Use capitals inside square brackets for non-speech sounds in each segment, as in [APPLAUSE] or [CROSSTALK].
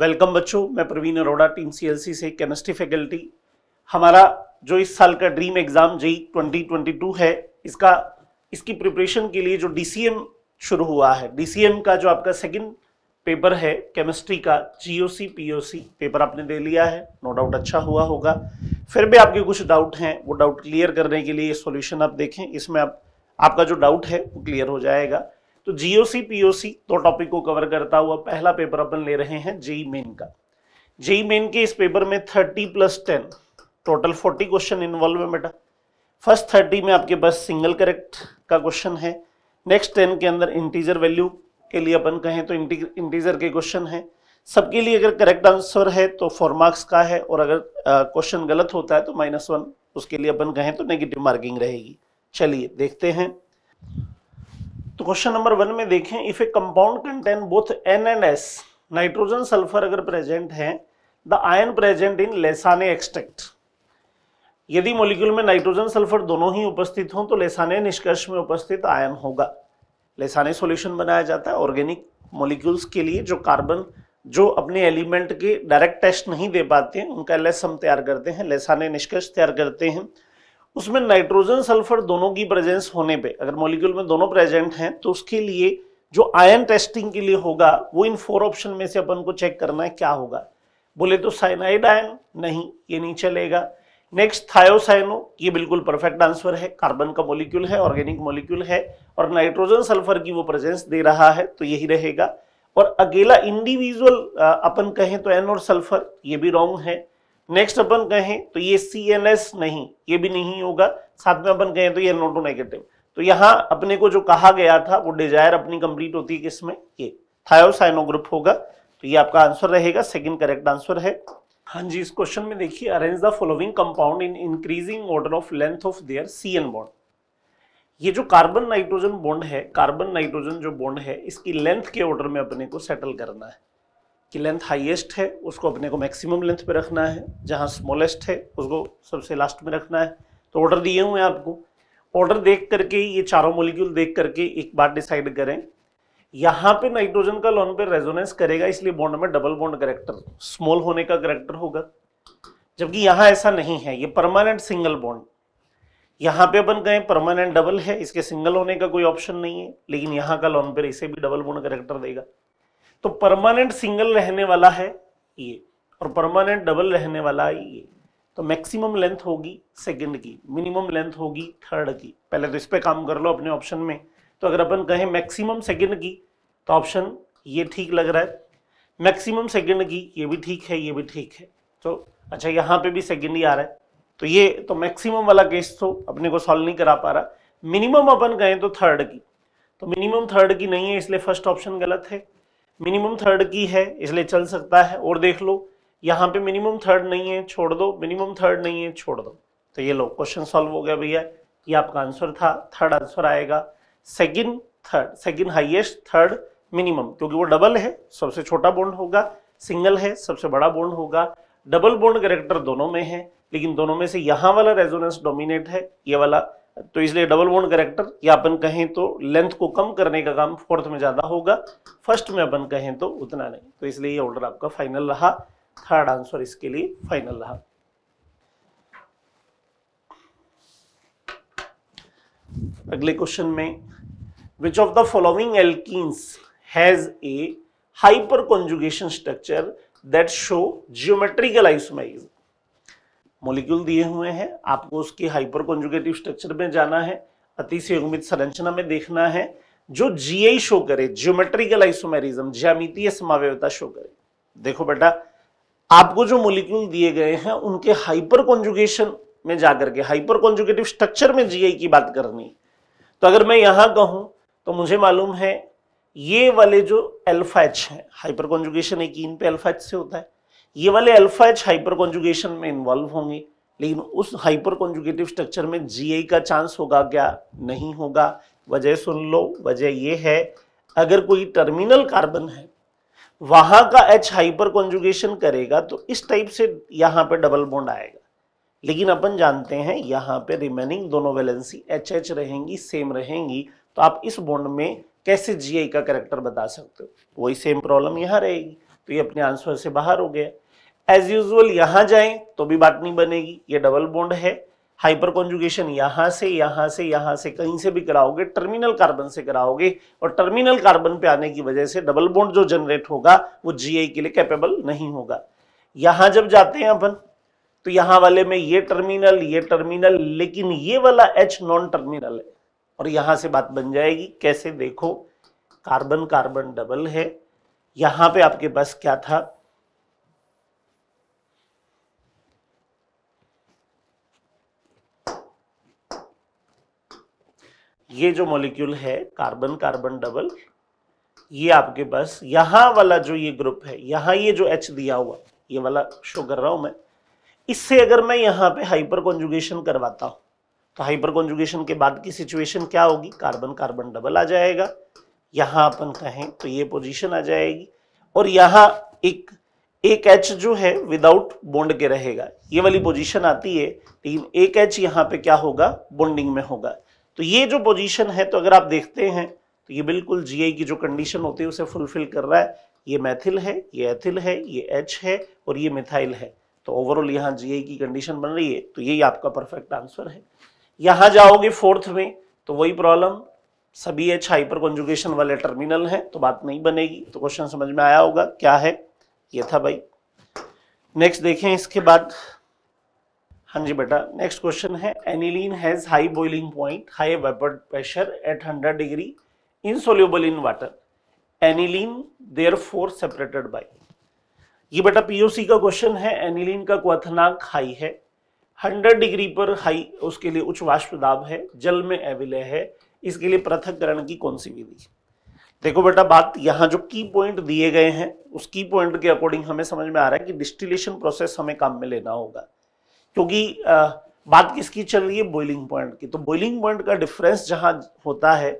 Welcome बच्चों मैं Praveen Arora team CLC से केमिस्ट्री फैकल्टी हमारा जो इस साल का ड्रीम एग्जाम जी 2022 है इसका इसकी प्रिपरेशन के लिए जो डीसीएम शुरू हुआ है डीसीएम का जो आपका सेकंड पेपर है केमिस्ट्री का जीओसी पीओसी पेपर आपने दे लिया है नो डाउट अच्छा हुआ होगा फिर भी आपके कुछ डाउट हैं वो डाउट क्लियर करने के लिए सोल्यूशन आप देखें इसमें आप आपका जो डाउट है वो क्लियर हो जाएगा तो जीओसी पीओसी दो टॉपिक को कवर करता हुआ पहला पेपर अपन ले रहे हैं जेई मेन e का जेई मेन e के इस पेपर में thirty plus ten total forty question involve है बेटा फर्स्ट थर्टी में आपके पास सिंगल करेक्ट का क्वेश्चन है नेक्स्ट टेन के अंदर इंटीजर वैल्यू के लिए अपन कहें तो इंटीजर के क्वेश्चन है सबके लिए अगर करेक्ट आंसर है तो फोर मार्क्स का है और अगर क्वेश्चन गलत होता है तो माइनस वन उसके लिए अपन कहें तो नेगेटिव मार्किंग रहेगी चलिए देखते हैं तो क्वेश्चन नंबर वन में देखें if a compound contain both N and S nitrogen sulphur अगर प्रेजेंट है the ion present in Lassaigne extract यदि मोलिक्यूल में नाइट्रोजन सल्फर दोनों ही उपस्थित हों तो लेसाने निष्कर्ष में उपस्थित आयन होगा लेसाने सॉल्यूशन बनाया जाता है ऑर्गेनिक मोलिक्यूल्स के लिए जो कार्बन जो अपने एलिमेंट के डायरेक्ट टेस्ट नहीं दे पाते हैं उनका हम तैयार करते हैं लेसाने निष्कर्ष तैयार करते हैं उसमें नाइट्रोजन सल्फर दोनों की प्रेजेंस होने पे अगर मॉलिक्यूल में दोनों प्रेजेंट हैं तो उसके लिए जो आयन टेस्टिंग के लिए होगा वो इन फोर ऑप्शन में से अपन को चेक करना है क्या होगा बोले तो साइनाइड आयन नहीं ये नहीं चलेगा नेक्स्ट थायोसाइनो ये बिल्कुल परफेक्ट आंसर है कार्बन का मोलिक्यूल है ऑर्गेनिक मोलिक्यूल है और नाइट्रोजन सल्फर की वो प्रेजेंस दे रहा है तो यही रहेगा और अकेला इंडिविजुअल अपन कहें तो एन और सल्फर ये भी रॉन्ग है नेक्स्ट अपन कहें तो ये सी एन एस नहीं ये भी नहीं होगा साथ में अपन कहें तो ये नोटो नेगेटिव तो यहां अपने को जो कहा गया था वो डिजायर अपनी कंप्लीट होती है किसमें ये थायोसाइनोग्रुप होगा तो ये आपका आंसर रहेगा सेकंड करेक्ट आंसर है हाँ जी इस क्वेश्चन में देखिए arrange the following compound in increasing order of length of their C N bond ये जो कार्बन नाइट्रोजन बॉन्ड है कार्बन नाइट्रोजन जो बॉन्ड है इसकी लेंथ के ऑर्डर में अपने को सेटल करना है कि लेंथ हाईएस्ट है उसको अपने को मैक्सिमम लेंथ पे रखना है जहाँ स्मॉलेस्ट है उसको सबसे लास्ट में रखना है तो ऑर्डर दिए हुए हैं आपको ऑर्डर देख करके ये चारों मोलिक्यूल देख करके एक बार डिसाइड करें यहाँ पे नाइट्रोजन का लोन पे रेजोनेंस करेगा इसलिए बॉन्ड में डबल बॉन्ड करेक्टर स्मॉल होने का करेक्टर होगा जबकि यहाँ ऐसा नहीं है ये परमानेंट सिंगल बॉन्ड यहाँ पे अपन कहें परमानेंट डबल है इसके सिंगल होने का कोई ऑप्शन नहीं है लेकिन यहाँ का लोन पे इसे भी डबल बॉन्ड करेक्टर देगा तो परमानेंट सिंगल रहने वाला है ये और परमानेंट डबल रहने वाला है ये तो मैक्सिमम लेंथ होगी सेकंड की मिनिमम लेंथ होगी थर्ड की पहले तो इस पर काम कर लो अपने ऑप्शन में तो अगर अपन कहें मैक्सिमम सेकंड की तो ऑप्शन ये ठीक लग रहा है मैक्सिमम सेकंड की ये भी ठीक है ये भी ठीक है तो अच्छा यहाँ पे भी सेकंड ही आ रहा है तो ये तो मैक्सिमम वाला केस तो अपने को सॉल्व नहीं करा पा रहा मिनिमम अपन कहें तो थर्ड की तो मिनिमम थर्ड की नहीं है इसलिए फर्स्ट ऑप्शन गलत है मिनिमम थर्ड की है इसलिए चल सकता है और देख लो यहाँ पे मिनिमम थर्ड नहीं है छोड़ दो मिनिमम थर्ड नहीं है छोड़ दो तो ये लो क्वेश्चन सॉल्व हो गया भैया ये आपका आंसर था थर्ड आंसर आएगा second third second highest third minimum क्योंकि वो डबल है सबसे छोटा बोन्ड होगा सिंगल है सबसे बड़ा बोन्ड होगा डबल बोन्ड करेक्टर दोनों में है लेकिन दोनों में से यहाँ वाला रेजोनेंस डोमिनेट है ये वाला तो इसलिए डबल बोन करेक्टर या अपन कहें तो लेंथ को कम करने का काम फोर्थ में ज़्यादा होगा फर्स्ट में अपन कहें तो उतना नहीं तो इसलिए ये ऑर्डर आपका फाइनल रहा थर्ड आंसर इसके लिए फाइनल रहा अगले क्वेश्चन में विच ऑफ द फॉलोइंग एल्किस has a hyperconjugation structure that show geometrical isomerism molecule दिए हुए हैं आपको उसकी हाइपर कॉन्जुगेटिव स्ट्रक्चर में जाना है अतिशयुग्मित संरचना में देखना है जो जीआई शो करे जियोमेट्रिकल आइसोमेरिज्म ज्यामितीय समावयता शो करे देखो बेटा आपको जो मोलिक्यूल दिए गए हैं उनके हाइपर कॉन्जुगेशन में जाकर के हाइपर कॉन्जुगेटिव स्ट्रक्चर में जीआई की बात करनी तो अगर मैं यहां कहूं तो मुझे मालूम है ये वाले जो एल्फा है हाइपर कॉन्जुगेशन एक इन पे एल्फा से होता है ये वाले अल्फा एच हाइपर कॉन्जुगेशन में इन्वॉल्व होंगे लेकिन उस हाइपर कॉन्जुगेटिव स्ट्रक्चर में जी का चांस होगा क्या नहीं होगा वजह सुन लो वजह यह है अगर कोई टर्मिनल कार्बन है वहां का एच हाइपर कॉन्जुगेशन करेगा तो इस टाइप से यहाँ पे डबल बॉन्ड आएगा लेकिन अपन जानते हैं यहाँ पे रिमेनिंग दोनों वैलेंसी एच एच रहेंगी सेम रहेंगी तो आप इस बॉन्ड में कैसे जी का करेक्टर बता सकते हो वही सेम प्रॉब्लम यहाँ रहेगी तो ये अपने आंसर से बाहर हो गया एज यूजल यहां जाए तो भी बात नहीं बनेगी ये डबल बॉन्ड है हाइपर कॉन्जुगेशन यहां से यहां से यहां से कहीं से भी कराओगे टर्मिनल कार्बन से कराओगे और टर्मिनल कार्बन पे आने की वजह से डबल बॉन्ड जो जनरेट होगा वो जीआई के लिए कैपेबल नहीं होगा यहां जब जाते हैं अपन तो यहां वाले में ये टर्मिनल ये टर्मिनल लेकिन ये वाला एच नॉन टर्मिनल है और यहां से बात बन जाएगी कैसे देखो कार्बन कार्बन डबल है यहां पे आपके पास क्या था ये जो मॉलिक्यूल है कार्बन कार्बन डबल ये आपके पास यहाँ वाला जो ये ग्रुप है यहाँ ये जो एच दिया हुआ ये वाला शो कर रहा हूं मैं इससे अगर मैं यहाँ पे हाइपर कॉन्जुगेशन करवाता हूं तो हाइपर कॉन्जुगेशन के बाद की सिचुएशन क्या होगी कार्बन कार्बन डबल आ जाएगा यहाँ अपन कहें तो ये पोजीशन आ जाएगी और यहाँ एक एक एच जो है विदाउट बोंड के रहेगा ये वाली पोजीशन आती है लेकिन एक एच यहाँ पे क्या होगा बोन्डिंग में होगा तो ये जो पोजीशन है तो अगर आप देखते हैं तो ये बिल्कुल जीए की जो कंडीशन होती है उसे फुलफिल कर रहा है ये मैथिल है ये एथिल है ये एच है और ये मिथाइल है तो ओवरऑल यहाँ जीए की कंडीशन बन रही है तो यही आपका परफेक्ट आंसर है यहाँ जाओगे फोर्थ में तो वही प्रॉब्लम सभी एच हाइपर कॉन्जुगेशन वाले टर्मिनल हैं तो बात नहीं बनेगी तो क्वेश्चन समझ में आया होगा क्या है ये था भाई नेक्स्ट देखें इसके बाद हाँ जी बेटा नेक्स्ट क्वेश्चन है aniline has high boiling point high vapour pressure at 100 degree insoluble in water aniline therefore separated by ये बेटा पीओसी का क्वेश्चन है एनिलीन का क्वथनाक हाई है 100 डिग्री पर हाई उसके लिए उच्च वाष्प दाब है जल में अविलय है इसके लिए पृथककरण की कौन सी विधि देखो बेटा बात यहाँ जो की पॉइंट दिए गए हैं उस की पॉइंट के अकॉर्डिंग हमें समझ में आ रहा है कि डिस्टिलेशन प्रोसेस हमें काम में लेना होगा क्योंकि बात किसकी चल रही है बॉइलिंग पॉइंट की तो बॉइलिंग पॉइंट का डिफरेंस जहाँ होता है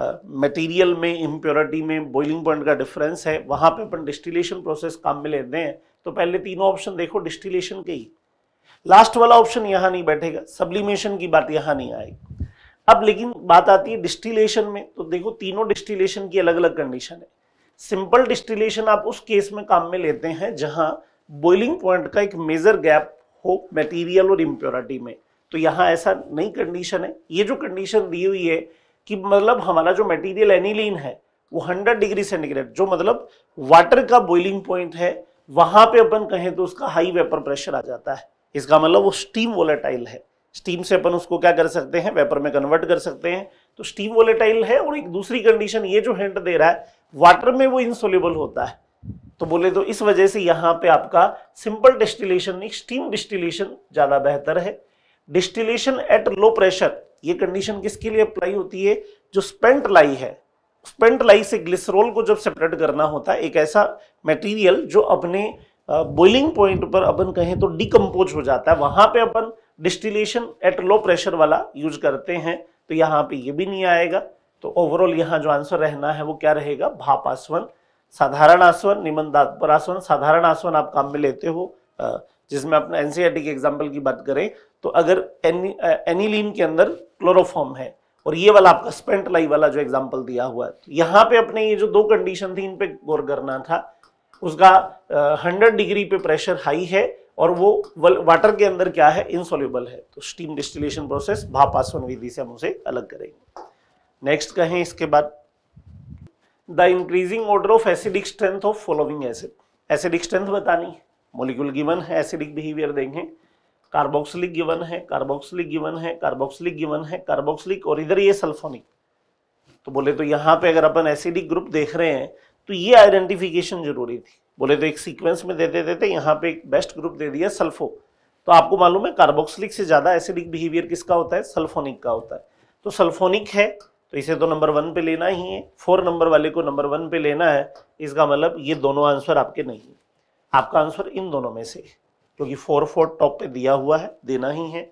मटेरियल uh, में इम्प्योरिटी में बॉइलिंग पॉइंट का डिफरेंस है वहाँ पे अपन डिस्टिलेशन प्रोसेस काम में लेते हैं तो पहले तीनों ऑप्शन देखो डिस्टिलेशन के ही लास्ट वाला ऑप्शन यहाँ नहीं बैठेगा सब्लिमेशन की बात यहाँ नहीं आएगी अब लेकिन बात आती है डिस्टिलेशन में तो देखो तीनों डिस्टिलेशन की अलग अलग कंडीशन है सिंपल डिस्टिलेशन आप उस केस में काम में लेते हैं जहाँ बॉइलिंग पॉइंट का एक मेजर गैप हो मटेरियल और इम्प्योरिटी में तो यहाँ ऐसा नई कंडीशन है ये जो कंडीशन दी हुई है कि मतलब हमारा जो मटेरियल एनिलीन है वो 100 डिग्री सेंटीग्रेड जो मतलब वाटर का बॉइलिंग पॉइंट है वहां पे अपन कहें तो उसका हाई वेपर प्रेशर आ जाता है इसका मतलब वो स्टीम वोलेटाइल है स्टीम से अपन उसको क्या कर सकते हैं वेपर में कन्वर्ट कर सकते हैं तो स्टीम वोलेटाइल है और एक दूसरी कंडीशन ये जो हिंट दे रहा है वाटर में वो इनसोल्यूबल होता है तो बोले तो इस वजह से यहाँ पे आपका सिंपल डिस्टिलेशन नहीं स्टीम डिस्टिलेशन ज़्यादा बेहतर है डिस्टिलेशन एट लो प्रेशर ये कंडीशन किसके लिए अप्लाई होती है जो स्पेंट लाई है स्पेंट लाई से ग्लिसरोल को जब सेपरेट करना होता है एक ऐसा मटेरियल जो अपने बॉइलिंग पॉइंट पर अपन कहें तो डिकम्पोज हो जाता है वहां पे अपन डिस्टिलेशन एट लो प्रेशर वाला यूज करते हैं तो यहाँ पे ये भी नहीं आएगा तो ओवरऑल यहाँ जो आंसर रहना है वो क्या रहेगा भापासवन साधारण आसवन निमनदात पर आसवन साधारण आसवन आप काम में लेते हो जिसमें अपना एनसीआरटी के एग्जाम्पल की बात करें तो अगर एनी एनिलीन के अंदर क्लोरोफॉर्म है और ये वाला आपका स्पेंट लाई वाला जो एग्जाम्पल दिया हुआ है तो यहाँ पे अपने ये जो दो कंडीशन थी इन पे गौर करना था उसका हंड्रेड डिग्री पे प्रेशर हाई है और वो वाटर के अंदर क्या है इनसोल्यूबल है तो स्टीम डिस्टिलेशन प्रोसेस भाप आसवन विधि से हम उसे अलग करेंगे नेक्स्ट कहें इसके बाद the increasing order of acidic strength of following acid acidic strength बतानी है मोलिक्यूल गिवन है एसिडिक बिहेवियर देंगे कार्बोक्सिलिक गिवन है कार्बोक्सिलिक गिवन है कार्बोक्सिलिक गिवन है कार्बोक्सिलिक और इधर ये सल्फोनिक तो बोले तो यहाँ पे अगर अपन एसिडिक ग्रुप देख रहे हैं तो ये आइडेंटिफिकेशन जरूरी थी बोले तो एक सीक्वेंस में देते देते यहाँ पे एक बेस्ट ग्रुप दे दिया सल्फो तो आपको मालूम है कार्बोक्सिलिक से ज़्यादा एसिडिक बिहेवियर किसका होता है सल्फोनिक का होता है तो सल्फोनिक है तो इसे तो नंबर वन पे लेना ही है फोर नंबर वाले को नंबर वन पे लेना है इसका मतलब ये दोनों आंसर आपके नहीं आपका आंसर इन दोनों में से क्योंकि फोर फोर टॉप पे दिया हुआ है देना ही है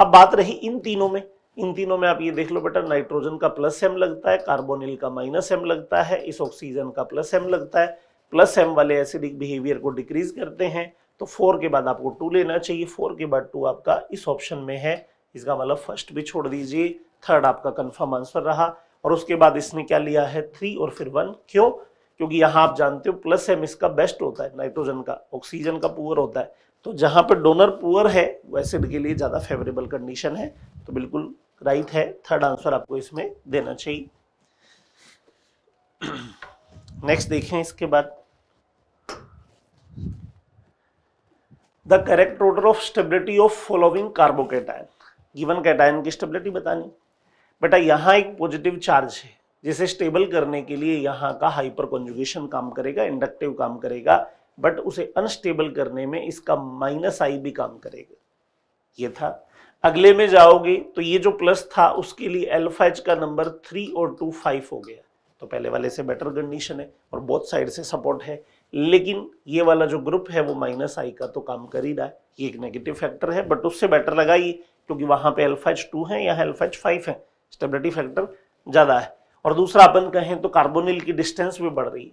अब बात रही इन तीनों में इन तीनों में आप ये देख लो बेटा नाइट्रोजन का प्लस एम लगता है कार्बोनिल का माइनस एम लगता है इस ऑक्सीजन का प्लस एम लगता है प्लस एम वाले एसिडिक बिहेवियर को डिक्रीज करते हैं तो फोर के बाद आपको टू लेना चाहिए फोर के बाद टू आपका इस ऑप्शन में है इसका मतलब फर्स्ट भी छोड़ दीजिए थर्ड आपका कंफर्म आंसर रहा और उसके बाद इसने क्या लिया है थ्री और फिर वन क्यों क्योंकि यहां आप जानते हो प्लस एम इसका बेस्ट होता है नाइट्रोजन का ऑक्सीजन का पुअर होता है तो जहां पर डोनर पुअर है वो एसिड के लिए ज़्यादा फेवरेबल कंडीशन है तो बिल्कुल राइट है थर्ड आंसर आपको इसमें देना चाहिए नेक्स्ट देखें इसके बाद the correct order of stability of following carbocation given cation की स्टेबिलिटी बतानी बेटा हाँ, यहाँ एक पॉजिटिव चार्ज है जिसे स्टेबल करने के लिए यहाँ का हाइपर कॉन्जुगेशन काम करेगा इंडक्टिव काम करेगा बट उसे अनस्टेबल करने में इसका माइनस आई भी काम करेगा ये था अगले में जाओगे तो ये जो प्लस था उसके लिए एल्फा एच का नंबर थ्री और टू फाइव हो गया तो पहले वाले से बेटर कंडीशन है और बोथ साइड से सपोर्ट है लेकिन ये वाला जो ग्रुप है वो माइनस आई का तो काम कर ही रहा है ये एक नेगेटिव फैक्टर है बट उससे बेटर लगा ये क्योंकि वहां पे एल्फा एच टू है या एल्फा एच फाइव है स्टेबिलिटी फैक्टर ज़्यादा है और दूसरा अपन कहें तो कार्बोनिल की डिस्टेंस भी बढ़ रही है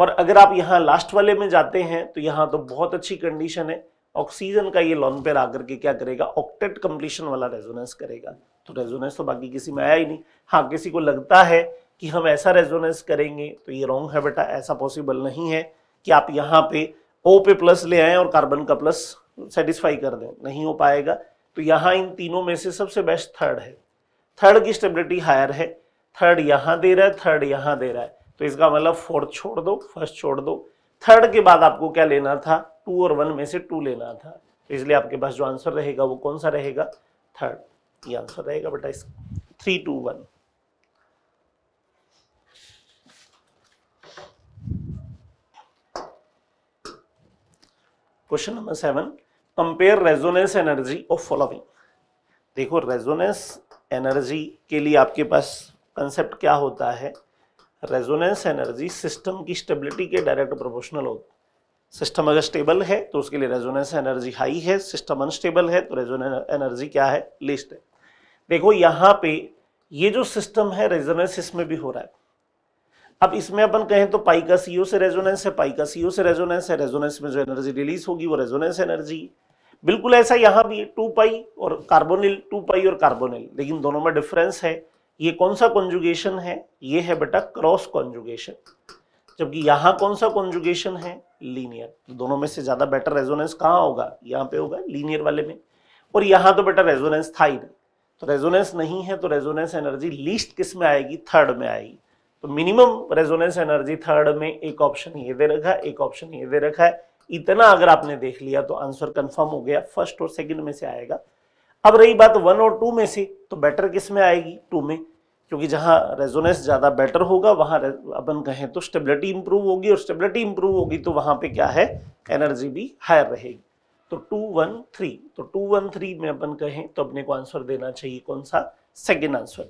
और अगर आप यहाँ लास्ट वाले में जाते हैं तो यहाँ तो बहुत अच्छी कंडीशन है ऑक्सीजन का ये लॉन पेर आकर के क्या करेगा ऑक्टेट कंप्लीशन वाला रेजोनेंस करेगा तो रेजोनेंस तो बाकी किसी में आया ही नहीं हाँ किसी को लगता है कि हम ऐसा रेजोनेंस करेंगे तो ये रॉन्ग है बेटा ऐसा पॉसिबल नहीं है कि आप यहाँ पे ओ पे प्लस ले आए और कार्बन का प्लस सेटिस्फाई कर दें नहीं हो पाएगा तो यहाँ इन तीनों में से सबसे बेस्ट थर्ड है थर्ड की स्टेबिलिटी हायर है थर्ड यहां दे रहा है थर्ड यहां दे रहा है तो इसका मतलब फोर्थ छोड़ दो फर्स्ट छोड़ दो थर्ड के बाद आपको क्या लेना था टू और वन में से टू लेना था तो इसलिए आपके पास जो आंसर रहेगा वो कौन सा रहेगा थर्ड ये आंसर रहेगा बेटा इस three two one question number seven compare resonance energy of following देखो रेजोनेंस एनर्जी के लिए आपके पास कंसेप्ट क्या होता है रेजोनेंस एनर्जी सिस्टम की स्टेबिलिटी के डायरेक्ट प्रोपोर्शनल होता है सिस्टम अगर स्टेबल है तो उसके लिए रेजोनेंस एनर्जी हाई है सिस्टम अनस्टेबल है तो रेजोनेंस एनर्जी क्या है लिस्ट है देखो यहाँ पे ये जो सिस्टम है रेजोनेंस इसमें भी हो रहा है अब इसमें अपन कहें तो पाई का सीओ से रेजोनेंस है पाई का सीओ से रेजोनेंस है रेजोनेंस में जो एनर्जी रिलीज होगी वो रेजोनेंस एनर्जी बिल्कुल ऐसा यहाँ भी टू पाई और कार्बोनिल टू पाई और कार्बोनिल लेकिन दोनों में डिफरेंस है ये कौन सा कॉन्जुगेशन है ये है बेटा क्रॉस कॉन्जुगेशन जबकि यहां कौन सा कॉन्जुगेशन है लीनियर तो दोनों में से ज़्यादा बेटर रेजोनेंस कहाँ होगा यहाँ पे होगा लीनियर वाले में और यहाँ तो बेटा रेजोनेंस था ही नहीं तो रेजोनेंस नहीं है तो रेजोनेंस एनर्जी लीस्ट किस में आएगी थर्ड में आएगी तो मिनिमम रेजोनेंस एनर्जी थर्ड में एक ऑप्शन ये दे रखा है एक ऑप्शन ये दे रखा है इतना अगर आपने देख लिया तो आंसर कंफर्म हो गया फर्स्ट और सेकंड में से आएगा अब रही बात वन और टू में से तो बेटर किस में आएगी टू में क्योंकि जहां रेजोनेंस ज़्यादा बेटर होगा वहां अपन कहें तो स्टेबिलिटी इंप्रूव होगी और स्टेबिलिटी इंप्रूव होगी तो वहां पे क्या है एनर्जी भी हायर रहेगी तो टू वन थ्री तो टू वन थ्री में अपन कहें तो अपने को आंसर देना चाहिए कौन सा सेकेंड आंसर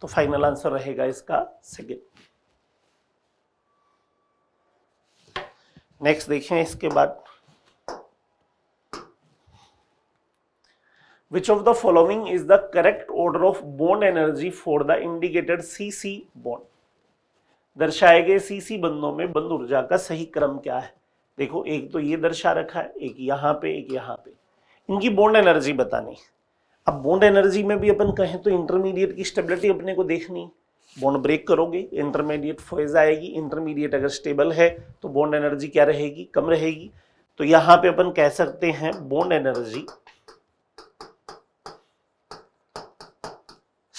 तो फाइनल आंसर रहेगा इसका सेकेंड नेक्स्ट देखिए इसके बाद of the following is the correct order of bond energy for the indicated C C bond दर्शाए गए सी बंदों में बंद ऊर्जा का सही क्रम क्या है देखो एक तो ये दर्शा रखा है एक यहां पे एक यहां पे इनकी बोन्ड एनर्जी बतानी अब बोन्ड एनर्जी में भी अपन कहें तो इंटरमीडिएट की स्टेबिलिटी अपने को देखनी बॉन्ड ब्रेक करोगे इंटरमीडिएट फेज आएगी इंटरमीडिएट अगर स्टेबल है तो बॉन्ड एनर्जी क्या रहेगी कम रहेगी तो यहां पे अपन कह सकते हैं bond energy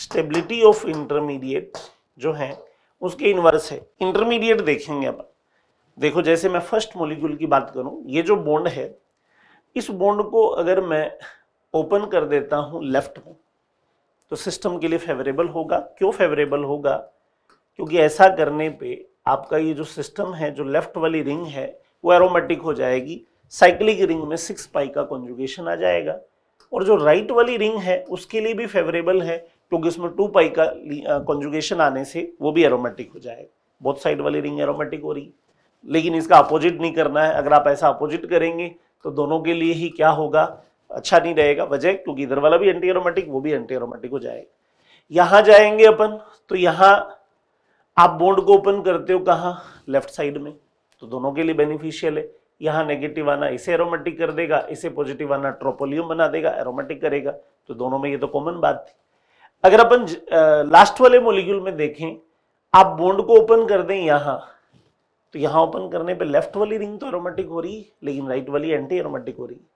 stability of intermediate जो है उसके इनवर्स है इंटरमीडिएट देखेंगे अपन देखो जैसे मैं फर्स्ट मोलिक्यूल की बात करूं ये जो बॉन्ड है इस बॉन्ड को अगर मैं ओपन कर देता हूं लेफ्ट में तो सिस्टम के लिए फेवरेबल होगा क्यों फेवरेबल होगा क्योंकि ऐसा करने पे आपका ये जो सिस्टम है जो लेफ्ट वाली रिंग है वो एरोमेटिक हो जाएगी साइक्लिक रिंग में सिक्स पाई का कॉन्जुगेशन आ जाएगा और जो राइट वाली रिंग है उसके लिए भी फेवरेबल है क्योंकि उसमें टू पाई का कॉन्जुगेशन आने से वो भी एरोमेटिक हो जाएगा बहुत साइड वाली रिंग एरोमेटिक हो रही है लेकिन इसका अपोजिट नहीं करना है अगर आप ऐसा अपोजिट करेंगे तो दोनों के लिए ही क्या होगा अच्छा नहीं रहेगा वजह क्योंकि इधर वाला भी एंटी एरोमेटिक वो भी एंटी एरोमेटिक हो जाएगा यहाँ जाएंगे अपन तो यहाँ आप बोन्ड को ओपन करते हो कहा लेफ्ट साइड में तो दोनों के लिए बेनिफिशियल है यहाँ नेगेटिव आना इसे एरोमेटिक कर देगा इसे पॉजिटिव आना ट्रोपोलियम बना देगा एरोमेटिक करेगा तो दोनों में ये तो कॉमन बात थी अगर अपन लास्ट वाले मोलिक्यूल में देखें आप बोन्ड को ओपन कर दें यहाँ तो यहाँ ओपन करने पे लेफ्ट वाली रिंग तो एरोमेटिक हो रही लेकिन राइट वाली एंटी एरोमेटिक हो रही है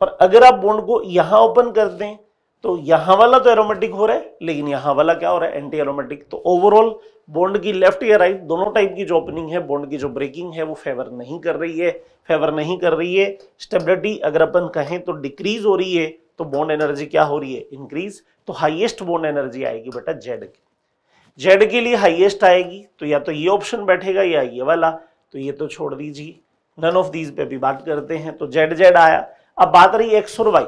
पर अगर आप बॉन्ड को यहां ओपन कर दें तो यहां वाला तो एरोमेटिक हो रहा है लेकिन यहां वाला क्या हो रहा है एंटी एरोमेटिक तो ओवरऑल बोन्ड की लेफ्ट या राइट दोनों टाइप की जो ओपनिंग है बोन्ड की जो ब्रेकिंग है वो फेवर नहीं कर रही है फेवर नहीं कर रही है स्टेबिलिटी अगर अपन कहें तो डिक्रीज हो रही है तो बॉन्ड एनर्जी क्या हो रही है इंक्रीज तो हाइएस्ट बॉन्ड एनर्जी आएगी बेटा जेड की जेड के लिए हाइएस्ट आएगी तो या तो ये ऑप्शन बैठेगा या ये वाला तो ये तो छोड़ दीजिए नन ऑफ दीज पे भी बात करते हैं तो जेड जेड आया अब बात रही एक्स और वाई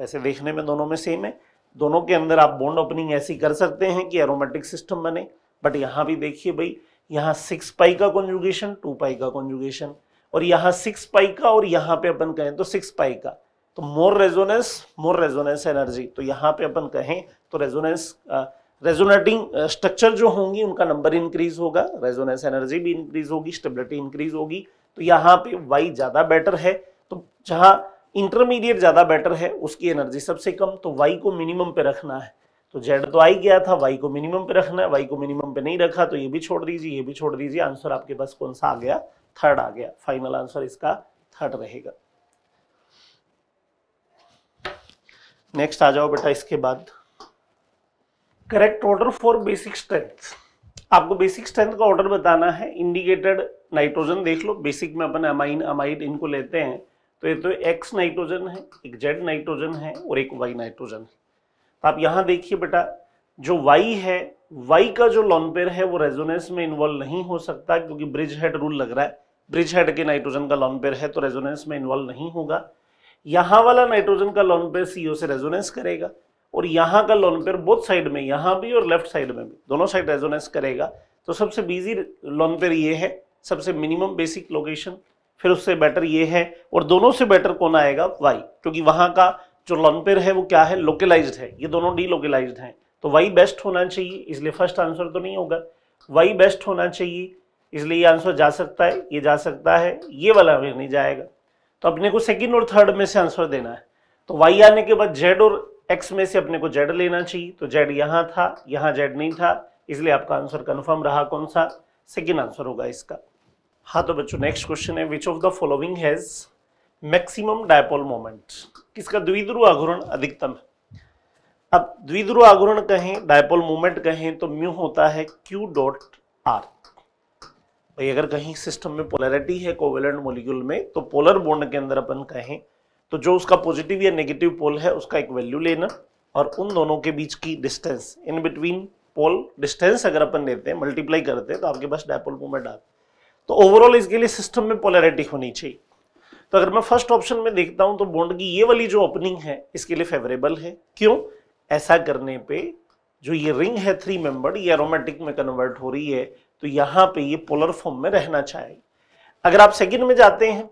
वैसे देखने में दोनों में सेम है दोनों के अंदर आप बॉन्ड ओपनिंग ऐसी कर सकते हैं कि एरोमेटिक सिस्टम बने बट यहाँ भी देखिए भाई यहाँ सिक्स पाई का कॉन्जुगेशन टू पाई का कॉन्जुगेशन और यहाँ सिक्स पाई का और यहाँ पे अपन कहें तो सिक्स पाई का तो more resonance more resonance energy तो यहाँ पे अपन कहें तो रेजोनेंस रेजोनेटिंग स्ट्रक्चर जो होंगी उनका नंबर इंक्रीज होगा रेजोनेंस एनर्जी भी इंक्रीज होगी स्टेबिलिटी इंक्रीज होगी तो यहाँ पे वाई ज़्यादा बेटर है तो जहाँ इंटरमीडिएट ज़्यादा बेटर है उसकी एनर्जी सबसे कम तो वाई को मिनिमम पे रखना है तो जेड तो आई गया था वाई को मिनिमम पे रखना है वाई को मिनिमम पे नहीं रखा तो ये भी छोड़ दीजिए ये भी छोड़ दीजिए आंसर आपके पास कौन सा आ गया थर्ड आ गया फाइनल आंसर इसका थर्ड रहेगा नेक्स्ट आ जाओ बेटा इसके बाद correct order for basic strength आपको बेसिक स्ट्रेंथ का ऑर्डर बताना है इंडिकेटेड नाइट्रोजन देख लो बेसिक में अपन अमाइन अमाइड इनको लेते हैं तो ये तो एक्स नाइट्रोजन है एक जेड नाइट्रोजन है और एक वाई नाइट्रोजन है तो आप यहां देखिए बेटा जो वाई है वाई का जो लॉनपेयर है वो रेजोनेंस में इन्वॉल्व नहीं हो सकता क्योंकि ब्रिज हेड रूल लग रहा है ब्रिज हेड के नाइट्रोजन का लॉनपेयर है तो रेजोनेंस में इन्वॉल्व नहीं होगा यहां वाला नाइट्रोजन का लॉनपेयर सीओ से रेजोनेंस करेगा और यहां का लॉनपेयर बोथ साइड में यहां भी और लेफ्ट साइड में भी दोनों साइड रेजोनेंस करेगा तो सबसे बिजी लॉनपेयर ये है सबसे मिनिमम बेसिक लोकेशन फिर उससे बेटर ये है और दोनों से बेटर कौन आएगा वाई क्योंकि वहां का जो लॉन्पेयर है वो क्या है लोकलाइज्ड है ये दोनों डीलोकलाइज्ड हैं तो वाई बेस्ट होना चाहिए इसलिए फर्स्ट आंसर तो नहीं होगा वाई बेस्ट होना चाहिए इसलिए ये आंसर जा सकता है ये जा सकता है ये वाला भी नहीं जाएगा तो अपने को सेकंड और थर्ड में से आंसर देना है तो वाई आने के बाद जेड और एक्स में से अपने को जेड लेना चाहिए तो जेड यहाँ था यहाँ जेड नहीं था इसलिए आपका आंसर कन्फर्म रहा कौन सा सेकेंड आंसर होगा इसका हाँ तो बच्चों नेक्स्ट क्वेश्चन है which of the following has maximum dipole moment किसका द्विध्रुव आघूर्ण अधिकतम है अब द्विध्रुव आघूर्ण कहें डायपोल मोमेंट कहें तो म्यू होता है क्यू डॉट आर भाई अगर कहीं सिस्टम में पोलैरिटी है कोवेलेंट मोलिक्यूल में तो पोलर बोन्ड के अंदर अपन कहें तो जो उसका पॉजिटिव या नेगेटिव पोल है उसका एक वैल्यू लेना और उन दोनों के बीच की distance in between pole distance अगर अपन लेते हैं मल्टीप्लाई करते हैं तो आपके पास डायपोल मोमेंट आता तो ओवरऑल इसके लिए सिस्टम में पोलैरिटी होनी चाहिए तो अगर मैं फर्स्ट ऑप्शन में देखता हूं तो बॉन्ड की ये वाली जो ओपनिंग है इसके लिए फेवरेबल है क्यों ऐसा करने पे जो ये रिंग है थ्री मेंबर्ड ये एरोमेटिक में कन्वर्ट हो रही है तो यहां पे ये पोलर फॉर्म में रहना चाहिए अगर आप सेकंड में जाते हैं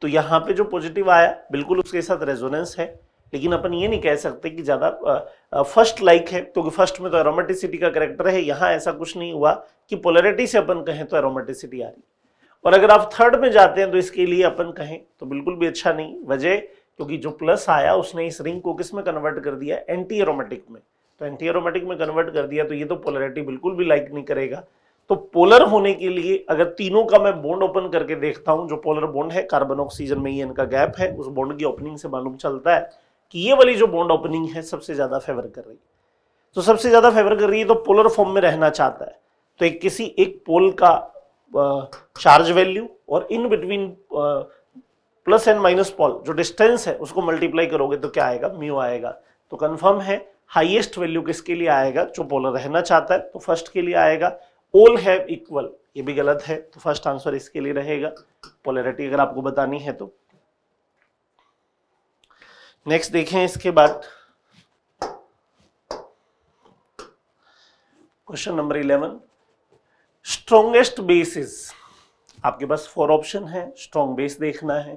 तो यहां पे जो पॉजिटिव आया बिल्कुल उसके साथ रेजोनेंस है लेकिन अपन ये नहीं कह सकते कि ज़्यादा फर्स्ट लाइक है क्योंकि तो फर्स्ट में तो एरोमेटिसिटी का करेक्टर है यहाँ ऐसा कुछ नहीं हुआ कि पोलरिटी से अपन कहें तो एरोमेटिसिटी आ रही और अगर आप थर्ड में जाते हैं तो इसके लिए अपन कहें तो बिल्कुल भी अच्छा नहीं वजह क्योंकि जो प्लस आया उसने इस रिंग को किस में कन्वर्ट कर दिया एंटी एरोमेटिक में तो एंटी एरोमेटिक में कन्वर्ट कर दिया तो ये तो पोलरिटी बिल्कुल भी लाइक नहीं करेगा तो पोलर होने के लिए अगर तीनों का मैं बोन्ड ओपन करके देखता हूं जो पोलर बोन्ड है कार्बन ऑक्सीजन में ही इनका गैप है उस बोन्ड की ओपनिंग से मालूम चलता है कि ये वाली जो बॉन्ड ओपनिंग है सबसे ज़्यादा फेवर कर रही है तो सबसे ज़्यादा फेवर कर रही है तो पोलर फॉर्म में रहना चाहता है तो एक किसी एक पोल का चार्ज वैल्यू और in between plus and minus pole जो डिस्टेंस है उसको मल्टीप्लाई करोगे तो क्या आएगा म्यू आएगा तो कंफर्म है हाईएस्ट वैल्यू किसके लिए आएगा जो पोलर रहना चाहता है तो फर्स्ट के लिए आएगा ऑल हैव इक्वल ये भी गलत है तो फर्स्ट आंसर इसके लिए रहेगा पोलरिटी अगर आपको बतानी है तो नेक्स्ट देखें इसके बाद question number eleven strongest basis आपके पास फोर ऑप्शन है स्ट्रॉन्ग बेस देखना है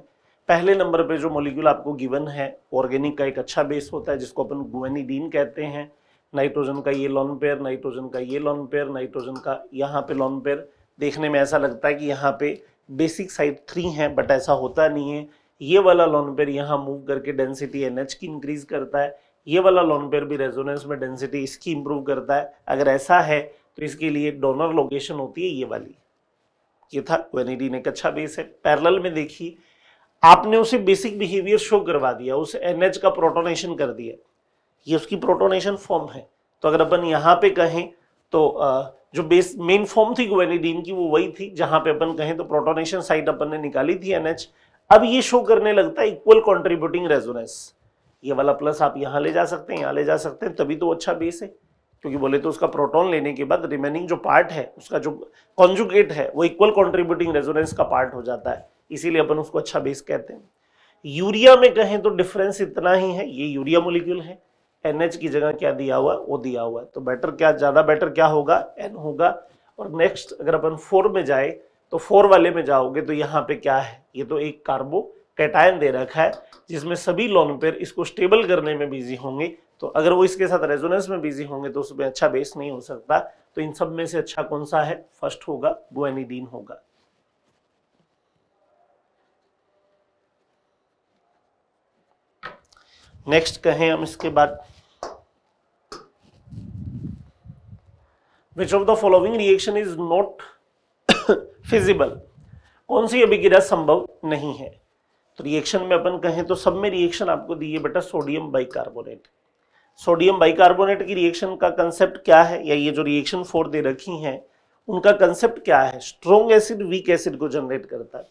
पहले नंबर पे जो मोलिक्यूल आपको गिवन है ऑर्गेनिक का एक अच्छा बेस होता है जिसको अपन गुवेनिडीन कहते हैं नाइट्रोजन का ये लॉन पेयर नाइट्रोजन का ये लॉन पेयर नाइट्रोजन का यहाँ पे लॉन पेयर देखने में ऐसा लगता है कि यहाँ पे बेसिक साइड थ्री है बट ऐसा होता नहीं है ये वाला लॉन पेयर यहाँ मूव करके डेंसिटी एन की इंक्रीज करता है ये वाला लॉन पेयर भी रेजोनेंस में डेंसिटी इसकी इंप्रूव करता है अगर ऐसा है तो इसके लिए डोनर लोकेशन होती है ये वाली ये था क्वेनिडीन एक अच्छा बेस है पैरल में देखिए आपने उसे बेसिक बिहेवियर शो करवा दिया उस एन का प्रोटोनेशन कर दिया ये उसकी प्रोटोनेशन फॉर्म है तो अगर अपन यहाँ पे कहें तो जो बेस मेन फॉर्म थी क्वेनिडीन की वो वही थी जहाँ पे अपन कहें तो प्रोटोनेशन साइट अपन ने निकाली थी एनएच अब ये शो करने लगता है इक्वल कॉन्ट्रीब्यूटिंग रेजोनेंस ये वाला प्लस आप यहाँ ले जा सकते हैं यहाँ ले जा सकते हैं तभी तो अच्छा बेस है क्योंकि बोले तो उसका प्रोटॉन लेने के बाद रिमेनिंग जो पार्ट है उसका जो कॉन्जुगेट है वो इक्वल कॉन्ट्रीब्यूटिंग रेजोनेंस का पार्ट हो जाता है इसीलिए अपन उसको अच्छा बेस कहते हैं यूरिया में कहें तो डिफरेंस इतना ही है ये यूरिया मोलिक्यूल है एन की जगह क्या दिया हुआ वो दिया हुआ है तो बेटर क्या ज़्यादा बेटर क्या होगा एन होगा और नेक्स्ट अगर अपन फोर में जाए तो फोर वाले में जाओगे तो यहाँ पे क्या है ये तो एक कार्बो कैटायन दे रखा है जिसमें सभी लोन पेयर इसको स्टेबल करने में बिजी होंगे तो अगर वो इसके साथ रेजोनेंस में बिजी होंगे तो उसमें अच्छा बेस नहीं हो सकता तो इन सब में से अच्छा कौन सा है फर्स्ट होगा बुएनिडीन होगा नेक्स्ट कहें हम इसके बाद which of the following reaction is not feasible [COUGHS] कौन सी अभिक्रिया संभव नहीं है तो रिएक्शन में अपन कहें तो सब में रिएक्शन आपको दी है बेटा सोडियम बाइकार्बोनेट सोडियम बाइकार्बोनेट की रिएक्शन का कंसेप्ट क्या है या ये जो रिएक्शन फोर दे रखी हैं उनका कंसेप्ट क्या है स्ट्रोंग एसिड वीक एसिड को जनरेट करता है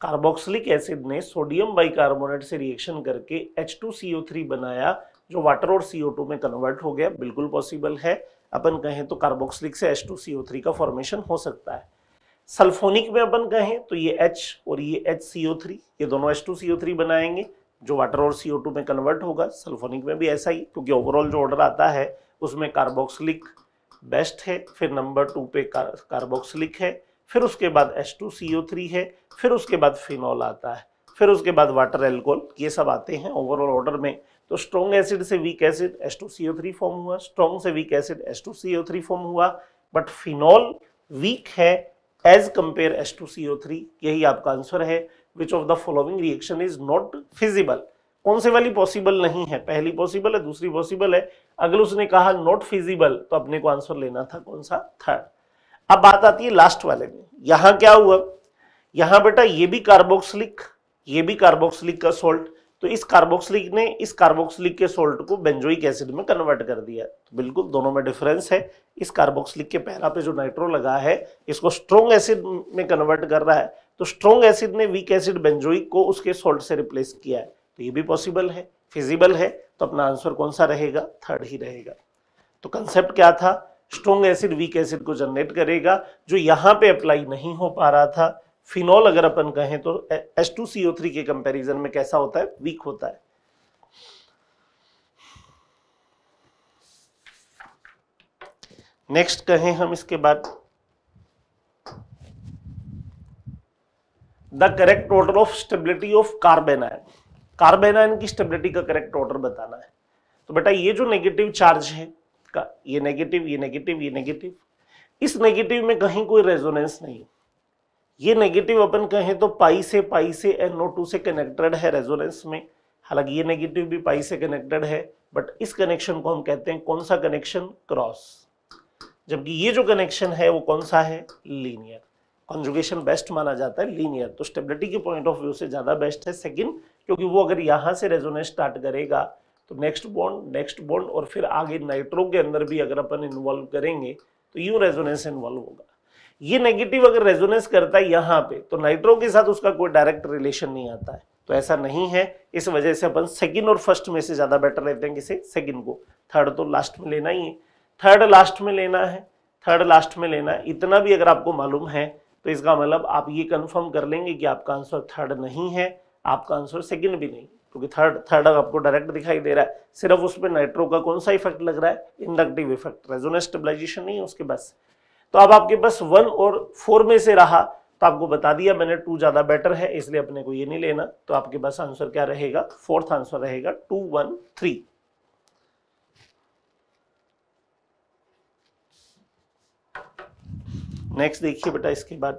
कार्बोक्सिलिक एसिड ने सोडियम बाइकार्बोनेट से रिएक्शन करके H2CO3 बनाया जो वाटर और CO2 में कन्वर्ट हो गया बिल्कुल पॉसिबल है अपन कहें तो कार्बोक्सिलिक से H2CO3 का फॉर्मेशन हो सकता है सल्फोनिक में अपन कहें तो ये H और ये एच थ्री ये दोनों H2CO3 बनाएंगे जो वाटर और CO2 में कन्वर्ट होगा सल्फोनिक में भी ऐसा ही क्योंकि ओवरऑल जो ऑर्डर आता है उसमें कार्बोक्सिलिक बेस्ट है फिर नंबर टू पे कार्बोक्सिलिक है फिर उसके बाद H2CO3 है फिर उसके बाद फिनॉल आता है फिर उसके बाद वाटर एल्कोल ये सब आते हैं ओवरऑल ऑर्डर में तो स्ट्रॉन्ग एसिड से वीक एसिड थ्री फॉर्म हुआ स्ट्रॉन्ग से वीक एसिड थ्री फॉर्म हुआ बट फिनॉल वीक है as compare S two C O three यही आपका आंसर है which of the following reaction is not feasible कौन से वाली पॉसिबल नहीं है पहली पॉसिबल है दूसरी पॉसिबल है अगर उसने कहा नॉट फिजिबल तो अपने को आंसर लेना था कौन सा थर्ड अब बात आती है लास्ट वाले में यहां क्या हुआ यहां बेटा ये भी कार्बोक्सिलिक ये भी कार्बोक्सिलिक का सोल्ट तो इस कार्बोक्सिलिक ने इस कार्बोक्सिलिक के सोल्ट को बेंजोइक एसिड में कन्वर्ट कर दिया तो बिल्कुल दोनों में डिफरेंस है इस कार्बोक्सिलिक के पैरा पे जो नाइट्रो लगा है इसको स्ट्रोंग एसिड में कन्वर्ट कर रहा है तो स्ट्रोंग एसिड ने वीक एसिड बेंजोइक को उसके सोल्ट से रिप्लेस किया है तो ये भी पॉसिबल है फिजिबल है तो अपना आंसर कौन सा रहेगा थर्ड ही रहेगा तो कंसेप्ट क्या था स्ट्रोंग एसिड वीक एसिड को जनरेट करेगा जो यहाँ पे अप्लाई नहीं हो पा रहा था फिनॉल अगर अपन कहें तो S two C O three के कंपेरिजन में कैसा होता है वीक होता है नेक्स्ट कहें हम इसके बाद the correct order of stability of carbanion carbanion की स्टेबिलिटी का करेक्ट ऑर्डर बताना है तो बेटा ये जो नेगेटिव चार्ज है का ये नेगेटिव ये नेगेटिव ये नेगेटिव इस नेगेटिव में कहीं कोई रेजोनेंस नहीं है ये नेगेटिव अपन कहें तो पाई से पाई से एन नो टू से कनेक्टेड है रेजोनेंस में हालांकि ये नेगेटिव भी पाई से कनेक्टेड है बट इस कनेक्शन को हम कहते हैं कौन सा कनेक्शन क्रॉस जबकि ये जो कनेक्शन है वो कौन सा है लीनियर कॉन्जुगेशन बेस्ट माना जाता है लीनियर तो स्टेबिलिटी के पॉइंट ऑफ व्यू से ज़्यादा बेस्ट है सेकेंड क्योंकि वो अगर यहाँ से रेजोनेंस स्टार्ट करेगा तो नेक्स्ट बॉन्ड नेक्स्ट बॉन्ड और फिर आगे नाइट्रो के अंदर भी अगर अपन इन्वॉल्व करेंगे तो यूँ रेजोनेंस इन्वॉल्व होगा ये नेगेटिव अगर रेजोनेंस करता है यहां पे तो नाइट्रो के साथ उसका कोई डायरेक्ट रिलेशन नहीं आता है तो ऐसा नहीं है इस वजह से अपन सेकेंड और फर्स्ट में से ज़्यादा बेटर रहते हैं किसे सेकंड को थर्ड तो लास्ट में लेना ही है थर्ड लास्ट में लेना है थर्ड लास्ट में लेना है इतना भी अगर आपको मालूम है तो इसका मतलब आप ये कंफर्म कर लेंगे कि आपका आंसर थर्ड नहीं है आपका आंसर सेकेंड भी नहीं क्योंकि थर्ड थर्ड आपको डायरेक्ट दिखाई दे रहा है सिर्फ उसमें नाइट्रो का कौन सा इफेक्ट लग रहा है इंडक्टिव इफेक्ट रेजोनेस स्टेबलाइजेशन नहीं है उसके बस तो अब आपके पास वन और फोर में से रहा तो आपको बता दिया मैंने टू ज़्यादा बेटर है इसलिए अपने को ये नहीं लेना तो आपके पास आंसर क्या रहेगा फोर्थ आंसर रहेगा टू वन थ्री नेक्स्ट देखिए बेटा इसके बाद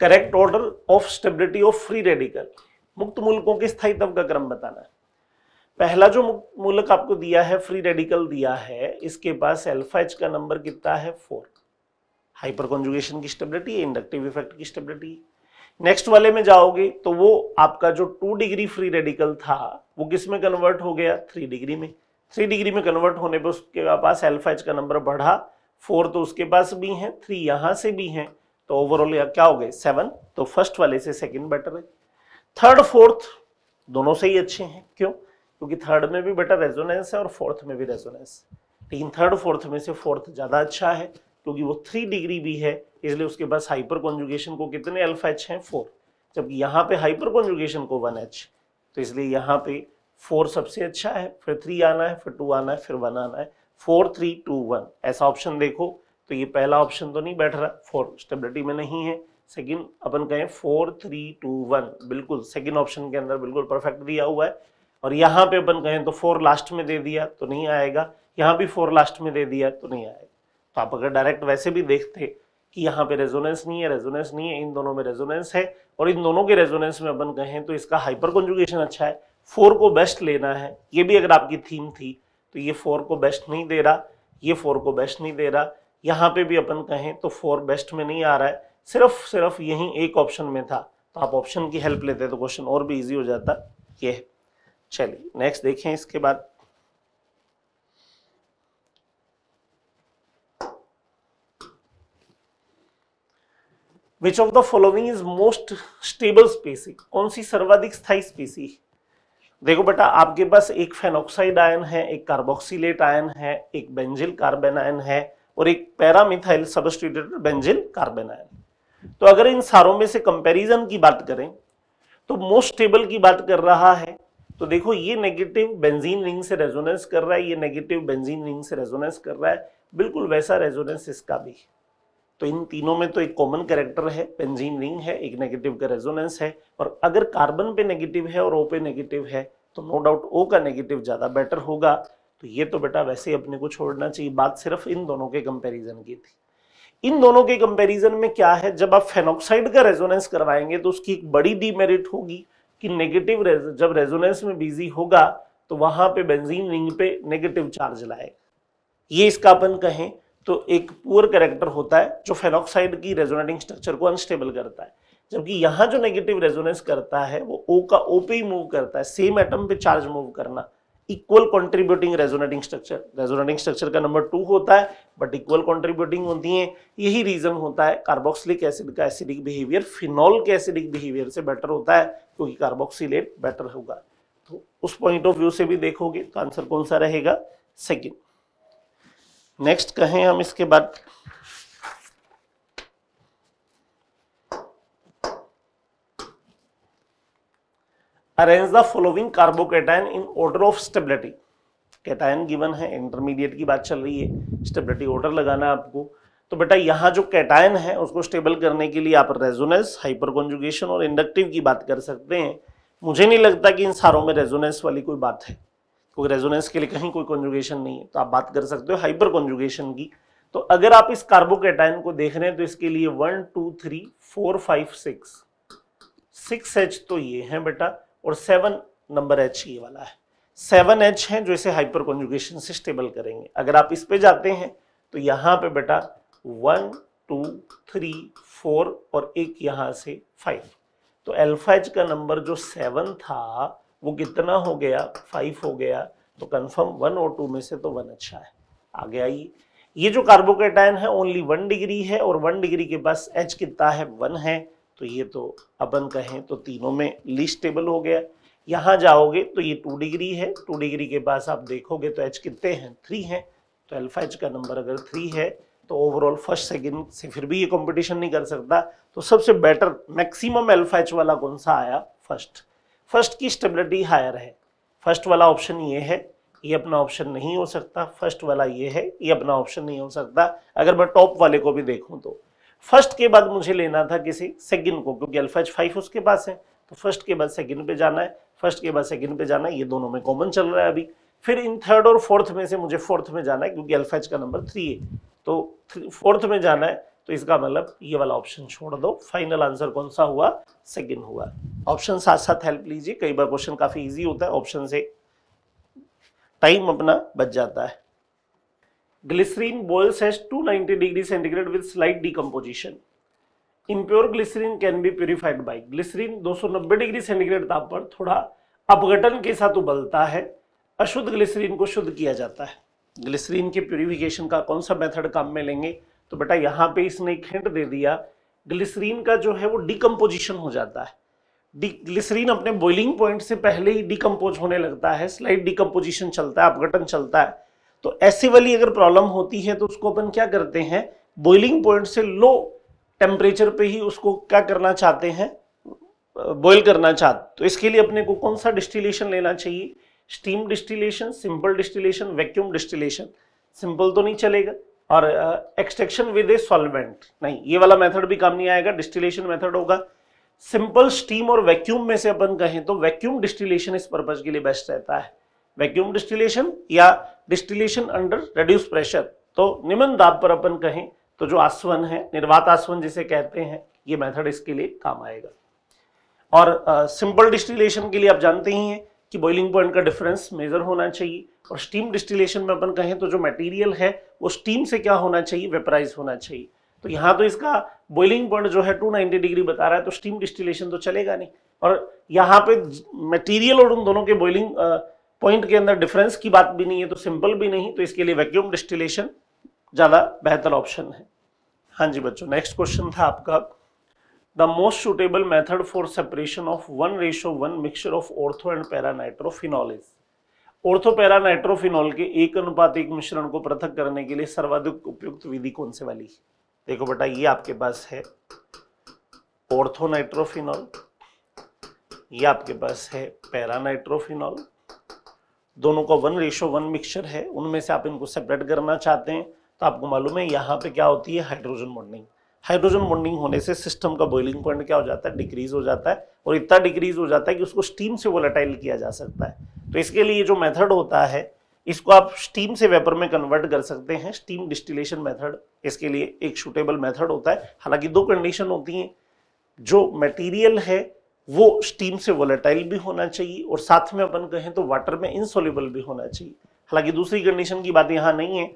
correct order of stability of free radical मुक्त मुल्कों के स्थायित्व का क्रम बताना है पहला जो मूलक आपको दिया है फ्री रेडिकल दिया है इसके पास अल्फा एच का नंबर कितना है फोर हाइपर कॉन्जुगेशन की स्टेबिलिटी इंडक्टिव इफेक्ट की स्टेबिलिटी नेक्स्ट वाले में जाओगे तो वो आपका जो टू डिग्री फ्री रेडिकल था वो किस में कन्वर्ट हो गया थ्री डिग्री में थ्री डिग्री में कन्वर्ट होने पर उसके पास एल्फा एच का नंबर बढ़ा फोर तो उसके पास भी है थ्री यहां से भी है तो ओवरऑल क्या हो गए सेवन तो फर्स्ट वाले से सेकेंड बेटर है थर्ड फोर्थ दोनों से ही अच्छे हैं क्यों क्योंकि थर्ड में भी बेटा रेजोनेंस है और फोर्थ में भी रेजोनेंस लेकिन थर्ड फोर्थ में से फोर्थ ज़्यादा अच्छा है क्योंकि वो थ्री डिग्री भी है इसलिए उसके पास हाइपर कॉन्जुगेशन को कितने अल्फा एच हैं फोर जबकि यहाँ पे हाइपर कॉन्जुगेशन को वन एच तो इसलिए यहाँ पे फोर सबसे अच्छा है फिर थ्री आना है फिर टू आना है फिर वन आना है फोर थ्री टू वन ऐसा ऑप्शन देखो तो ये पहला ऑप्शन तो नहीं बैठ रहा फोर स्टेबिलिटी में नहीं है सेकंड अपन कहें फोर थ्री टू वन बिल्कुल सेकंड ऑप्शन के अंदर बिल्कुल परफेक्ट दिया हुआ है और यहाँ पे अपन कहें तो फोर लास्ट में दे दिया तो नहीं आएगा यहाँ भी फोर लास्ट में दे दिया तो नहीं आएगा तो आप अगर डायरेक्ट वैसे भी देखते कि यहाँ पे रेजोनेंस नहीं है रेजोनेंस नहीं है इन दोनों में रेजोनेंस है और इन दोनों के रेजोनेंस में अपन कहें तो इसका हाइपर कंजुगेशन अच्छा है फोर को बेस्ट लेना है ये भी अगर आपकी थीम थी तो ये फोर को बेस्ट नहीं दे रहा ये फोर को बेस्ट नहीं दे रहा यहाँ पे भी अपन कहें तो फोर बेस्ट में नहीं आ रहा है सिर्फ सिर्फ यही एक ऑप्शन में था तो आप ऑप्शन की हेल्प लेते तो क्वेश्चन और भी ईजी हो जाता ये है चलिए नेक्स्ट देखें इसके बाद which of the following is most stable species कौन सी सर्वाधिक स्थायी स्पीसी देखो बेटा आपके पास एक फेनोक्साइड आयन है एक कार्बोक्सिलेट आयन है एक बेंजिल कार्बन आयन है और एक paramethyl substituted benzyl carbon ion तो अगर इन सारों में से कंपैरिजन की बात करें तो मोस्ट स्टेबल की बात कर रहा है तो देखो ये नेगेटिव बेंजीन रिंग से रेजोनेंस कर रहा है ये नेगेटिव बेंजीन रिंग से रेजोनेंस कर रहा है बिल्कुल वैसा रेजोनेंस इसका भी तो इन तीनों में तो एक कॉमन कैरेक्टर है बेंजीन रिंग है एक नेगेटिव का रेजोनेंस है और अगर कार्बन पे नेगेटिव है और ओ पे नेगेटिव है तो नो डाउट ओ का नेगेटिव ज़्यादा बेटर होगा तो ये तो बेटा वैसे ही अपने को छोड़ना चाहिए बात सिर्फ इन दोनों के कंपेरिजन की थी इन दोनों के कंपेरिजन में क्या है जब आप फेनोक्साइड का रेजोनेंस करवाएंगे तो उसकी एक बड़ी डीमेरिट होगी कि नेगेटिव जब रेजोनेंस में बिजी होगा तो वहां पे बेंजीन रिंग पे नेगेटिव चार्ज लाएगा ये इसका अपन कहें तो एक पुअर करेक्टर होता है जो फेनोक्साइड की रेजोनेटिंग स्ट्रक्चर को अनस्टेबल करता है जबकि यहाँ जो नेगेटिव रेजोनेंस करता है वो ओ का ओ पे ही मूव करता है सेम एटम पे चार्ज मूव करना equal contributing resonating structure resonating structure का नंबर टू होता है बट इक्वल कंट्रीब्यूटिंग होती है यही रीजन होता है कार्बोक्सिलिक एसिड का एसिडिक बिहेवियर फिनॉल के एसिडिक बिहेवियर से बेटर होता है क्योंकि कार्बोक्सीलेट बेटर होगा तो उस पॉइंट ऑफ व्यू से भी देखोगे तो आंसर कौन सा रहेगा सेकेंड नेक्स्ट कहें हम इसके बाद arrange the following carbocation in order of stability cation given है इंटरमीडिएट की बात चल रही है स्टेबिलिटी ऑर्डर लगाना है आपको तो बेटा यहाँ जो कैटायन है उसको स्टेबल करने के लिए आप रेजोनेंस हाइपर कॉन्जुगेशन और इंडक्टिव की बात कर सकते हैं मुझे नहीं लगता कि इन सारों में रेजोनेंस वाली कोई बात है क्योंकि रेजोनेंस के लिए कहीं कोई कॉन्जुगेशन नहीं है तो आप बात कर सकते हो हाइपर कॉन्जुगेशन की तो अगर आप इस कार्बोकेटाइन को देख रहे हैं तो इसके लिए one two three four five six six H तो ये है बेटा और सेवन नंबर एच ये वाला है सेवन एच है जो इसे हाइपर कॉन्जुगेशन से स्टेबल करेंगे अगर आप इस पे जाते हैं तो यहाँ पे बेटा वन टू थ्री फोर और एक यहाँ से फाइव तो एल्फाइज का नंबर जो सेवन था वो कितना हो गया फाइव हो गया तो कंफर्म वन और टू में से तो वन अच्छा है आगे आइए ये जो कार्बोकेटाइन है ओनली वन डिग्री है और वन डिग्री के पास एच कितना है वन है तो ये तो अपन कहें तो तीनों में लिस्टेबल हो गया यहाँ जाओगे तो ये टू डिग्री है टू डिग्री के पास आप देखोगे तो एच कितने हैं थ्री हैं तो एल्फा एच का नंबर अगर थ्री है तो ओवरऑल फर्स्ट सेकंड से फिर भी ये कंपटीशन नहीं कर सकता तो सबसे बेटर मैक्सिमम अल्फा एच वाला कौन सा आया फर्स्ट फर्स्ट की स्टेबिलिटी हायर है फर्स्ट वाला ऑप्शन ये है ये अपना ऑप्शन नहीं हो सकता फर्स्ट वाला ये है ये अपना ऑप्शन नहीं हो सकता अगर मैं टॉप वाले को भी देखूँ तो फर्स्ट के बाद मुझे लेना था किसी सेकेंड को क्योंकि अल्फा एच फाइव उसके पास है तो फर्स्ट के बाद सेकंड पे जाना है फर्स्ट के बाद सेकंड पे जाना है ये दोनों में कॉमन चल रहा है अभी फिर इन थर्ड और फोर्थ में से मुझे फोर्थ में जाना है क्योंकि अल्फा एच का नंबर थ्री है तो फोर्थ में जाना है तो इसका मतलब ये वाला ऑप्शन छोड़ दो फाइनल आंसर कौन सा हुआ सेकंड हुआ ऑप्शन साथ साथ हेल्प लीजिए कई बार क्वेश्चन काफी इजी होता है ऑप्शन से टाइम अपना बच जाता है glycerine boils has 290 degree centigrade with slight decomposition impure glycerine can be purified by glycerine दो डिग्री सेंटीग्रेड ताप पर थोड़ा अपघटन के साथ उबलता है अशुद्ध ग्लिसरीन को शुद्ध किया जाता है ग्लिसरीन के प्योरीफिकेशन का कौन सा मेथड काम में लेंगे तो बेटा यहाँ पे इसने एक हिंट दे दिया ग्लिसरीन का जो है वो डिकम्पोजिशन हो जाता है ग्लिसरीन अपने बॉइलिंग पॉइंट से पहले ही डिकम्पोज होने लगता है स्लाइड डिकम्पोजिशन चलता है अपघटन चलता है तो ऐसे वाली अगर प्रॉब्लम होती है तो उसको अपन क्या करते हैं बॉइलिंग पॉइंट से लो टेम्परेचर पे ही उसको क्या करना चाहते हैं बॉइल करना चाहते तो इसके लिए अपने को कौन सा डिस्टिलेशन लेना चाहिए steam distillation simple distillation vacuum distillation simple तो नहीं चलेगा और एक्सट्रैक्शन विद ए सॉल्वेंट नहीं ये वाला मेथड भी काम नहीं आएगा डिस्टिलेशन मेथड होगा सिंपल स्टीम और वैक्यूम में से अपन कहें तो वैक्यूम डिस्टिलेशन इस पर्पज के लिए बेस्ट रहता है वैक्यूम डिस्टिलेशन या डिस्टिलेशन अंडर रेड्यूस प्रेशर तो निम्न दाब पर अपन कहें तो जो आसवन है निर्वात आसवन जिसे कहते हैं ये मेथड इसके लिए काम आएगा और सिंपल uh, डिस्टिलेशन के लिए आप जानते ही हैं कि बॉइलिंग पॉइंट का डिफरेंस मेजर होना चाहिए और स्टीम डिस्टिलेशन में अपन कहें तो जो मटेरियल है वो स्टीम से क्या होना चाहिए वेपराइज होना चाहिए तो यहाँ तो इसका बॉइलिंग पॉइंट जो है नाइनटी डिग्री बता रहा है तो स्टीम डिस्टिलेशन तो चलेगा नहीं और यहाँ पे मटेरियल और उन दोनों के बॉइलिंग पॉइंट के अंदर डिफरेंस की बात भी नहीं है तो सिंपल भी नहीं तो इसके लिए वैक्यूम डिस्टिलेशन ज़्यादा बेहतर ऑप्शन है हाँ जी बच्चों नेक्स्ट क्वेश्चन था आपका the most suitable method for separation of one ratio 1 mixture of ortho and paranitrophenol is ortho paranitrophenol के एक अनुपात एक मिश्रण को पृथक करने के लिए सर्वाधिक उपयुक्त विधि कौन से वाली देखो बेटा ये आपके पास है ऑर्थोनाइट्रोफिनॉल ये आपके पास है पैरानाइट्रोफिनॉल दोनों का वन रेशो वन मिक्सचर है उनमें से आप इनको सेपरेट करना चाहते हैं तो आपको मालूम है यहाँ पे क्या होती है हाइड्रोजन बॉन्डिंग हाइड्रोजन बॉन्डिंग होने से सिस्टम का बॉइलिंग पॉइंट क्या हो जाता है डिक्रीज हो जाता है और इतना डिक्रीज हो जाता है कि उसको स्टीम से वोलेटाइल किया जा सकता है तो इसके लिए जो मेथड होता है इसको आप स्टीम से वेपर में कन्वर्ट कर सकते हैं स्टीम डिस्टिलेशन मेथड इसके लिए एक सुटेबल मेथड होता है हालांकि दो कंडीशन होती हैं जो मटेरियल है वो स्टीम से वोलेटाइल भी होना चाहिए और साथ में अपन कहें तो वाटर में इनसोल्यूबल भी होना चाहिए हालांकि दूसरी कंडीशन की बात यहाँ नहीं है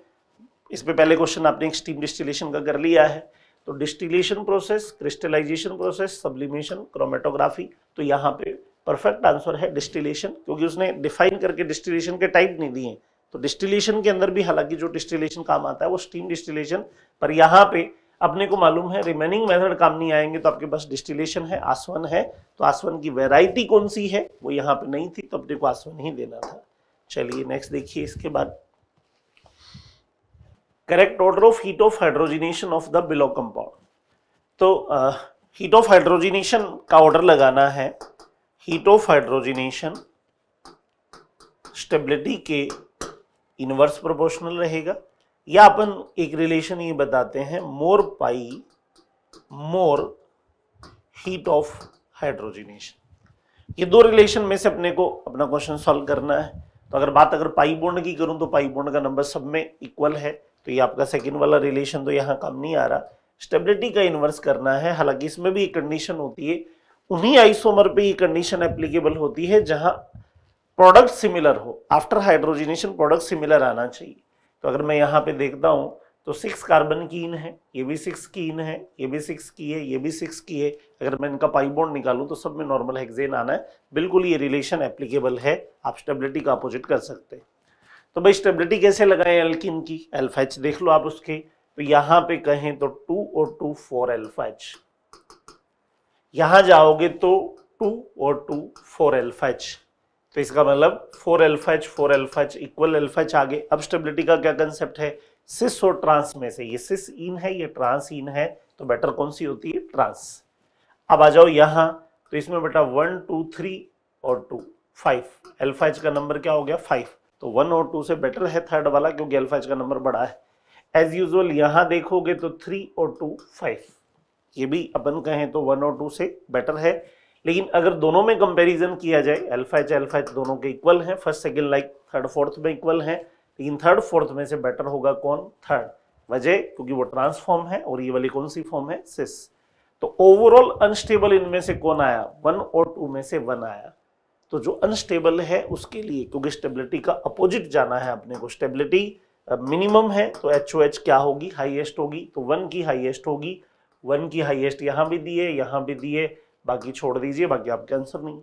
इस पर पहले क्वेश्चन आपने स्टीम डिस्टिलेशन का कर लिया है तो distillation process crystallisation process sublimation chromatography तो यहाँ पे परफेक्ट आंसर है डिस्टिलेशन क्योंकि उसने डिफाइन करके डिस्टिलेशन के टाइप नहीं दिए तो डिस्टिलेशन के अंदर भी हालांकि जो डिस्टिलेशन काम आता है वो स्टीम डिस्टिलेशन पर यहाँ पे अपने को मालूम है रिमेनिंग मेथड काम नहीं आएंगे तो आपके पास डिस्टिलेशन है आसवन है तो आसवन की वेराइटी कौन सी है वो यहाँ पे नहीं थी तो अपने को आसवन ही देना था चलिए नेक्स्ट देखिए इसके बाद correct order of heat of hydrogenation of the below compound तो हीट ऑफ हाइड्रोजिनेशन का ऑर्डर लगाना है हीट ऑफ हाइड्रोजिनेशन स्टेबिलिटी के इनवर्स प्रोपोर्शनल रहेगा या अपन एक रिलेशन ये बताते हैं more pi more heat of hydrogenation ये दो रिलेशन में से अपने को अपना क्वेश्चन सॉल्व करना है तो अगर बात अगर पाई बोन्ड की करूं तो पाई बोन्ड का नंबर सब में इक्वल है तो ये आपका सेकेंड वाला रिलेशन तो यहाँ काम नहीं आ रहा स्टेबिलिटी का इन्वर्स करना है हालांकि इसमें भी एक कंडीशन होती है उन्हीं आइसोमर पे ये कंडीशन एप्लीकेबल होती है जहाँ प्रोडक्ट सिमिलर हो आफ्टर हाइड्रोजिनेशन प्रोडक्ट सिमिलर आना चाहिए तो अगर मैं यहाँ पे देखता हूँ तो सिक्स कार्बन की इन है ये भी सिक्स की इन है ये भी सिक्स की है ये भी सिक्स की है अगर मैं इनका पाइबोंड निकालूँ तो सब में नॉर्मल हेक्जेन आना है बिल्कुल ये रिलेशन एप्लीकेबल है आप स्टेबिलिटी का अपोजिट कर सकते हैं तो भाई स्टेबिलिटी कैसे लगाए एल्किन की एल्फा एच देख लो आप उसके तो यहाँ पे कहें तो टू और टू फोर एल्फा एच यहाँ जाओगे तो टू और टू फोर एल्फा एच तो इसका मतलब four alpha H four alpha H equal alpha H आगे अब स्टेबिलिटी का क्या कंसेप्ट है सिस और ट्रांस में से ये सिस इन है ये ट्रांस इन है तो बेटर कौन सी होती है ट्रांस अब आ जाओ यहां तो इसमें बेटा वन टू थ्री और टू फाइव एल्फा एच का नंबर क्या हो गया फाइव तो वन और टू से बेटर है थर्ड वाला क्योंकि अल्फा एच का नंबर बड़ा है एज यूजल यहां देखोगे तो थ्री और टू फाइव ये भी अपन कहें तो वन और टू से बेटर है लेकिन अगर दोनों में कंपैरिजन किया जाए अल्फा एच अल्फा एच दोनों के इक्वल हैं first second like third fourth में इक्वल हैं लेकिन थर्ड फोर्थ में से बेटर होगा कौन थर्ड वजह क्योंकि वो ट्रांसफॉर्म है और ये वाली कौन सी फॉर्म है सिस तो ओवरऑल अनस्टेबल इनमें से कौन आया वन और टू में से वन आया तो जो अनस्टेबल है उसके लिए क्योंकि स्टेबिलिटी का अपोजिट जाना है अपने को स्टेबिलिटी मिनिमम है तो एच ओ एच क्या होगी हाईएस्ट होगी तो वन की हाईएस्ट होगी वन की हाईएस्ट यहाँ भी दिए यहाँ भी दिए बाकी छोड़ दीजिए बाकी आपके आंसर नहीं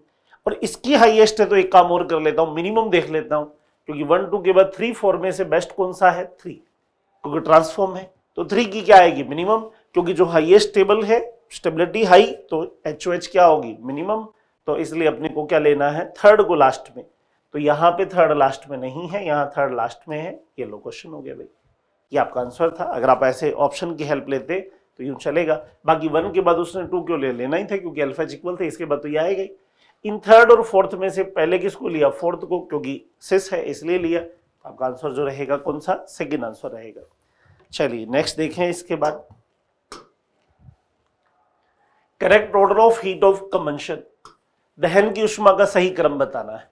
और इसकी हाईएस्ट है तो एक काम और कर लेता हूँ मिनिमम देख लेता हूँ क्योंकि वन टू के बाद थ्री फोर में से बेस्ट कौन सा है थ्री क्योंकि ट्रांसफॉर्म है तो थ्री की क्या आएगी मिनिमम क्योंकि जो हाइएस्ट टेबल है स्टेबिलिटी हाई तो एच क्या होगी मिनिमम तो इसलिए अपने को क्या लेना है थर्ड को लास्ट में तो यहाँ पे थर्ड लास्ट में नहीं है यहाँ थर्ड लास्ट में है ये लो क्वेश्चन हो गया भाई ये आपका आंसर था अगर आप ऐसे ऑप्शन की हेल्प लेते तो यूँ चलेगा बाकी वन के बाद उसने टू क्यों ले लेना ही था क्योंकि अल्फाज इक्वल थे इसके बाद तो ये आएगा ही इन थर्ड और फोर्थ में से पहले किसको लिया फोर्थ को क्योंकि सिस है इसलिए लिया तो आपका आंसर जो रहेगा कौन सा सेकेंड आंसर रहेगा चलिए नेक्स्ट देखें इसके बाद correct order of heat of combustion दहन की उष्मा का सही क्रम बताना है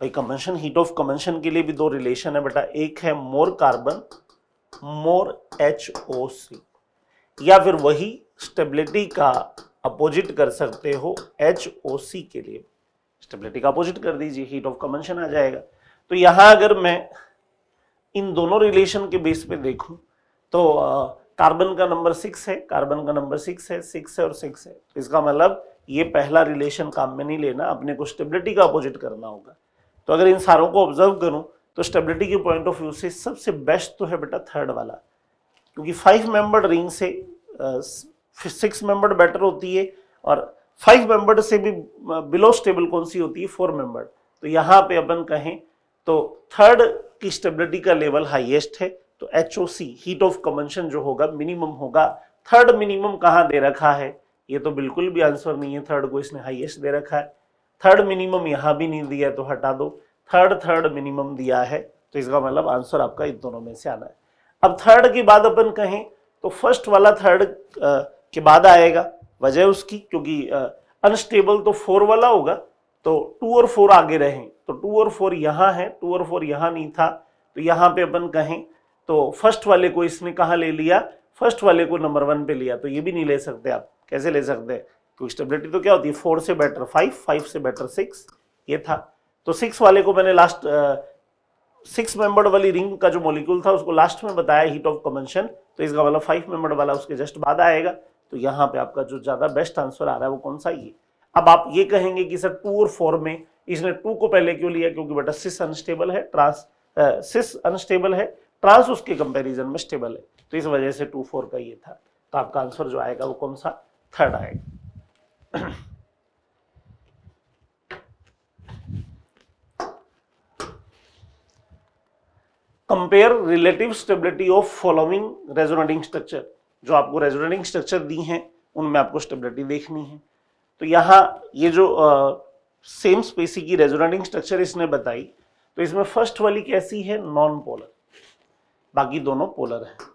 भाई कमेंशन हीट ऑफ कमेंशन के लिए भी दो रिलेशन है बेटा एक है more carbon more H O सी या फिर वही स्टेबिलिटी का अपोजिट कर सकते हो एच ओ सी के लिए स्टेबिलिटी का अपोजिट कर दीजिए हीट ऑफ कमेंशन आ जाएगा तो यहां अगर मैं इन दोनों रिलेशन के बेस पे देखूं तो कार्बन का नंबर सिक्स है कार्बन का नंबर सिक्स है सिक्स है और सिक्स है इसका मतलब ये पहला रिलेशन काम में नहीं लेना अपने को स्टेबिलिटी का अपोजिट करना होगा तो अगर इन सारों को ऑब्जर्व करूँ तो स्टेबिलिटी के पॉइंट ऑफ व्यू से सबसे बेस्ट तो है बेटा थर्ड वाला क्योंकि फाइव मेंबर्ड रिंग से सिक्स मेंबर्ड बेटर होती है और फाइव मेंबर्ड से भी बिलो स्टेबल कौन सी होती है फोर मेंबर्ड तो यहाँ पे अपन कहें तो थर्ड की स्टेबिलिटी का लेवल हाईएस्ट है तो एच हीट ऑफ कमंशन जो होगा मिनिमम होगा थर्ड मिनिमम कहाँ दे रखा है ये तो बिल्कुल भी आंसर नहीं है थर्ड को इसने हाईएस्ट दे रखा है थर्ड मिनिमम यहाँ भी नहीं दिया है तो हटा दो थर्ड थर्ड मिनिमम दिया है तो इसका मतलब आंसर आपका इन दोनों में से आना है अब थर्ड की बात अपन कहें तो फर्स्ट वाला थर्ड के बाद आएगा वजह उसकी क्योंकि अनस्टेबल तो फोर वाला होगा तो टू और फोर आगे रहें तो टू और फोर यहाँ है टू और फोर यहाँ नहीं था तो यहाँ पे अपन कहें तो फर्स्ट वाले को इसने कहा ले लिया फर्स्ट वाले को नंबर वन पे लिया तो ये भी नहीं ले सकते आप कैसे ले सकते क्योंकि तो स्टेबिलिटी तो क्या होती है फोर से बेटर फाइव फाइव से बेटर सिक्स ये था तो सिक्स वाले को मैंने लास्ट सिक्स मेंबर्ड वाली रिंग का जो मॉलिक्यूल था उसको लास्ट में बताया हीट ऑफ कमेंशन तो इसका वाला फाइव मेंबर्ड वाला उसके जस्ट बाद आएगा तो यहाँ पे आपका जो ज़्यादा बेस्ट आंसर आ रहा है वो कौन सा ये अब आप ये कहेंगे कि सर टू और फोर में इसने टू को पहले क्यों लिया क्योंकि बेटा सिस अनस्टेबल है ट्रांस सिस अनस्टेबल है ट्रांस उसके कंपेरिजन में स्टेबल है तो इस वजह से टू फोर का ये था तो आपका आंसर जो आएगा वो कौन सा थर्ड आएगा compare relative stability of following resonating structure जो आपको रेजोनेटिंग स्ट्रक्चर दी हैं उनमें आपको स्टेबिलिटी देखनी है तो यहाँ ये जो सेम स्पेसी की रेजोनेटिंग स्ट्रक्चर इसने बताई तो इसमें फर्स्ट वाली कैसी है नॉन पोलर बाकी दोनों पोलर है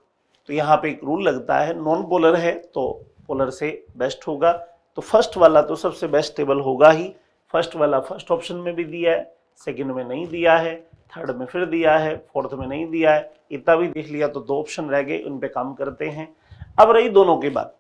तो यहाँ पे एक रूल लगता है नॉन बॉलर है तो बॉलर से बेस्ट होगा तो फर्स्ट वाला तो सबसे बेस्ट टेबल होगा ही फर्स्ट वाला फर्स्ट ऑप्शन में भी दिया है सेकंड में नहीं दिया है थर्ड में फिर दिया है फोर्थ में नहीं दिया है इतना भी देख लिया तो दो ऑप्शन रह गए उन काम करते हैं अब रही दोनों की बात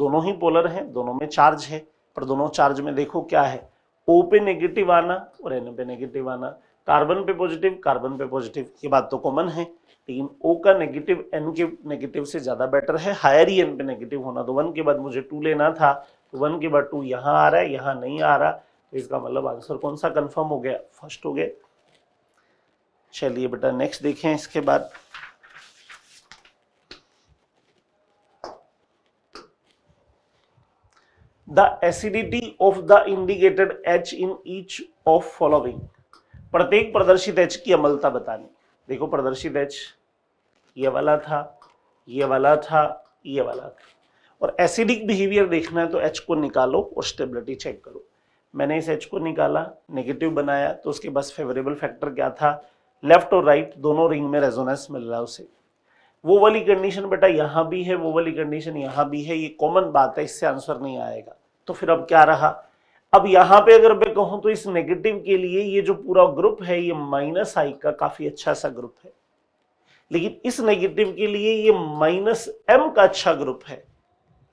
दोनों ही पोलर हैं दोनों में चार्ज है पर दोनों चार्ज में देखो क्या है ओ पे नेगेटिव आना और एन पे नेगेटिव आना कार्बन पे पॉजिटिव कार्बन पे पॉजिटिव ये बात तो कॉमन है टीम ओ का नेगेटिव एन के नेगेटिव से ज़्यादा बेटर है हायर ही एन पे नेगेटिव होना तो वन के बाद मुझे टू लेना था तो वन के बाद टू यहाँ आ रहा है यहाँ नहीं आ रहा तो इसका मतलब आंसर कौन सा कन्फर्म हो गया फर्स्ट हो गया चलिए बेटा नेक्स्ट देखें इसके बाद the acidity of the indicated H in each of following प्रत्येक प्रदर्शित एच की अमलता बतानी देखो प्रदर्शित एच ये वाला था ये वाला था ये वाला था और एसिडिक बिहेवियर देखना है तो एच को निकालो और स्टेबिलिटी चेक करो मैंने इस एच को निकाला नेगेटिव बनाया तो उसके बस फेवरेबल फैक्टर क्या था लेफ्ट और राइट दोनों रिंग में रेजोनेंस मिल रहा है उसे वो वाली कंडीशन बेटा यहाँ भी है वो वाली कंडीशन यहाँ भी है ये कॉमन बात है इससे आंसर नहीं आएगा तो फिर अब क्या रहा अब यहाँ पे अगर मैं कहूँ तो इस नेगेटिव के लिए ये जो पूरा ग्रुप है ये माइनस आई का काफ़ी अच्छा सा ग्रुप है लेकिन इस नेगेटिव के लिए ये माइनस एम का अच्छा ग्रुप है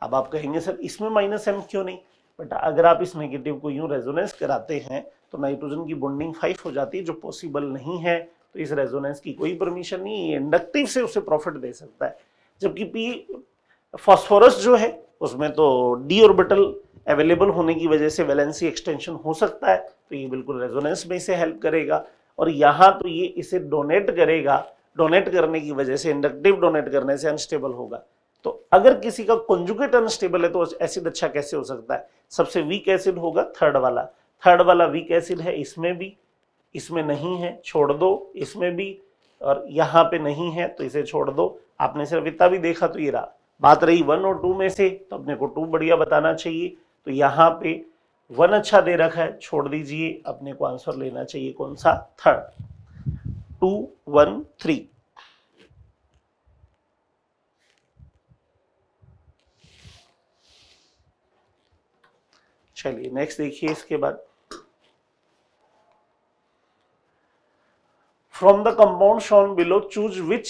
अब आप कहेंगे सर इसमें माइनस एम क्यों नहीं बट अगर आप इस नेगेटिव को यूं रेजोनेंस कराते हैं तो नाइट्रोजन की बॉन्डिंग फाइव हो जाती है जो पॉसिबल नहीं है तो इस रेजोनेंस की कोई परमिशन नहीं है इंडक्टिव से उसे प्रॉफिट दे सकता है जबकि पी फॉस्फोरस जो है उसमें तो डी ऑर्बिटल अवेलेबल होने की वजह से वैलेंसी एक्सटेंशन हो सकता है तो ये बिल्कुल रेजोनेंस में इसे हेल्प करेगा और यहाँ तो ये इसे डोनेट करेगा डोनेट करने की वजह से इंडक्टिव डोनेट करने से अनस्टेबल होगा तो अगर किसी का कंजुगेट अनस्टेबल है तो एसिड अच्छा कैसे हो सकता है सबसे वीक एसिड होगा थर्ड वाला थर्ड वाला वीक एसिड है इसमें भी इसमें नहीं है छोड़ दो इसमें भी और यहाँ पे नहीं है तो इसे छोड़ दो आपने सिर्फ इतना भी देखा तो ये रहा बात रही वन और टू में से तो अपने को टू बढ़िया बताना चाहिए तो यहाँ पे वन अच्छा दे रखा है छोड़ दीजिए अपने को आंसर लेना चाहिए कौन सा थर्ड टू वन थ्री चलिए नेक्स्ट देखिए इसके बाद from the compound shown below choose which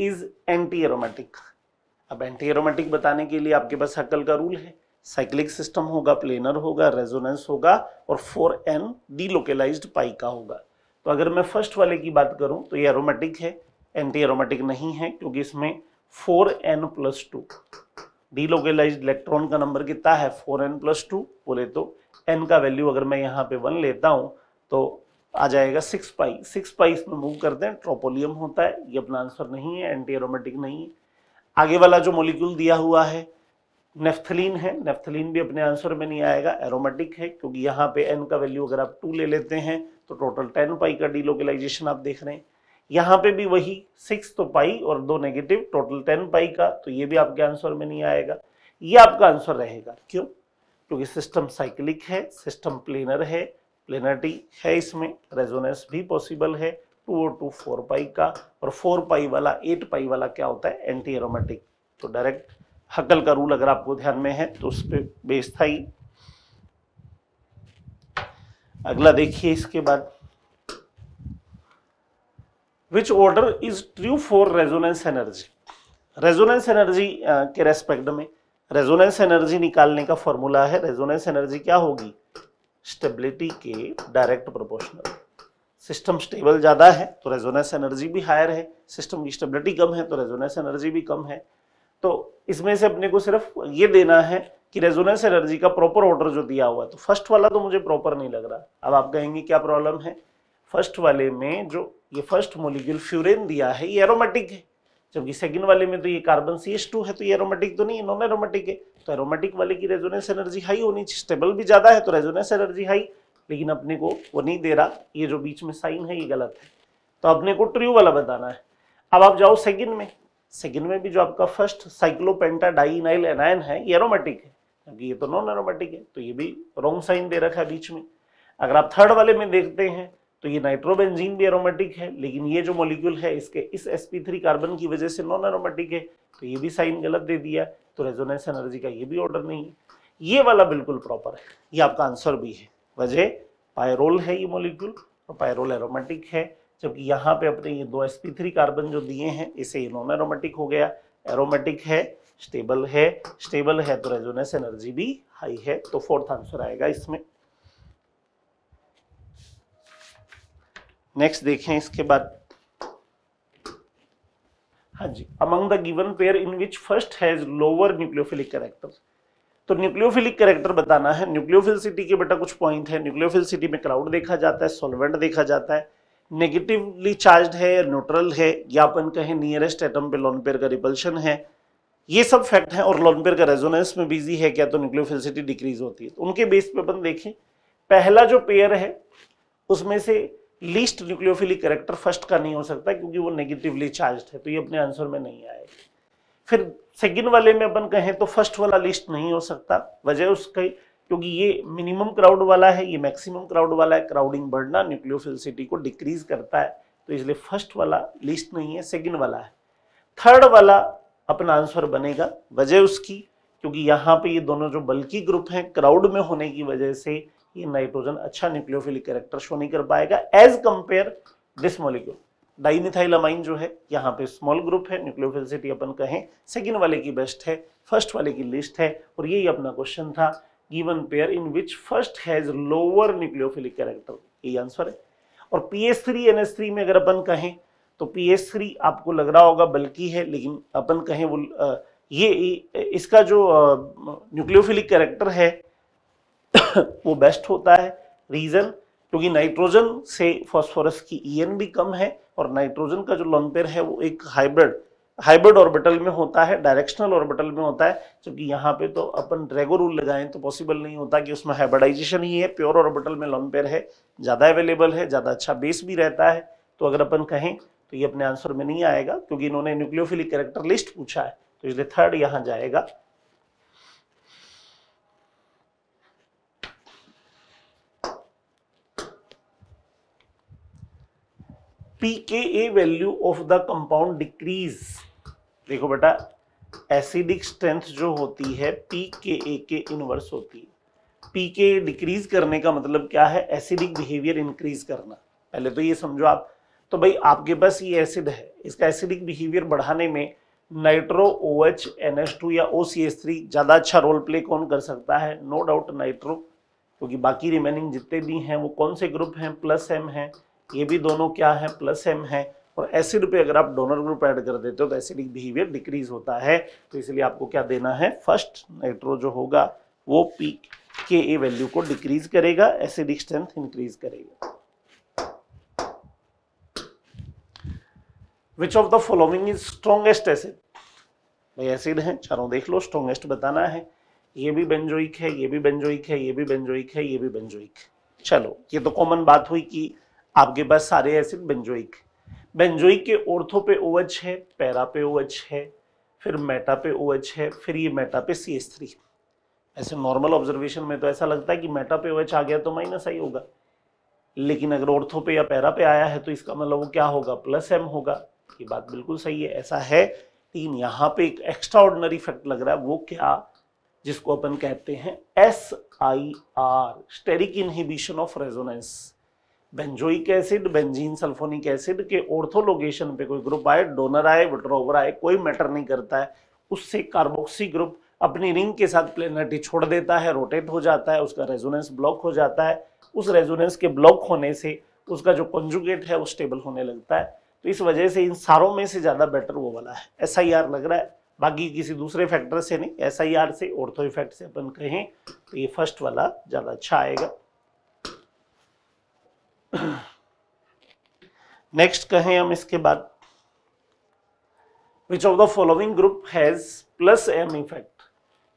is anti aromatic अब एंटी एरोमेटिक बताने के लिए आपके पास हकल का रूल है साइक्लिक सिस्टम होगा प्लेनर होगा रेजोनेंस होगा और फोर एन डीलोकेलाइज पाई का होगा तो अगर मैं फर्स्ट वाले की बात करूं तो ये एरोमेटिक है एंटी एरोमेटिक नहीं है क्योंकि इसमें four n plus two delocalize electron का नंबर कितना है फोर एन प्लस टू बोले तो एन का वैल्यू अगर मैं यहाँ पे वन लेता हूँ तो आ जाएगा सिक्स पाई सिक्स पाई इसमें मूव करते हैं ट्रोपोलियम होता है ये अपना आंसर नहीं है एंटी एरोमेटिक नहीं है आगे वाला जो मोलिक्यूल दिया हुआ है नेफ्थलीन है नेफ्थलीन भी अपने आंसर में नहीं आएगा एरोमेटिक है क्योंकि यहाँ पे एन का वैल्यू अगर आप टू ले लेते हैं तो टोटल टेन पाई का डीलोकलाइजेशन आप देख रहे हैं यहाँ पे भी वही सिक्स तो पाई और दो नेगेटिव टोटल टेन पाई का तो ये भी आपके आंसर में नहीं आएगा ये आपका आंसर रहेगा क्यों क्योंकि सिस्टम साइक्लिक है सिस्टम प्लेनर है प्लेनरिटी है इसमें रेजोनेंस भी पॉसिबल है टू और टू फोर पाई का और फोर पाई वाला एट पाई वाला क्या होता है एंटी एरोमेटिक तो डायरेक्ट हकल का रूल अगर आपको ध्यान में है तो उस पर बेस्ड था ही अगला देखिए इसके बाद which order is true for resonance energy resonance energy के रेस्पेक्ट में रेजोनेंस एनर्जी निकालने का फॉर्मूला है रेजोनेंस एनर्जी क्या होगी स्टेबिलिटी के डायरेक्ट प्रोपोर्शनल सिस्टम स्टेबल ज़्यादा है तो रेजोनेंस एनर्जी भी हायर है सिस्टम की स्टेबिलिटी कम है तो रेजोनेंस एनर्जी भी कम है तो इसमें से अपने को सिर्फ ये देना है कि रेजोनेंस एनर्जी का प्रॉपर ऑर्डर जो दिया हुआ है तो फर्स्ट वाला तो मुझे प्रॉपर नहीं लग रहा अब आप कहेंगे क्या प्रॉब्लम है फर्स्ट वाले में जो ये फर्स्ट मोलिक्यूल फ्यूरेन दिया है ये एरोमेटिक है जबकि सेकंड वाले में तो ये कार्बन सी एस टू है तो ये एरोमेटिक तो नहीं नॉन एरोमेटिक है तो एरोमेटिक वाले की रेजोनेंस एनर्जी हाई होनी चाहिए स्टेबल भी ज़्यादा है तो रेजोनेंस एनर्जी हाई लेकिन अपने को वो नहीं दे रहा ये जो बीच में साइन है ये गलत है तो अपने को ट्रू वाला बताना है अब आप जाओ सेकंड में सेकंड में भी जो आपका फर्स्ट साइक्लोपेंटा डाइनाइल एनायन है ये एरोमेटिक है क्योंकि ये तो नॉन एरोमेटिक है तो ये भी रॉन्ग साइन दे रखा है बीच में अगर आप थर्ड वाले में देखते हैं तो ये नाइट्रोबेंजीन भी एरोमेटिक है लेकिन ये जो मॉलिक्यूल है इसके इस sp3 कार्बन की वजह से नॉन एरोमेटिक है तो ये भी साइन गलत दे दिया तो रेजोनेंस एनर्जी का ये भी ऑर्डर नहीं है ये वाला बिल्कुल प्रॉपर है ये आपका आंसर भी है वजह पायरोल है ये मॉलिक्यूल और पायरोल एरोमेटिक है जबकि यहाँ पे अपने ये दो sp3 कार्बन जो दिए हैं इसे ये नॉन एरोमेटिक हो गया एरोमेटिक है स्टेबल है स्टेबल है तो रेजोनेंस एनर्जी भी हाई है तो फोर्थ आंसर आएगा इसमें नेक्स्ट देखें इसके बाद हाँ जी among the given pair in which first has lower nucleophilic character तो न्यूक्लियोफिलिक कैरेक्टर बताना है न्यूक्लियोफिलिसिटी के बेटा कुछ पॉइंट है न्यूक्लियोफिलिसिटी में क्राउड देखा जाता है सोलवेंट देखा जाता है नेगेटिवली चार्ज है या न्यूट्रल है या अपन कहें नियरेस्ट एटम पे लॉन पेयर का रिपल्शन है ये सब फैक्ट हैं और लॉनबेर का रेजोनेंस में बिजी है क्या तो न्यूक्लियोफिलिसिटी डिक्रीज होती है तो उनके बेस पे अपन देखें पहला जो पेयर है उसमें से लीस्ट न्यूक्लियोफिलिक करेक्टर फर्स्ट का नहीं हो सकता क्योंकि वो नेगेटिवली चार्ज है तो ये अपने आंसर में नहीं आएगा फिर सेकेंड वाले में अपन कहें तो फर्स्ट वाला लिस्ट नहीं हो सकता वजह उसके क्योंकि ये मिनिमम क्राउड वाला है ये मैक्सिमम क्राउड वाला है क्राउडिंग बढ़ना न्यूक्लियोफिलिसिटी को डिक्रीज करता है तो इसलिए फर्स्ट वाला लिस्ट नहीं है सेकेंड वाला है थर्ड वाला अपना आंसर बनेगा वजह उसकी क्योंकि यहाँ पे ये दोनों जो बल्कि ग्रुप हैं क्राउड में होने की वजह से ये नाइट्रोजन अच्छा न्यूक्लियोफिलिक कैरेक्टर शो नहीं कर पाएगा as compare this molecule dimethylamine जो है यहाँ पे स्मॉल ग्रुप है न्यूक्लियोफिलिसिटी अपन कहें सेकेंड वाले की बेस्ट है फर्स्ट वाले की लिस्ट है और यही अपना क्वेश्चन था given pair in which first has lower nucleophilic character यही आंसर है और P S three N S three में अगर अपन कहें तो पी एस थ्री आपको लग रहा होगा बल्कि है लेकिन अपन कहें वो ये इसका जो न्यूक्लियोफिलिक कैरेक्टर है [COUGHS] वो बेस्ट होता है रीज़न क्योंकि नाइट्रोजन से फॉस्फोरस की ईएन भी कम है और नाइट्रोजन का जो लॉन्पेयर है वो एक हाइब्रिड हाइब्रिड ऑर्बिटल में होता है डायरेक्शनल ऑर्बिटल में होता है जबकि यहाँ पे तो अपन ड्रेगो रूल लगाएं तो पॉसिबल नहीं होता कि उसमें हाइब्रिडाइजेशन ही है प्योर ऑर्बिटल में लॉन्पेयर है ज़्यादा अवेलेबल है ज़्यादा अच्छा बेस भी रहता है तो अगर अपन कहें तो ये अपने आंसर में नहीं आएगा क्योंकि इन्होंने न्यूक्लियोफिलिक कैरेक्टर लिस्ट पूछा है तो इसलिए थर्ड यहां जाएगा pKa value of the compound decrease देखो बेटा एसिडिक स्ट्रेंथ जो होती है पीकेए के इनवर्स होती है पीके डिक्रीज करने का मतलब क्या है एसिडिक बिहेवियर इंक्रीज करना पहले तो ये समझो आप तो भाई आपके पास ये एसिड है इसका एसिडिक बिहेवियर बढ़ाने में nitro O H N S two या ओ सी एस थ्री ज़्यादा अच्छा रोल प्ले कौन कर सकता है नो डाउट नाइट्रो क्योंकि बाकी रिमेनिंग जितने भी हैं वो कौन से ग्रुप हैं प्लस एम हैं ये भी दोनों क्या हैं प्लस एम हैं और एसिड पे अगर आप डोनर ग्रुप ऐड कर देते हो तो एसिडिक बिहेवियर डिक्रीज होता है तो इसलिए आपको क्या देना है फर्स्ट नाइट्रो जो होगा वो पी के ए वैल्यू को डिक्रीज करेगा एसिडिक स्ट्रेंथ इंक्रीज करेगा which of the following is strongest acid भाई एसिड है चारों देख लो स्ट्रोंगेस्ट बताना है ये भी बेंजोइक है ये भी बेंजोइक है ये भी बेंजोइक है ये भी बेंजोइक चलो ये तो कॉमन बात हुई कि आपके पास सारे एसिड बेंजोइक बेंजोइक के ओर्थो पे ओएच है पैरा पे ओएच है फिर मेटा पे ओएच है फिर ये मेटा पे सी एस थ्री ऐसे नॉर्मल ऑब्जर्वेशन में तो ऐसा लगता है कि मेटा पे ओएच आ गया तो माइनस आई होगा लेकिन अगर ओर्थो पे या पैरा पे आया है तो इसका मतलब वो क्या होगा प्लस एम होगा ये बात बिल्कुल सही है ऐसा है लेकिन यहाँ पे एक एक्स्ट्रा ऑर्डनरी फैक्ट लग रहा है वो क्या जिसको अपन कहते हैं S I R steric inhibition of resonance benzoic acid benzene sulphonic acid के ऑर्थोलोगेशन पे कोई ग्रुप आए डोनर आए विट्रोवर आए कोई मैटर नहीं करता है उससे कार्बोक्सी ग्रुप अपनी रिंग के साथ प्लेनेटी छोड़ देता है रोटेट हो जाता है उसका रेजोनेंस ब्लॉक हो जाता है उस रेजोनेंस के ब्लॉक होने से उसका जो कंजुगेट है वो स्टेबल होने लगता है तो इस वजह से इन सारों में से ज़्यादा बेटर वो वाला है एस लग रहा है बाकी किसी दूसरे फैक्टर से नहीं एस से ऑर्थो इफेक्ट से अपन कहें तो ये फर्स्ट वाला ज़्यादा अच्छा आएगा नेक्स्ट कहें हम इसके बाद which of the following group has plus M effect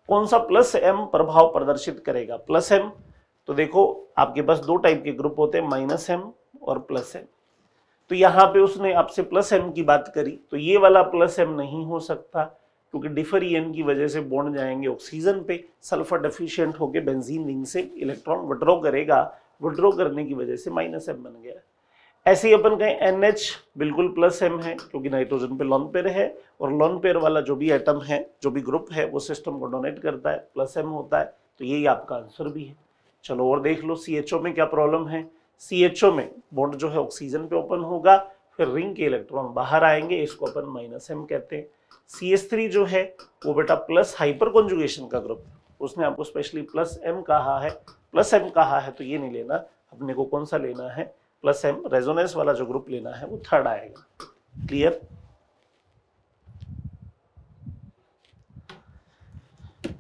कौन सा प्लस एम प्रभाव प्रदर्शित करेगा प्लस एम तो देखो आपके पास दो टाइप के ग्रुप होते हैं माइनस एम और प्लस एम तो यहाँ पे उसने आपसे प्लस एम की बात करी तो ये वाला प्लस एम नहीं हो सकता क्योंकि डिफरियन की वजह से बॉन्ड जाएंगे ऑक्सीजन पे सल्फर डिफिशियंट होकर बेंजीन रिंग से इलेक्ट्रॉन विड्रॉ करेगा विड्रॉ करने की वजह से माइनस एम बन गया ऐसे ही अपन कहें एन एच बिल्कुल प्लस एम है क्योंकि नाइट्रोजन पे लॉन पेयर है और लॉन पेयर वाला जो भी एटम है जो भी ग्रुप है वो सिस्टम को डोनेट करता है प्लस एम होता है तो यही आपका आंसर भी है चलो और देख लो सी एच ओ में क्या प्रॉब्लम है सी एच ओ में बॉन्ड जो है ऑक्सीजन पे ओपन होगा फिर रिंग के इलेक्ट्रॉन बाहर आएंगे इसको अपन माइनस एम कहते हैं सी एस थ्री जो है वो बेटा प्लस हाइपर कॉन्जुगेशन का ग्रुप उसने आपको स्पेशली प्लस एम कहा है प्लस एम कहा है तो ये नहीं लेना अपने को कौन सा लेना है प्लस एम रेजोनेंस वाला जो ग्रुप लेना है वो थर्ड आएगा क्लियर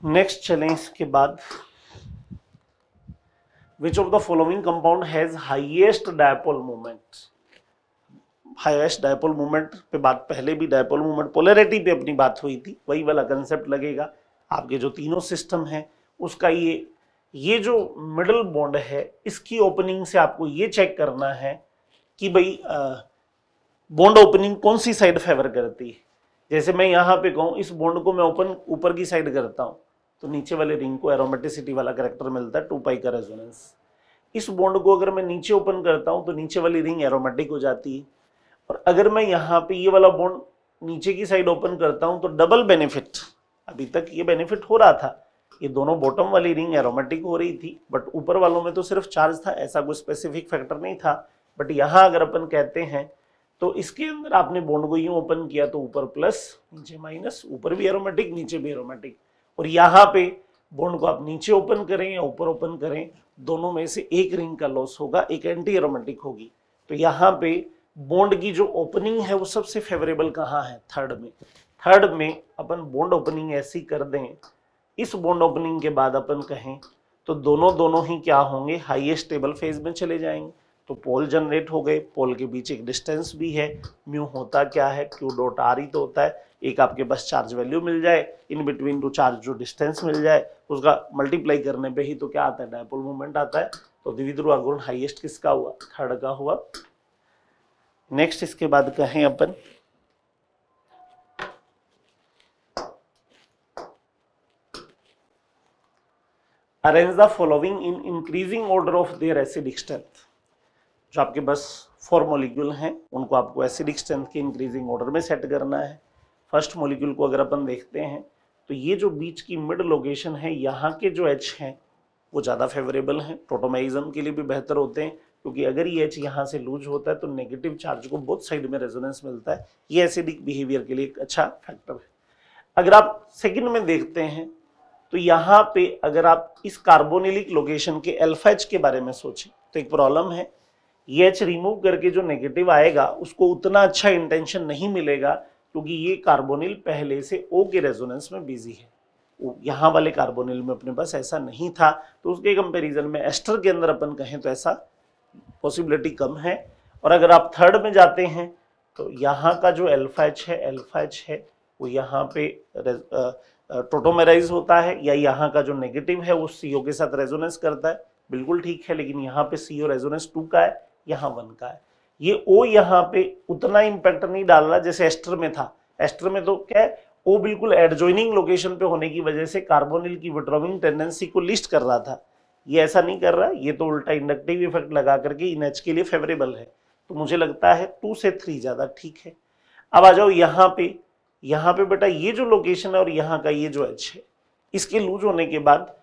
नेक्स्ट चलें इसके बाद which of the following compound has highest dipole moment highest dipole movement पे बात पहले भी डायपोल मूवमेंट पोलरिटी पे अपनी बात हुई थी वही वाला कंसेप्ट लगेगा आपके जो तीनों सिस्टम हैं उसका ये ये जो मिडल बॉन्ड है इसकी ओपनिंग से आपको ये चेक करना है कि भाई बॉन्ड ओपनिंग कौन सी साइड फेवर करती है जैसे मैं यहाँ पे कहूँ इस बॉन्ड को मैं ओपन ऊपर की साइड करता हूँ तो नीचे वाले रिंग को एरोमेटिसिटी वाला करेक्टर मिलता है टू पाई का रेजोनेंस इस बॉन्ड को अगर मैं नीचे ओपन करता हूँ तो नीचे वाली रिंग एरोमेटिक हो जाती है और अगर मैं यहाँ पे ये वाला बॉन्ड नीचे की साइड ओपन करता हूँ तो डबल बेनिफिट अभी तक ये बेनिफिट हो रहा था ये दोनों बॉटम वाली रिंग एरोमेटिक हो रही थी बट ऊपर वालों में तो सिर्फ चार्ज था ऐसा कोई स्पेसिफिक फैक्टर नहीं था बट यहाँ अगर अपन कहते हैं तो इसके अंदर आपने बॉन्ड को यूँ ओपन किया तो ऊपर प्लस नीचे माइनस ऊपर भी एरोमेटिक नीचे भी एरोमेटिक और यहाँ पे बॉन्ड को आप नीचे ओपन करें या ऊपर ओपन करें दोनों में से एक रिंग का लॉस होगा एक एंटी एरोमेटिक होगी तो यहाँ पे बॉन्ड की जो ओपनिंग है वो सबसे फेवरेबल कहाँ है थर्ड में थर्ड में अपन बॉन्ड ओपनिंग ऐसी कर दें इस बॉन्ड ओपनिंग के बाद अपन कहें तो दोनों दोनों ही क्या होंगे हाईएस्ट स्टेबल फेज में चले जाएंगे तो पोल जनरेट हो गए पोल के बीच एक डिस्टेंस भी है म्यू होता क्या है क्यू डॉट आर ही तो होता है एक आपके बस चार्ज वैल्यू मिल जाए इन बिटवीन टू चार्ज जो डिस्टेंस मिल जाए उसका मल्टीप्लाई करने पे ही तो क्या आता है डायपोल मूवमेंट आता है तो द्विध्रुव आघूर्ण हाइएस्ट किसका हुआ थर्ड का हुआ नेक्स्ट इसके बाद कहें अपन arrange the following in increasing order of their acidic strength जो आपके बस फोर मोलिक्यूल हैं उनको आपको एसिडिक स्ट्रेंथ के इंक्रीजिंग ऑर्डर में सेट करना है फर्स्ट मोलिक्यूल को अगर अपन देखते हैं तो ये जो बीच की मिड लोकेशन है यहाँ के जो एच हैं वो ज़्यादा फेवरेबल हैं टोटोमाइजम के लिए भी बेहतर होते हैं क्योंकि अगर ये एच यहाँ से लूज होता है तो नेगेटिव चार्ज को बोथ साइड में रेजोनेंस मिलता है ये एसिडिक बिहेवियर के लिए एक अच्छा फैक्टर है अगर आप सेकंड में देखते हैं तो यहाँ पे अगर आप इस कार्बोनिलिक लोकेशन के एल्फाइच के बारे में सोचें तो एक प्रॉब्लम है ये एच रिमूव करके जो नेगेटिव आएगा उसको उतना अच्छा इंटेंशन नहीं मिलेगा क्योंकि ये कार्बोनिल पहले से ओ के रेजोनेंस में बिजी है यहाँ वाले कार्बोनिल में अपने पास ऐसा नहीं था तो उसके कंपेरिजन में एस्टर के अंदर अपन कहें तो ऐसा पॉसिबिलिटी कम है और अगर आप थर्ड में जाते हैं तो यहाँ का जो एल्फा एच है एल्फा एच है वो यहाँ पे टोटोमेराइज होता है या यहाँ का जो नेगेटिव है वो सी के साथ रेजोनेंस करता है बिल्कुल ठीक है लेकिन यहाँ पे सी रेजोनेंस टू का है यहाँ वन का है ये ओ यहाँ पे उतना इम्पैक्ट नहीं डाल रहा जैसे एस्टर में था एस्टर में तो क्या है ओ बिल्कुल एडजोइनिंग लोकेशन पे होने की वजह से कार्बोनिल की विड्रॉविंग टेंडेंसी को लिस्ट कर रहा था ये ऐसा नहीं कर रहा ये तो उल्टा इंडक्टिव इफेक्ट लगा करके इन एच के लिए फेवरेबल है तो मुझे लगता है टू से थ्री ज़्यादा ठीक है अब आ जाओ यहाँ पे यहाँ पे बेटा ये जो लोकेशन है और यहाँ का ये जो एच है इसके लूज होने के बाद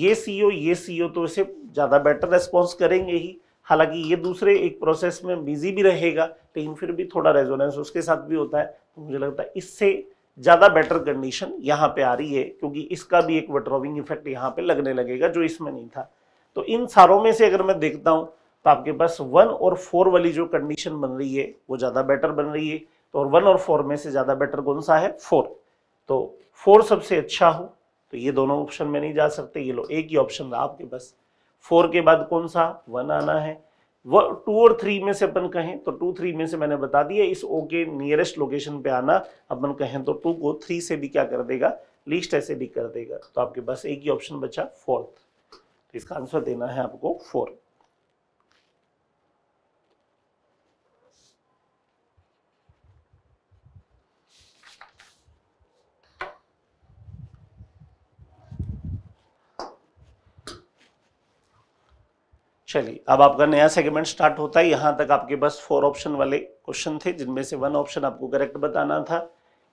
ये सी ये सी तो इसे ज़्यादा बेटर रेस्पॉन्स करेंगे ही हालांकि ये दूसरे एक प्रोसेस में बिजी भी रहेगा लेकिन फिर भी थोड़ा रेजोनेंस उसके साथ भी होता है तो मुझे लगता है इससे ज़्यादा बेटर कंडीशन यहाँ पे आ रही है क्योंकि इसका भी एक वट्रोविंग इफेक्ट यहाँ पे लगने लगेगा जो इसमें नहीं था तो इन सारों में से अगर मैं देखता हूँ तो आपके पास वन और फोर वाली जो कंडीशन बन रही है वो ज़्यादा बेटर बन रही है तो और वन और फोर में से ज़्यादा बेटर कौन सा है फोर तो फोर सबसे अच्छा हो तो ये दोनों ऑप्शन में नहीं जा सकते ये लो एक ही ऑप्शन रहा आपके पास फोर के बाद कौन सा वन आना है वो टू और थ्री में से अपन कहें तो टू थ्री में से मैंने बता दिया इस ओ के नियरेस्ट लोकेशन पे आना अपन कहें तो टू को थ्री से भी क्या कर देगा लिस्ट ऐसे भी कर देगा तो आपके पास एक ही ऑप्शन बचा फोर्थ तो इसका आंसर देना है आपको फोर्थ चलिए अब आपका नया सेगमेंट स्टार्ट होता है यहाँ तक आपके बस फोर ऑप्शन वाले क्वेश्चन थे जिनमें से वन ऑप्शन आपको करेक्ट बताना था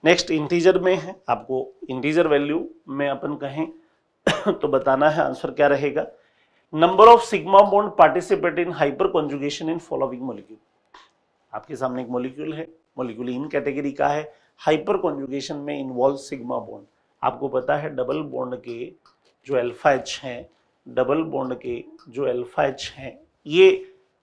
नेक्स्ट इंटीजर में है आपको इंटीजर वैल्यू में अपन कहें तो बताना है आंसर क्या रहेगा number of sigma bond participate in hyperconjugation in following molecule आपके सामने एक मोलिक्यूल है मोलिक्यूल इन कैटेगरी का है हाइपर कॉन्जुगेशन में इन्वॉल्व सिग्मा बॉन्ड आपको पता है डबल बॉन्ड के जो एल्फा एच हैं डबल बॉन्ड के जो अल्फा एच हैं ये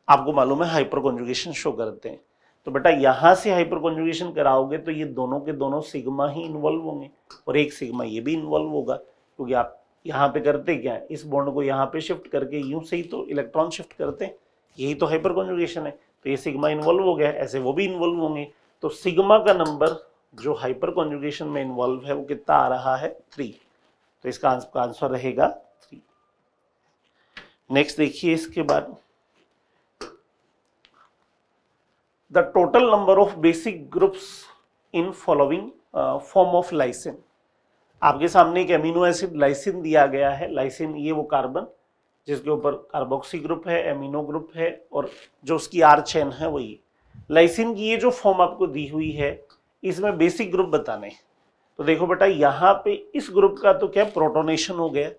आपको मालूम है हाइपर कॉन्जुगेशन शो करते हैं तो बेटा यहाँ से हाइपर कॉन्जुगेशन कराओगे तो ये दोनों के दोनों सिग्मा ही इन्वॉल्व होंगे और एक सिग्मा ये भी इन्वॉल्व होगा क्योंकि आप यहाँ पे करते क्या है इस बॉन्ड को यहाँ पे शिफ्ट करके यूं से ही तो इलेक्ट्रॉन शिफ्ट करते हैं यही तो हाइपर कॉन्जुगेशन है तो ये सिग्मा इन्वॉल्व हो गया ऐसे वो भी इन्वॉल्व होंगे तो सिग्मा का नंबर जो हाइपर कॉन्जुगेशन में इन्वॉल्व है वो कितना आ रहा है थ्री तो इसका आंसर रहेगा नेक्स्ट देखिए इसके बाद the total number of basic groups in following form of lysine आपके सामने एक एमिनो एसिड लाइसिन दिया गया है लाइसिन ये वो कार्बन जिसके ऊपर कार्बोक्सी ग्रुप है एमिनो ग्रुप है और जो उसकी आर चैन है वो ये लाइसिन की ये जो फॉर्म आपको दी हुई है इसमें बेसिक ग्रुप बताने तो देखो बेटा यहाँ पे इस ग्रुप का तो क्या प्रोटोनेशन हो गया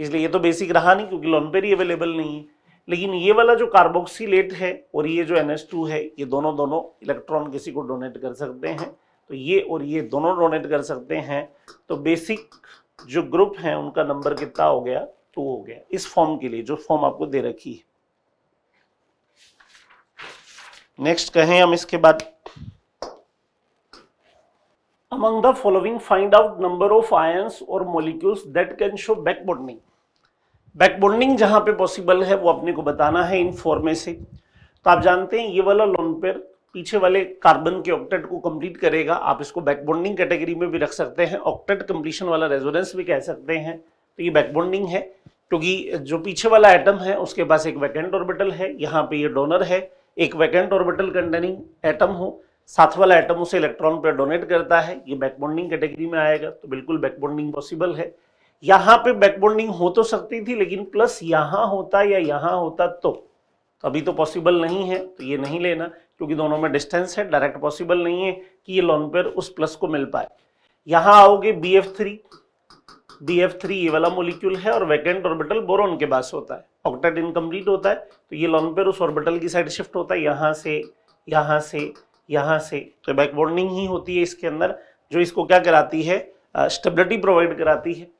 इसलिए ये तो बेसिक रहा नहीं क्योंकि लोन पेरी अवेलेबल नहीं है लेकिन ये वाला जो कार्बोक्सीट है और ये जो एन है ये दोनों दोनों इलेक्ट्रॉन किसी को डोनेट कर सकते हैं तो ये और ये दोनों डोनेट कर सकते हैं तो बेसिक जो ग्रुप है उनका नंबर कितना हो गया टू हो गया इस फॉर्म के लिए जो फॉर्म आपको दे रखी है नेक्स्ट कहें हम इसके बाद among the following find out number of ions और molecules that can show back bonding back bonding जहां पे पॉसिबल है वो अपने को बताना है इन फॉर में से तो आप जानते हैं ये वाला लोन पेयर पीछे वाले कार्बन के ऑक्टेट को कंप्लीट करेगा आप इसको बैकबोन्डिंग कैटेगरी में भी रख सकते हैं ऑक्टेट कंप्लीशन वाला रेजोनेंस भी कह सकते हैं तो ये बैकबोन्डिंग है क्योंकि तो जो पीछे वाला एटम है उसके पास एक वैकेंट ऑर्बिटल है यहाँ पे ये डोनर है एक वैकेंट ऑर्बिटल कंटेनिंग एटम हो साथ वाला एटम उसे इलेक्ट्रॉन पर डोनेट करता है ये बैकबोन्डिंग कैटेगरी में आएगा तो बिल्कुल बैकबोन्डिंग पॉसिबल है यहां पे बैकबोर्डिंग हो तो सकती थी लेकिन प्लस यहां होता या यहां होता तो।, तो अभी तो पॉसिबल नहीं है तो ये नहीं लेना क्योंकि दोनों में डिस्टेंस है डायरेक्ट पॉसिबल नहीं है कि ये लॉन पेयर उस प्लस को मिल पाए यहां आओगे B F three B F three ये वाला मोलिक्यूल है और वैकेंट ऑर्बिटल बोरोन के पास होता है ऑक्टेट इनकम्प्लीट होता है तो ये लॉन पेयर उस ऑर्बिटल की साइड शिफ्ट होता है यहाँ से यहाँ से यहाँ से तो बैकबोर्डिंग ही होती है इसके अंदर जो इसको क्या कराती है स्टेबिलिटी प्रोवाइड कराती है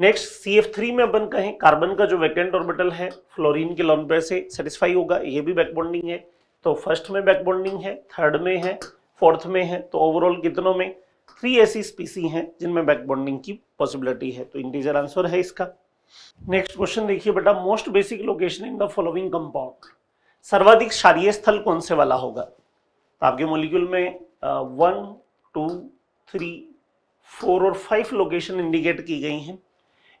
नेक्स्ट सी एफ थ्री में अपन कहें कार्बन का जो वैकेंट ऑर्बिटल है फ्लोरीन के लॉम्बे से सेटिस्फाई होगा ये भी बैकबॉन्डिंग है तो फर्स्ट में बैकबॉन्डिंग है थर्ड में है फोर्थ में है तो ओवरऑल कितनों में थ्री ऐसी स्पीसी हैं जिनमें बैकबॉन्डिंग की पॉसिबिलिटी है तो इंटीजर आंसर है इसका नेक्स्ट क्वेश्चन देखिए बेटा most basic location in the following compound सर्वाधिक क्षारीय स्थल कौन से वाला होगा तो आपके मोलिक्यूल में वन टू थ्री फोर और फाइव लोकेशन इंडिकेट की गई हैं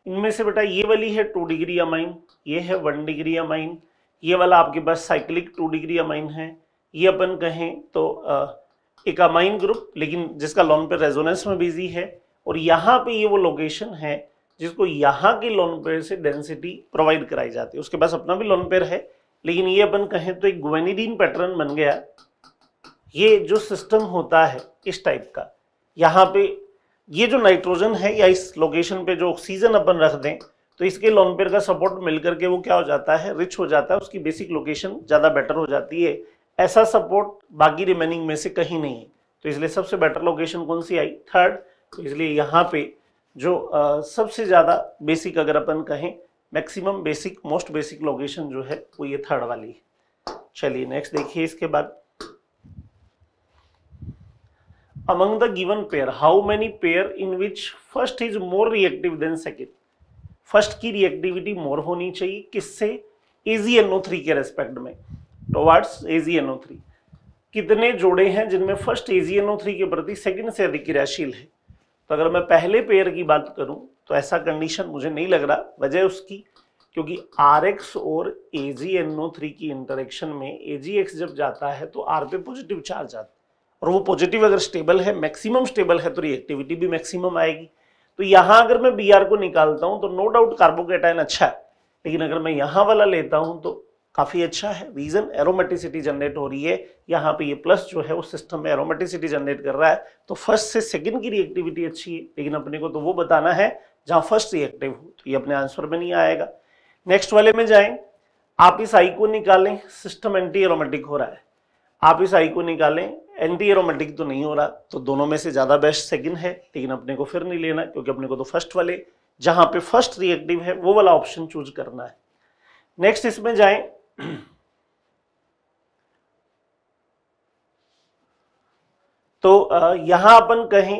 इनमें से बेटा ये वाली है टू डिग्री अमाइन ये है वन डिग्री अमाइन ये वाला आपके पास साइक्लिक टू डिग्री अमाइन है ये अपन कहें तो एक अमाइन ग्रुप लेकिन जिसका लॉन पे रेजोनेंस में बिजी है और यहाँ पे ये वो लोकेशन है जिसको यहाँ के लॉन पेयर से डेंसिटी प्रोवाइड कराई जाती है उसके पास अपना भी लॉन पेयर है लेकिन ये अपन कहें तो एक ग्वेनिडीन पैटर्न बन गया ये जो सिस्टम होता है इस टाइप का यहाँ पे ये जो नाइट्रोजन है या इस लोकेशन पे जो ऑक्सीजन अपन रख दें तो इसके लॉन्पेयर का सपोर्ट मिल करके वो क्या हो जाता है रिच हो जाता है उसकी बेसिक लोकेशन ज़्यादा बेटर हो जाती है ऐसा सपोर्ट बाकी रिमेनिंग में से कहीं नहीं है तो इसलिए सबसे बेटर लोकेशन कौन सी आई थर्ड तो इसलिए यहाँ पे जो आ, सबसे ज़्यादा बेसिक अगर अपन कहें maximum basic most basic location जो है वो ये थर्ड वाली है चलिए नेक्स्ट देखिए इसके बाद among the given pair how many pair in which first is more reactive than second first की रिएक्टिविटी मोर होनी चाहिए किससे एजीएनओ3 के रेस्पेक्ट में टोवार्ड्स एजीएनओ3 कितने जोड़े हैं जिनमें फर्स्ट ए एजीएनओ3 के प्रति सेकंड से अधिक क्रियाशील है तो अगर मैं पहले पेयर की बात करूं तो ऐसा कंडीशन मुझे नहीं लग रहा वजह उसकी क्योंकि आर एक्स और A G N O three की इंटरेक्शन में ए जी एक्स जब जाता है तो आर पे पॉजिटिव चार्ज आता है और वो पॉजिटिव अगर स्टेबल है मैक्सिमम स्टेबल है तो रिएक्टिविटी भी मैक्सिमम आएगी तो यहां अगर मैं बी को निकालता हूं तो नो डाउट कार्बोकेटाइन अच्छा है लेकिन अगर मैं यहां वाला लेता हूँ तो काफ़ी अच्छा है रीज़न एरोमेटिसिटी जनरेट हो रही है यहाँ पे ये प्लस जो है वो सिस्टम में एरोमेटिसिटी जनरेट कर रहा है तो फर्स्ट से सेकंड की रिएक्टिविटी अच्छी है लेकिन अपने को तो वो बताना है जहां फर्स्ट रिएक्टिव हो तो ये अपने आंसर में नहीं आएगा नेक्स्ट वाले में जाएं आप इस आई को निकालें सिस्टम एंटी एरोमेटिक हो रहा है आप इस आई को निकालें एंटी एरोमेटिक तो नहीं हो रहा तो दोनों में से ज़्यादा बेस्ट सेकंड है लेकिन अपने को फिर नहीं लेना क्योंकि अपने को तो फर्स्ट वाले जहां पे फर्स्ट रिएक्टिव है वो वाला ऑप्शन चूज करना है नेक्स्ट इसमें जाए तो यहां अपन कहें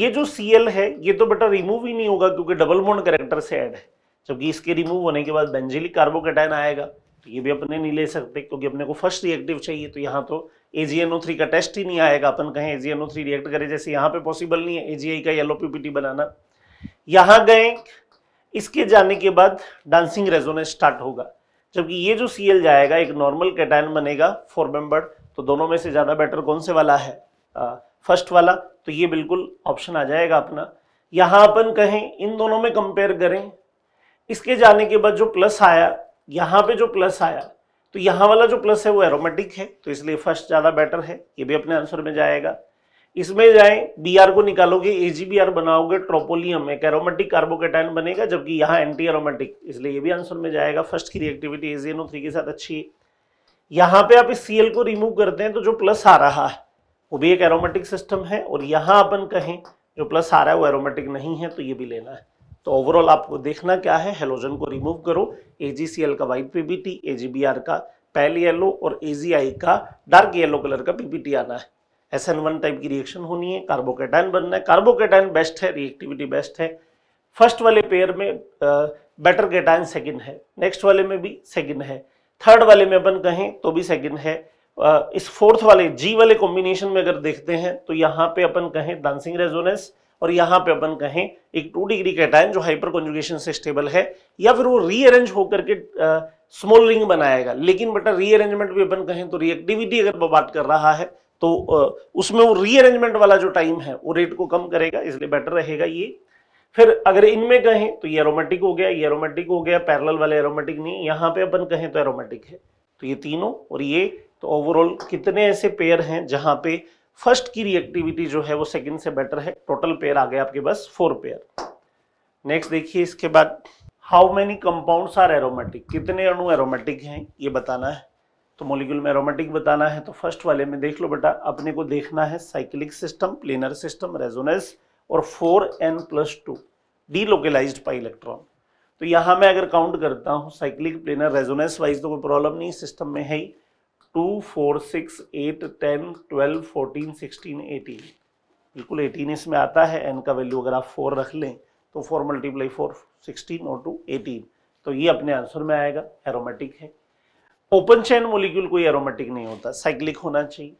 ये जो सीएल है ये तो बेटा रिमूव ही नहीं होगा क्योंकि डबल मोन करेक्टर से एड है जबकि इसके रिमूव होने के बाद बेंजिलिक कार्बोकेटाइन आएगा तो ये भी अपने नहीं ले सकते क्योंकि अपने को फर्स्ट रिएक्टिव चाहिए तो यहाँ तो ए थ्री का टेस्ट ही नहीं आएगा अपन कहें ए थ्री रिएक्ट करे जैसे यहाँ पे पॉसिबल नहीं है ए का येलो पीपीटी बनाना यहाँ गए इसके जाने के बाद डांसिंग रेजोनेंस स्टार्ट होगा जबकि ये जो सी जाएगा एक नॉर्मल कैटायन बनेगा फोर मेंबर तो दोनों में से ज़्यादा बेटर कौन से वाला है आ, फर्स्ट वाला तो ये बिल्कुल ऑप्शन आ जाएगा अपना यहाँ अपन कहें इन दोनों में कंपेयर करें इसके जाने के बाद जो प्लस आया यहाँ पे जो प्लस आया तो यहाँ वाला जो प्लस है वो एरोमेटिक है तो इसलिए फर्स्ट ज़्यादा बेटर है ये भी अपने आंसर में जाएगा इसमें जाए बी आर को निकालोगे ए जी बी आर बनाओगे ट्रोपोलियम एक एरोमेटिक कार्बोकेटाइन बनेगा जबकि यहाँ एंटी एरोमेटिक इसलिए ये भी आंसर में जाएगा फर्स्ट की रिएक्टिविटी एनो थ्री के साथ अच्छी है यहाँ पे आप इस सी को रिमूव करते हैं तो जो प्लस आ रहा है वो भी एक एरोमेटिक सिस्टम है और यहाँ अपन कहें जो प्लस आ रहा है वो एरोमेटिक नहीं है तो ये भी लेना है तो ओवरऑल आपको देखना क्या है हेलोजन को रिमूव करो एजीसीएल का वाइट पीबीटी एजीबीआर का पैल येलो और एजीआई का डार्क येलो कलर का पीबीटी आना है एस एन वन टाइप की रिएक्शन होनी है कार्बोकेटाइन बनना है कार्बोकेटाइन बेस्ट है रिएक्टिविटी बेस्ट है फर्स्ट वाले पेयर में बेटर केटाइन सेकंड है नेक्स्ट वाले में भी सेकंड है थर्ड वाले में अपन कहें तो भी सेकेंड है इस फोर्थ वाले जी वाले कॉम्बिनेशन में अगर देखते हैं तो यहाँ पे अपन कहें डांसिंग रेजोनेंस और यहाँ पे अपन कहें एक टू डिग्री कैटाइन जो हाइपर कॉन्जुगेशन से स्टेबल है या फिर वो रीअरेंज होकर के स्मॉल रिंग बनाएगा लेकिन बेटा रीअरेंजमेंट भी अपन कहें तो रिएक्टिविटी अगर बात कर रहा है तो उसमें वो रीअरेंजमेंट वाला जो टाइम है वो रेट को कम करेगा इसलिए बेटर रहेगा ये फिर अगर इनमें कहें तो ये एरोमेटिक हो गया ये एरोमेटिक हो गया पैरल वाले एरोमेटिक नहीं यहाँ पे अपन कहें तो एरोमेटिक है तो ये तीनों और ये तो ओवरऑल कितने ऐसे पेयर हैं जहाँ पे फर्स्ट की रिएक्टिविटी जो है वो सेकंड से बेटर है टोटल पेयर आ गए आपके पास फोर पेयर नेक्स्ट देखिए इसके बाद how many compounds are aromatic कितने अणु एरोमेटिक हैं ये बताना है तो मोलिक्यूल में एरोमेटिक बताना है तो फर्स्ट वाले में देख लो बेटा अपने को देखना है cyclic system planar system resonance और four n plus two D pi electron तो यहाँ मैं अगर काउंट करता हूँ साइक्लिक प्लेनर रेजोनेस वाइज तो कोई प्रॉब्लम नहीं सिस्टम में है ही two four six eight ten twelve fourteen sixteen eighteen बिल्कुल एटीन इसमें आता है एन का वैल्यू अगर आप फोर रख लें तो फोर मल्टीप्लाई फोर सिक्सटीन और टू एटीन तो ये अपने आंसर में आएगा एरोमेटिक है ओपन चैन मोलिक्यूल कोई एरोमेटिक नहीं होता साइक्लिक होना चाहिए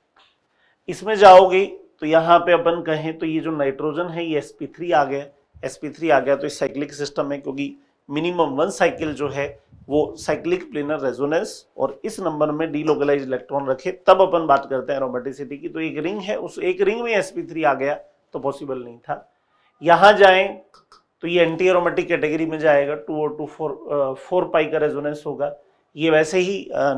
इसमें जाओगे तो यहाँ पे अपन कहें तो ये जो नाइट्रोजन है ये sp3 आ गया sp3 आ गया तो ये साइक्लिक सिस्टम है क्योंकि मिनिमम वन साइकिल जो है वो साइक्लिक प्लेनर रेजोनेंस और इस नंबर में डीलोकलाइज इलेक्ट्रॉन रखे तब अपन बात करते हैं एरोमेटिसिटी की तो एक रिंग है उस एक रिंग में sp3 आ गया तो पॉसिबल नहीं था यहाँ जाए तो ये एंटी एरोमेटिक कैटेगरी में जाएगा टू और टू फोर फोर पाई का रेजोनेंस होगा ये वैसे ही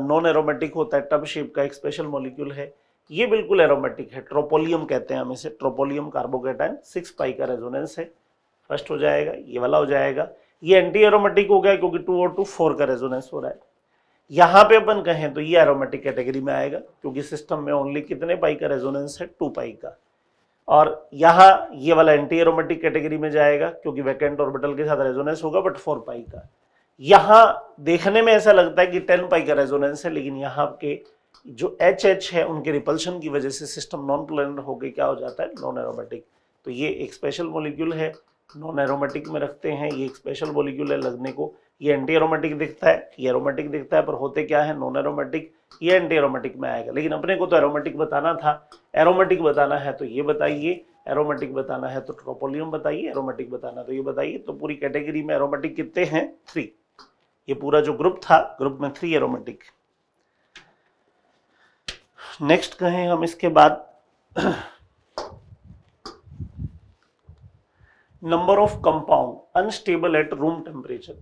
नॉन एरोमेटिक होता है टब शेप का एक स्पेशल मॉलिक्यूल है ये बिल्कुल एरोमेटिक है ट्रोपोलियम कहते हैं हम इसे ट्रोपोलियम कार्बोकेटाइन सिक्स पाई का रेजोनेंस है फर्स्ट हो जाएगा ये वाला हो जाएगा ये एंटी एरोमेटिक हो गया क्योंकि टू और टू फोर का रेजोनेंस हो रहा है यहां पे अपन कहें तो ये एरोमेटिक कैटेगरी में आएगा क्योंकि सिस्टम में ओनली कितने पाई का रेजोनेंस है टू पाई का और यहां ये वाला एंटी एरोमेटिक कैटेगरी में जाएगा क्योंकि वैकेंट ऑर्बिटल के साथ रेजोनेंस होगा बट फोर पाई का यहां देखने में ऐसा लगता है कि टेन पाई का रेजोनेंस है लेकिन यहाँ के जो एच एच है उनके रिपल्शन की वजह से सिस्टम नॉन प्लेनर होकर क्या हो जाता है नॉन एरोमेटिक तो ये एक स्पेशल मोलिक्यूल है नॉन एरोमेटिक में रखते हैं ये एक स्पेशल मोलिक्यूल है लगने को ये एंटी एरोमेटिक दिखता है ये एरोमेटिक दिखता है पर होते क्या है नॉन एरोमेटिक ये एंटी एरोमेटिक में आएगा लेकिन अपने को तो एरोमेटिक बताना था एरोमेटिक बताना है तो ये बताइए एरोमेटिक बताना है तो ट्रोपोलियम बताइए एरोमेटिक बताना है तो ये बताइए तो पूरी कैटेगरी में एरोमेटिक कितने हैं थ्री ये पूरा जो ग्रुप था ग्रुप में थ्री एरोमेटिक नेक्स्ट कहें हम इसके बाद number of compound unstable at room temperature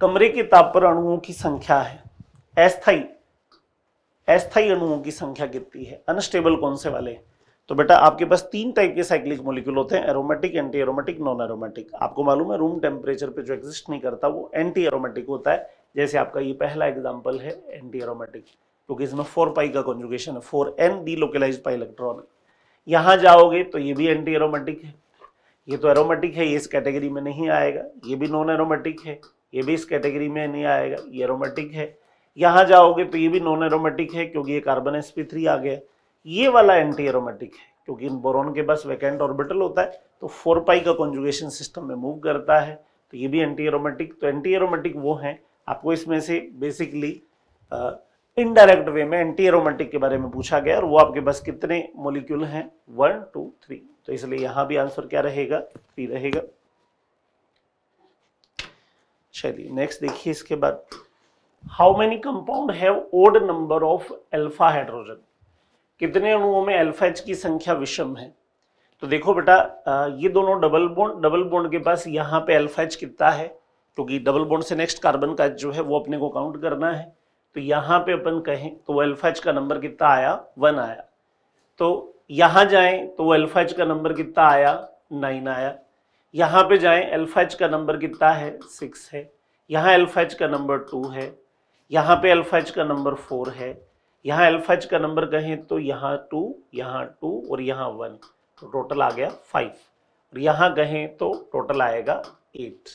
कमरे के ताप पर अणुओं की संख्या है अस्थाई अस्थाई अणुओं की संख्या कितनी है अनस्टेबल कौन से वाले तो बेटा आपके पास तीन टाइप के साइक्लिक मोलिक्यूल होते हैं aromatic anti aromatic non aromatic आपको मालूम है रूम टेम्परेचर पे जो एग्जिस्ट नहीं करता वो एंटी एरोमेटिक होता है जैसे आपका ये पहला एग्जाम्पल है एंटी एरोमेटिक क्योंकि इसमें फोर पाई का कॉन्जुगेशन है four n delocalize pi electron यहाँ जाओगे तो ये भी एंटी एरोमेटिक है ये तो एरोमेटिक है ये इस कैटेगरी में नहीं आएगा ये भी नॉन एरोमेटिक है ये भी इस कैटेगरी में नहीं आएगा ये एरोमेटिक है यहाँ जाओगे तो ये भी नॉन एरोमेटिक है क्योंकि ये कार्बन एस पी थ्री आ गया ये वाला एंटी एरोमेटिक है क्योंकि इन बोरोन के पास वैकेंट ऑर्बिटल होता है तो फोर पाई का कॉन्जुगेशन सिस्टम में मूव करता है तो ये भी एंटी एरोमेटिक तो एंटी एरोमेटिक वो हैं आपको इसमें से बेसिकली इनडायरेक्ट वे में एंटी एरोमेटिक के बारे में पूछा गया और वो आपके पास कितने मोलिक्यूल हैं वन टू थ्री तो इसलिए यहां भी आंसर क्या रहेगा पी रहेगा चलिए नेक्स्ट देखिए इसके बाद how many compound have odd number of alpha hydrogen कितने अणुओं में अल्फा एच की संख्या विषम है तो देखो बेटा ये दोनों डबल बोन्ड डबल बोन्ड के पास यहाँ पे अल्फा एच कितना है क्योंकि डबल बोन्ड से नेक्स्ट कार्बन का जो है वो अपने को काउंट करना है तो यहाँ पे अपन कहें तो वो एल्फा एच का नंबर कितना आया वन आया तो यहाँ जाएं तो एल्फा एच का नंबर कितना आया नाइन आया यहाँ पे जाएं एल्फा एच का नंबर कितना है सिक्स है यहाँ एल्फा एच का नंबर टू है यहाँ पे एल्फा एच का नंबर फोर है यहाँ एल्फा एच का नंबर कहें तो यहाँ टू यहाँ टू और यहाँ वन तो टोटल आ गया फाइव और यहाँ कहें तो टोटल आएगा एट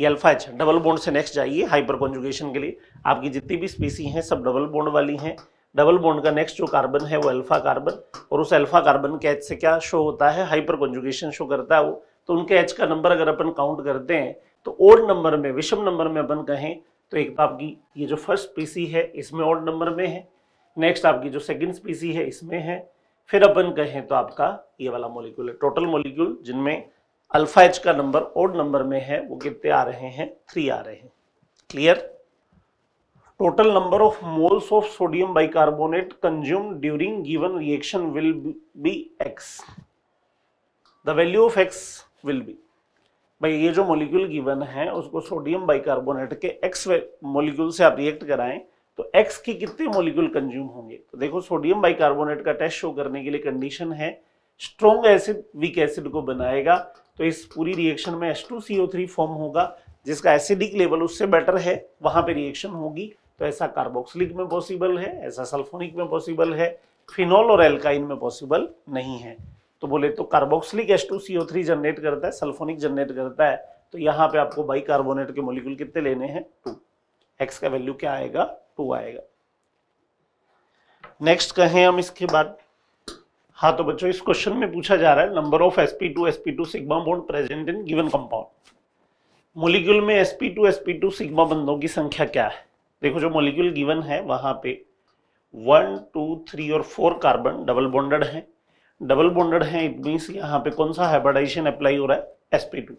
ये अल्फा एच डबल बोन्ड से नेक्स्ट जाइए हाइपर कॉन्जुगेशन के लिए आपकी जितनी भी स्पीसी हैं सब डबल बोन्ड वाली हैं डबल बॉन्ड का नेक्स्ट जो कार्बन है वो अल्फा कार्बन और उस अल्फा कार्बन के एच से क्या शो होता है हाइपर कंजुगेशन शो करता है वो तो उनके एच का नंबर अगर अपन काउंट करते हैं तो ओड नंबर में विषम नंबर में अपन कहें तो एक तो आपकी ये जो फर्स्ट स्पीसी है इसमें ओड नंबर में है नेक्स्ट आपकी जो सेकेंड स्पीसी है इसमें है फिर अपन कहें तो आपका ये वाला मोलिक्यूल है टोटल मोलिक्यूल जिनमें अल्फा एच का नंबर ओड नंबर में है वो कितने आ रहे हैं थ्री आ रहे हैं clear total number of moles of sodium bicarbonate consume during given reaction will be X the value of X will be भाई ये जो मॉलिक्यूल गिवन है उसको सोडियम बाइकार्बोनेट के एक्स मॉलिक्यूल से आप रिएक्ट कराएं तो एक्स के कितने मॉलिक्यूल कंज्यूम होंगे तो देखो सोडियम बाइकार्बोनेट का टेस्ट शो करने के लिए कंडीशन है स्ट्रॉन्ग एसिड वीक एसिड को बनाएगा तो इस पूरी रिएक्शन में H2CO3 फॉर्म होगा जिसका एसिडिक लेवल उससे बेटर है वहां पे रिएक्शन होगी तो ऐसा कार्बोक्सिलिक में पॉसिबल है ऐसा सल्फोनिक में पॉसिबल है फिनॉल और एल्काइन में पॉसिबल नहीं है तो बोले तो कार्बोक्सिलिक थ्री जनरेट करता है सल्फोनिक जनरेट करता है तो यहाँ पे आपको बाई कार्बोनेट के मोलिकुल कितने लेने हैं टू एक्स का वैल्यू क्या आएगा टू आएगा नेक्स्ट कहें हम इसके बाद हाँ तो बच्चों इस क्वेश्चन में पूछा जा रहा है number of sp2 sp2 sigma bond present in given compound molecule में sp2 sp2 सिग्मा बंधों की संख्या क्या है देखो जो मोलिक्यूल गिवन है वहां पे वन टू थ्री और फोर कार्बन डबल बॉन्डेड है डबल बॉन्डेड है इट मीन्स यहाँ पे कौन सा हाइब्रिडाइजेशन अप्लाई हो रहा है sp2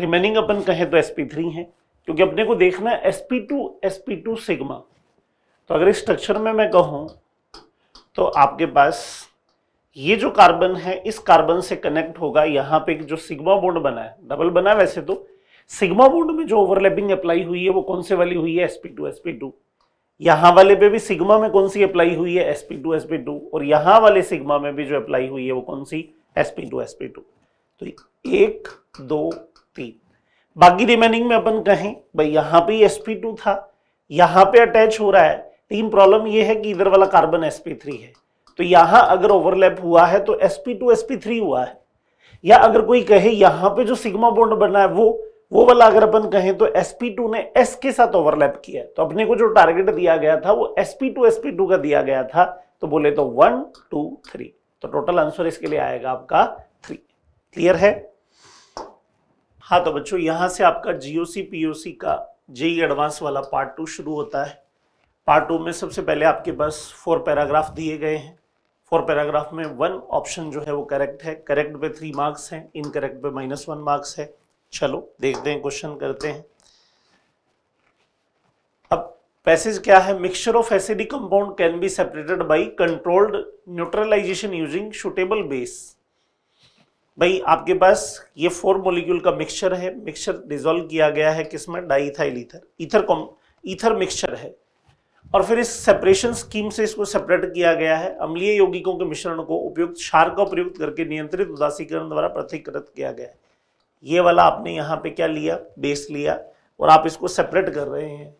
रिमेनिंग अपन कहें तो sp3 है क्योंकि अपने को देखना है sp2 sp2 सिग्मा तो अगर इस स्ट्रक्चर में मैं कहूं तो आपके पास ये जो कार्बन है इस कार्बन से कनेक्ट होगा यहाँ पे जो सिग्मा बॉन्ड बना है डबल बना है वैसे तो सिग्मा बॉन्ड में जो ओवरलैपिंग अप्लाई हुई है वो कौन से वाली हुई है एसपी टू एसपी टू यहां वाले पे भी सिग्मा में कौन सी अप्लाई हुई है एसपी टू एसपी टू और यहां वाले सिग्मा में भी जो अप्लाई हुई है वो कौन सी एसपी टू एसपी टू तो एक दो तीन बाकी रिमेनिंग में अपन कहें भाई यहां पर एसपी टू था यहां पर अटैच हो रहा है लेकिन प्रॉब्लम यह है कि इधर वाला कार्बन एसपी थ्री है तो यहां अगर ओवरलैप हुआ है तो एसपी टू एसपी थ्री हुआ है या अगर कोई कहे यहां पे जो सिग्मा बॉन्ड बना है वो वो वाला अगर अपन कहें तो sp2 ने s के साथ ओवरलैप किया तो अपने को जो टारगेट दिया गया था वो sp2 sp2 का दिया गया था तो बोले तो वन टू थ्री तो टोटल आंसर इसके लिए आएगा आपका थ्री क्लियर है हाँ तो बच्चों यहां से आपका जीओसी पीओसी का जेई एडवांस e वाला पार्ट टू शुरू होता है पार्ट टू में सबसे पहले आपके पास फोर पैराग्राफ दिए गए हैं फोर पैराग्राफ में वन ऑप्शन जो है वो करेक्ट है करेक्ट पे थ्री मार्क्स हैं इनकरेक्ट पे माइनस वन मार्क्स है चलो देखते हैं क्वेश्चन करते हैं अब पैसेज क्या है mixture of acidic compound can be separated by controlled neutralization using suitable base भाई आपके पास ये फोर मोलिक्यूल का मिक्सचर है मिक्सचर डिजोल्व किया गया है किसमें diethyl ether ether ether mixture है और फिर इस सेपरेशन स्कीम से इसको सेपरेट किया गया है अम्लीय यौगिकों के मिश्रण को उपयुक्त क्षार का प्रयुक्त करके नियंत्रित उदासीकरण द्वारा पृथ्वीकृत किया गया है ये वाला आपने यहाँ पे क्या लिया बेस लिया और आप इसको सेपरेट कर रहे हैं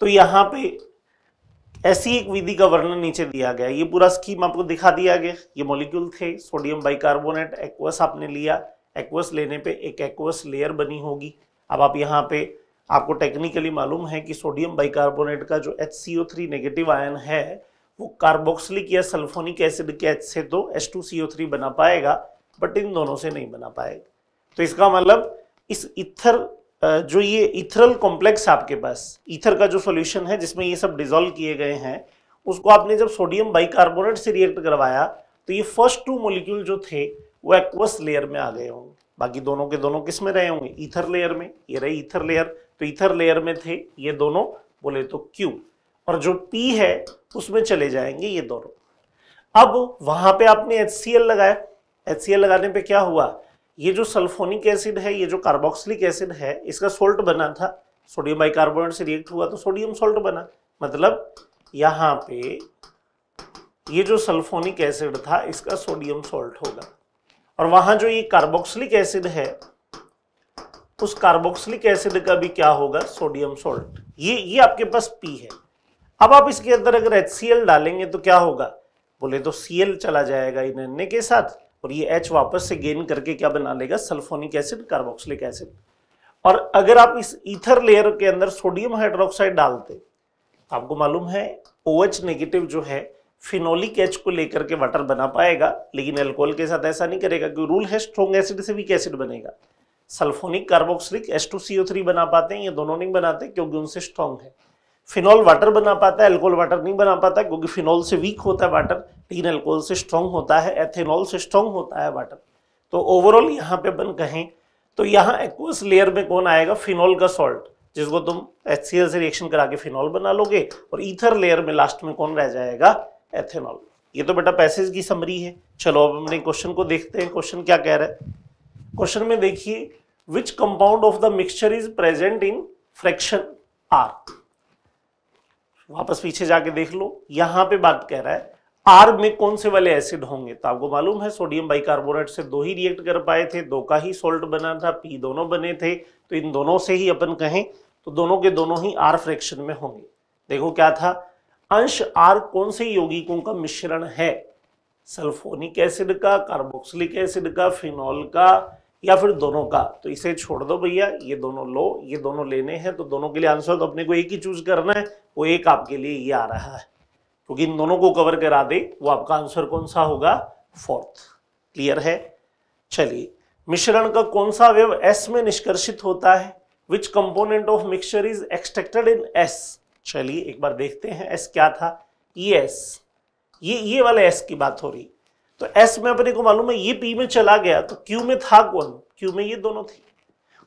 तो यहाँ पे ऐसी एक विधि का वर्णन नीचे दिया गया ये पूरा स्कीम आपको दिखा दिया गया ये मॉलिक्यूल थे सोडियम बाइकार्बोनेट एक्वस आपने लिया एक्वस लेने पे एक एक्वस लेयर बनी होगी अब आप यहाँ पे आपको टेक्निकली मालूम है कि सोडियम बाइकार्बोनेट का जो H C O three negative ion है वो कार्बोक्सलिक या सल्फोनिक एसिड के एच से तो H two C O three बना पाएगा बट इन दोनों से नहीं बना पाएगा तो इसका मतलब इस इथर जो ये इथरल कॉम्प्लेक्स आपके पास इथर का जो सोल्यूशन है जिसमें ये सब डिजोल्व किए गए हैं उसको आपने जब सोडियम बाइकार्बोनेट से रिएक्ट करवाया तो ये फर्स्ट टू मोलिक्यूल जो थे वो एक्वस लेयर में आ गए होंगे बाकी दोनों के दोनों किस में रहे होंगे इथर लेयर में ये रहे इथर लेयर तो इथर लेयर में थे ये दोनों बोले तो क्यू और जो पी है उसमें चले जाएंगे ये दोनों अब वहां पे आपने एच लगाया एच लगाने पे क्या हुआ ये जो सल्फोनिक एसिड है ये जो कार्बोक्सिलिक एसिड है इसका सोल्ट बना था सोडियम बाइकार्बोनेट से रिएक्ट हुआ तो सोडियम सोल्ट बना मतलब यहाँ पे ये जो सल्फोनिक एसिड था इसका सोडियम सोल्ट होगा और वहां जो ये कार्बोक्सिलिक एसिड है उस कार्बोक्सिलिक एसिड का भी क्या होगा सोडियम सोल्ट ये ये आपके पास पी है अब आप इसके अंदर अगर एच डालेंगे तो क्या होगा बोले तो सी चला जाएगा इन के साथ और ये एच वापस से गेन करके क्या बना लेगा सल्फोनिक एसिड कार्बोक्सिलिक एसिड और अगर आप इस ईथर लेयर के अंदर सोडियम हाइड्रोक्साइड डालते आपको मालूम है ओ OH नेगेटिव जो है फिनोलिक एच को लेकर के वाटर बना पाएगा लेकिन एल्कोहल के साथ ऐसा नहीं करेगा क्योंकि रूल है स्ट्रॉन्ग एसिड से वीक एसिड बनेगा sulphonic carboxylic S two C O three बना पाते हैं ये दोनों नहीं बनाते क्योंकि उनसे स्ट्रॉन्ग है फिनॉल वाटर बना पाता है एल्कोहल वाटर नहीं बना पाता क्योंकि फिनॉल से वीक होता है वाटर लेकिन एल्कोहल से स्ट्रॉन्ग होता है एथेनॉल से स्ट्रॉन्ग होता है वाटर तो ओवरऑल यहाँ पे बन कहें तो यहाँ एक्वस लेयर में कौन आएगा फिनॉल का सॉल्ट जिसको तुम एच सी एल से रिएक्शन करा के फिनॉल बना लोगे और ईथर लेयर में लास्ट में कौन रह जाएगा एथेनॉल ये तो बेटा पैसेज की समरी है चलो अब हमने क्वेश्चन को देखते हैं क्वेश्चन क्या कह रहा है क्वेश्चन में देखिए which compound of the mixture is present in fraction R वापस पीछे जाके देख लो यहां पे बात कह रहा है आर में कौन से वाले एसिड होंगे तो आपको मालूम है सोडियम बाइकार्बोनेट से दो ही रिएक्ट कर पाए थे दो का ही सोल्ट बना था पी दोनों बने थे तो इन दोनों से ही अपन कहें तो दोनों के दोनों ही आर फ्रैक्शन में होंगे देखो क्या था अंश आर कौन से यौगिकों का मिश्रण है सल्फोनिक एसिड का कार्बोक्सिलिक एसिड का फिनॉल का या फिर दोनों का तो इसे छोड़ दो भैया ये दोनों लो ये दोनों लेने हैं तो दोनों के लिए आंसर तो अपने को एक ही चूज करना है वो एक आपके लिए ये आ रहा है क्योंकि तो इन दोनों को कवर करा दे वो आपका आंसर कौन सा होगा फोर्थ क्लियर है चलिए मिश्रण का कौन सा वेव एस में निष्कर्षित होता है which component of mixture is extracted in S चलिए एक बार देखते हैं एस क्या था ये e एस ये ये वाले एस की बात हो रही तो एस में अपने को मालूम है ये पी में चला गया तो क्यू में था कौन क्यू में ये दोनों थी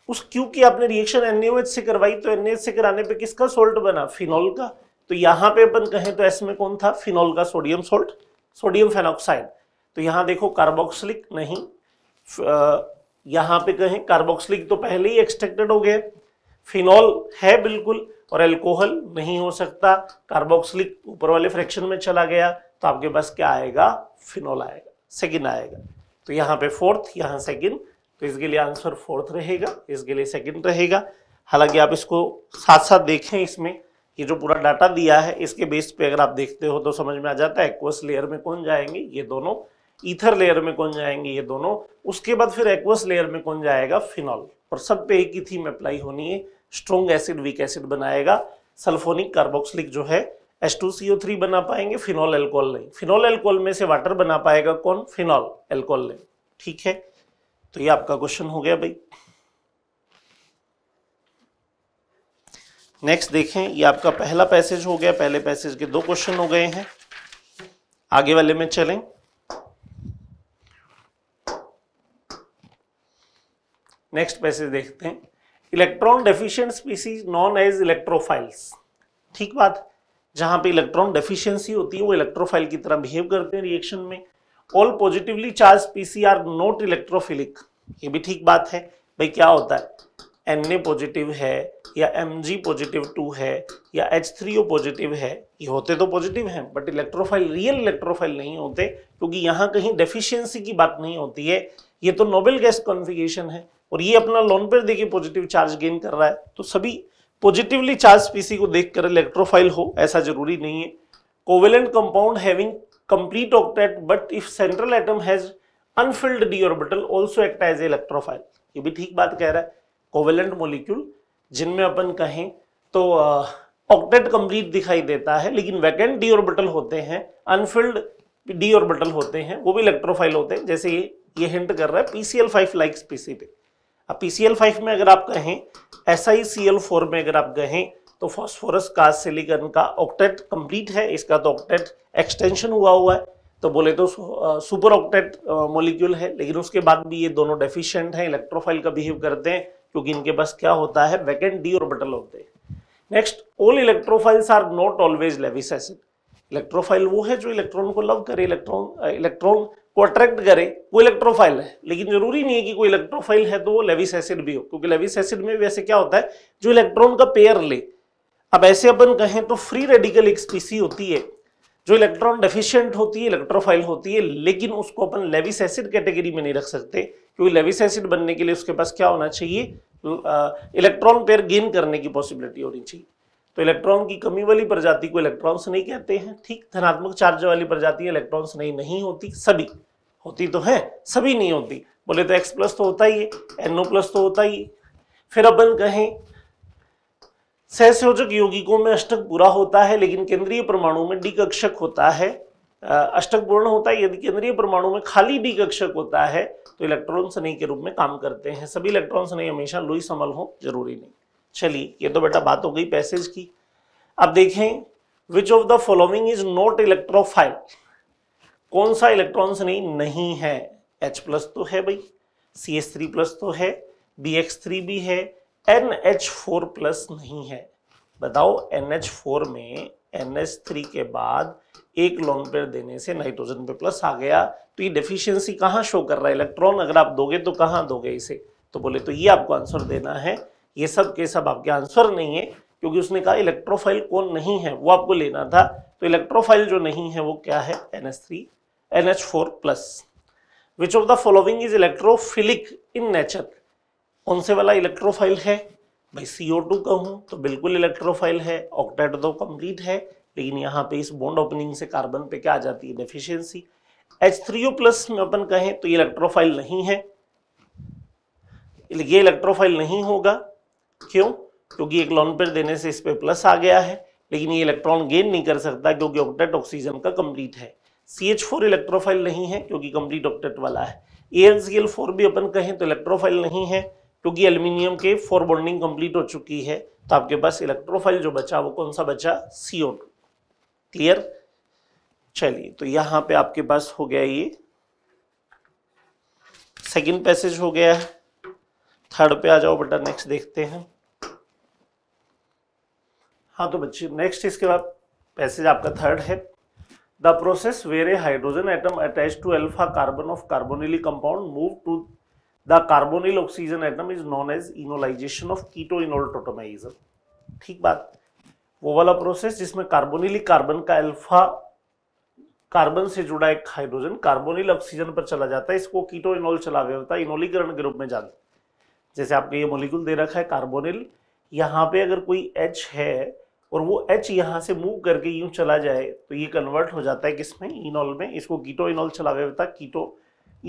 उस क्यू की आपने रिएक्शन एन से करवाई तो एन से कराने पे किसका सोल्ट बना फिनॉल का तो यहाँ पे अपन कहें तो एस में कौन था फिनॉल का सोडियम सोल्ट सोडियम फेनोक्साइड तो यहाँ देखो कार्बोक्सिलिक नहीं यहाँ पे कहें कार्बोक्सिलिक तो पहले ही एक्सट्रैक्टेड हो गए फिनॉल है बिल्कुल और एल्कोहल नहीं हो सकता कार्बोक्सिलिक ऊपर वाले फ्रैक्शन में चला गया तो आपके पास क्या आएगा फिनोल आएगा सेकेंड आएगा तो यहाँ पे फोर्थ यहाँ सेकेंड तो इसके लिए आंसर फोर्थ रहेगा इसके लिए सेकंड रहेगा हालांकि आप इसको साथ साथ देखें इसमें ये जो पूरा डाटा दिया है इसके बेस पे अगर आप देखते हो तो समझ में आ जाता है एक्वस लेयर में कौन जाएंगे ये दोनों ईथर लेयर में कौन जाएंगे ये दोनों उसके बाद फिर एक्वस लेयर में कौन जाएगा फिनॉल और सब पे एक ही थीम अप्लाई होनी है स्ट्रोंग एसिड वीक एसिड बनाएगा सल्फोनिक कार्बोक्सिलिक जो है एस टू थ्री बना पाएंगे फिनॉल एल्कोहल नहीं फिनॉल एल्कोहल में से वाटर बना पाएगा कौन फिनॉल एल्कोहल नहीं ठीक है तो ये आपका क्वेश्चन हो गया भाई नेक्स्ट देखें ये आपका पहला पैसेज हो गया पहले पैसेज के दो क्वेश्चन हो गए हैं आगे वाले में चलें नेक्स्ट पैसेज देखते हैं electron deficient species known as electrophiles ठीक बात जहां पे इलेक्ट्रॉन डेफिशिएंसी होती है वो इलेक्ट्रोफाइल की तरह बिहेव करते हैं रिएक्शन में all positively charged species are not electrophilic ये भी ठीक बात है भाई क्या होता है एन ए पॉजिटिव है या एम जी पॉजिटिव टू है या एच थ्री ओ पॉजिटिव है ये होते तो पॉजिटिव हैं बट इलेक्ट्रोफाइल रियल इलेक्ट्रोफाइल नहीं होते क्योंकि यहाँ कहीं डेफिशिएंसी की बात नहीं होती है ये तो नोबेल गैस कॉन्फिगेशन है और ये अपना लोन पर देखिए पॉजिटिव चार्ज गेन कर रहा है तो सभी पॉजिटिवली चार्ज स्पीसी को देखकर इलेक्ट्रोफाइल हो ऐसा जरूरी नहीं है covalent compound having complete octet but if central atom has unfilled D orbital also act as electrophile ये भी ठीक बात कह रहा है कोवेलेंट मोलिक्यूल जिनमें अपन कहें तो ऑक्टेट कंप्लीट दिखाई देता है लेकिन वैकेंट डी ऑर्बिटल होते हैं अनफिल्ड डी ऑर्बिटल होते हैं वो भी इलेक्ट्रोफाइल होते हैं जैसे ये ये हिंट कर रहा है पीसीएल फाइव लाइक स्पीसी पे अब पी में अगर आप कहें एस में अगर आप कहें तो फॉस्फोरस का सिलिकन का ऑक्टेट कंप्लीट है इसका तो ऑक्टेट एक्सटेंशन हुआ हुआ है तो बोले तो सुपर ऑक्टेट मोलिक्यूल है लेकिन उसके बाद भी ये दोनों डेफिशिएंट हैं इलेक्ट्रोफाइल का बिहेव करते हैं क्योंकि इनके पास क्या होता है वैकेंट डी ऑर्बिटल होते हैं next all electrophiles are not always Lewis acid electrophile वो है जो इलेक्ट्रॉन को लव करे इलेक्ट्रॉन इलेक्ट्रॉन को अट्रैक्ट करे वो इलेक्ट्रोफाइल है लेकिन जरूरी नहीं है कि कोई इलेक्ट्रोफाइल है तो वो लेविस एसिड भी हो क्योंकि लेविस एसिड में वैसे क्या होता है जो इलेक्ट्रॉन का पेयर ले अब ऐसे अपन कहें तो फ्री रेडिकल एक स्पीसी होती है जो इलेक्ट्रॉन डेफिशिएंट होती है इलेक्ट्रोफाइल होती है लेकिन उसको अपन लेविस एसिड कैटेगरी में नहीं रख सकते क्योंकि लेविस एसिड बनने के लिए उसके पास क्या होना चाहिए इलेक्ट्रॉन पेयर गेन करने की पॉसिबिलिटी होनी चाहिए तो इलेक्ट्रॉन की कमी वाली प्रजाति को इलेक्ट्रॉन्स नहीं कहते हैं ठीक धनात्मक चार्ज वाली प्रजाति इलेक्ट्रॉन्स नहीं नहीं होती सभी होती तो है सभी नहीं होती बोले तो एक्स प्लस तो होता ही है एनओ प्लस तो होता ही है फिर अपन कहें सहसोजक यौगिकों में अष्टक पूरा होता है लेकिन केंद्रीय परमाणु में डी कक्षक होता है अष्टक पूर्ण होता है यदि केंद्रीय परमाणु में खाली डी कक्षक होता है तो इलेक्ट्रॉन सनई के रूप में काम करते हैं सभी इलेक्ट्रॉन सनई हमेशा लुई समल हो जरूरी नहीं चलिए ये तो बेटा बात हो गई पैसेज की अब देखें which of the following is not electrophile कौन सा इलेक्ट्रॉन्स नहीं नहीं है H प्लस तो है भाई सी एस थ्री प्लस तो है बी एक्स थ्री भी है एन एच फोर प्लस नहीं है बताओ एन एच फोर में एन एच थ्री के बाद एक लॉन्ग पेयर देने से नाइट्रोजन पे प्लस आ गया तो ये डेफिशिएंसी कहाँ शो कर रहा है इलेक्ट्रॉन अगर आप दोगे तो कहाँ दोगे इसे तो बोले तो ये आपको आंसर देना है ये सब के सब आपके आंसर नहीं है क्योंकि उसने कहा इलेक्ट्रोफाइल कौन नहीं है वो आपको लेना था तो इलेक्ट्रोफाइल जो नहीं है वो क्या है N S three NH4 plus. Which of the following is electrophilic in nature? कौन से वाला इलेक्ट्रोफाइल है भाई CO2 का हूँ तो बिल्कुल इलेक्ट्रोफाइल है ऑक्टेट तो कंप्लीट है लेकिन यहाँ पे इस बॉन्ड ओपनिंग से कार्बन पे क्या आ जाती है डेफिशिएंसी H3O प्लस में अपन कहें तो ये इलेक्ट्रोफाइल नहीं है ये इलेक्ट्रोफाइल नहीं होगा क्यों क्योंकि एक लॉन पेयर देने से इस पर प्लस आ गया है लेकिन ये इलेक्ट्रॉन गेन नहीं कर सकता क्योंकि ऑक्टेट ऑक्सीजन का कंप्लीट है सी एच फोर इलेक्ट्रोफाइल नहीं है क्योंकि कंप्लीट ऑक्टेट वाला है A N C L four भी अपन कहें तो इलेक्ट्रोफाइल नहीं है क्योंकि एल्यूमिनियम के फोर बॉन्डिंग कंप्लीट हो चुकी है तो आपके पास इलेक्ट्रोफाइल जो बचा वो कौन सा बचा सी ओ टू क्लियर चलिए तो यहाँ पे आपके पास हो गया ये सेकेंड पैसेज हो गया है थर्ड पे आ जाओ बेटा नेक्स्ट देखते हैं हाँ तो बच्चे नेक्स्ट इसके बाद पैसेज आपका थर्ड है The process where a hydrogen atom attached to alpha carbon of carbonyl compound moved to the carbonyl oxygen atom is known as enolization of ketoenol tautomyism. ठीक बात वो वाला प्रोसेस जिसमें कार्बोनिली कार्बन का alpha carbon से जुड़ा एक hydrogen carbonyl oxygen पर चला जाता है इसको कीटो इनोल चला गया होता है इनोलीकरण के रूप में जानते जैसे आपने ये मोलिकुल दे रखा है कार्बोनिल यहाँ पे अगर कोई एच है और वो एच यहाँ से मूव करके यूँ चला जाए तो ये कन्वर्ट हो जाता है किसमें इनॉल में इसको कीटो इनॉल चलावे होता कीटो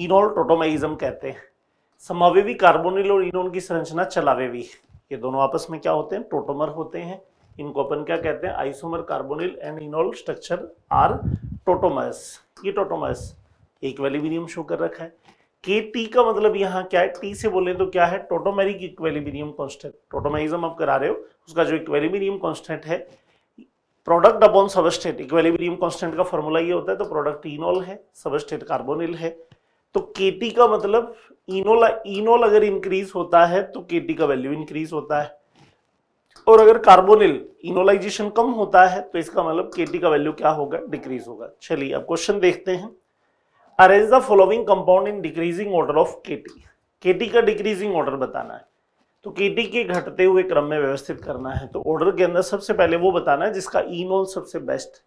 इनॉल टोटोमाइजम कहते हैं समावेवी कार्बोनिल और इनोन की संरचना चलावेवी ये दोनों आपस में क्या होते हैं टोटोमर होते हैं इनको अपन क्या कहते हैं isomer carbonyl and enol structure are tautomers ये टोटोमस एक वेलिबीनियम शो कर रखा है के टी का मतलब यहाँ क्या है टी से बोले तो क्या है टोटोमेरिक इक्वेलिबीनियम कॉन्स्टेंट टोटोमाइजम आप करा रहे हो उसका जो इक्वेलिमिनियम कॉन्स्टेंट है product upon substrate equilibrium constant का फॉर्मूला ये होता है तो प्रोडक्ट इनोल है सबस्टेट कार्बोनिल है तो के का मतलब इनोल इनोल अगर इंक्रीज होता है तो के का वैल्यू इंक्रीज होता है और अगर कार्बोनिल इनोलाइजेशन कम होता है तो इसका मतलब के का वैल्यू क्या होगा डिक्रीज होगा चलिए अब क्वेश्चन देखते हैं arrange the following compound in decreasing order of K T का डिक्रीजिंग ऑर्डर बताना है तो केटी के घटते हुए क्रम में व्यवस्थित करना है तो ऑर्डर के अंदर सबसे पहले वो बताना है जिसका इनोल सबसे बेस्ट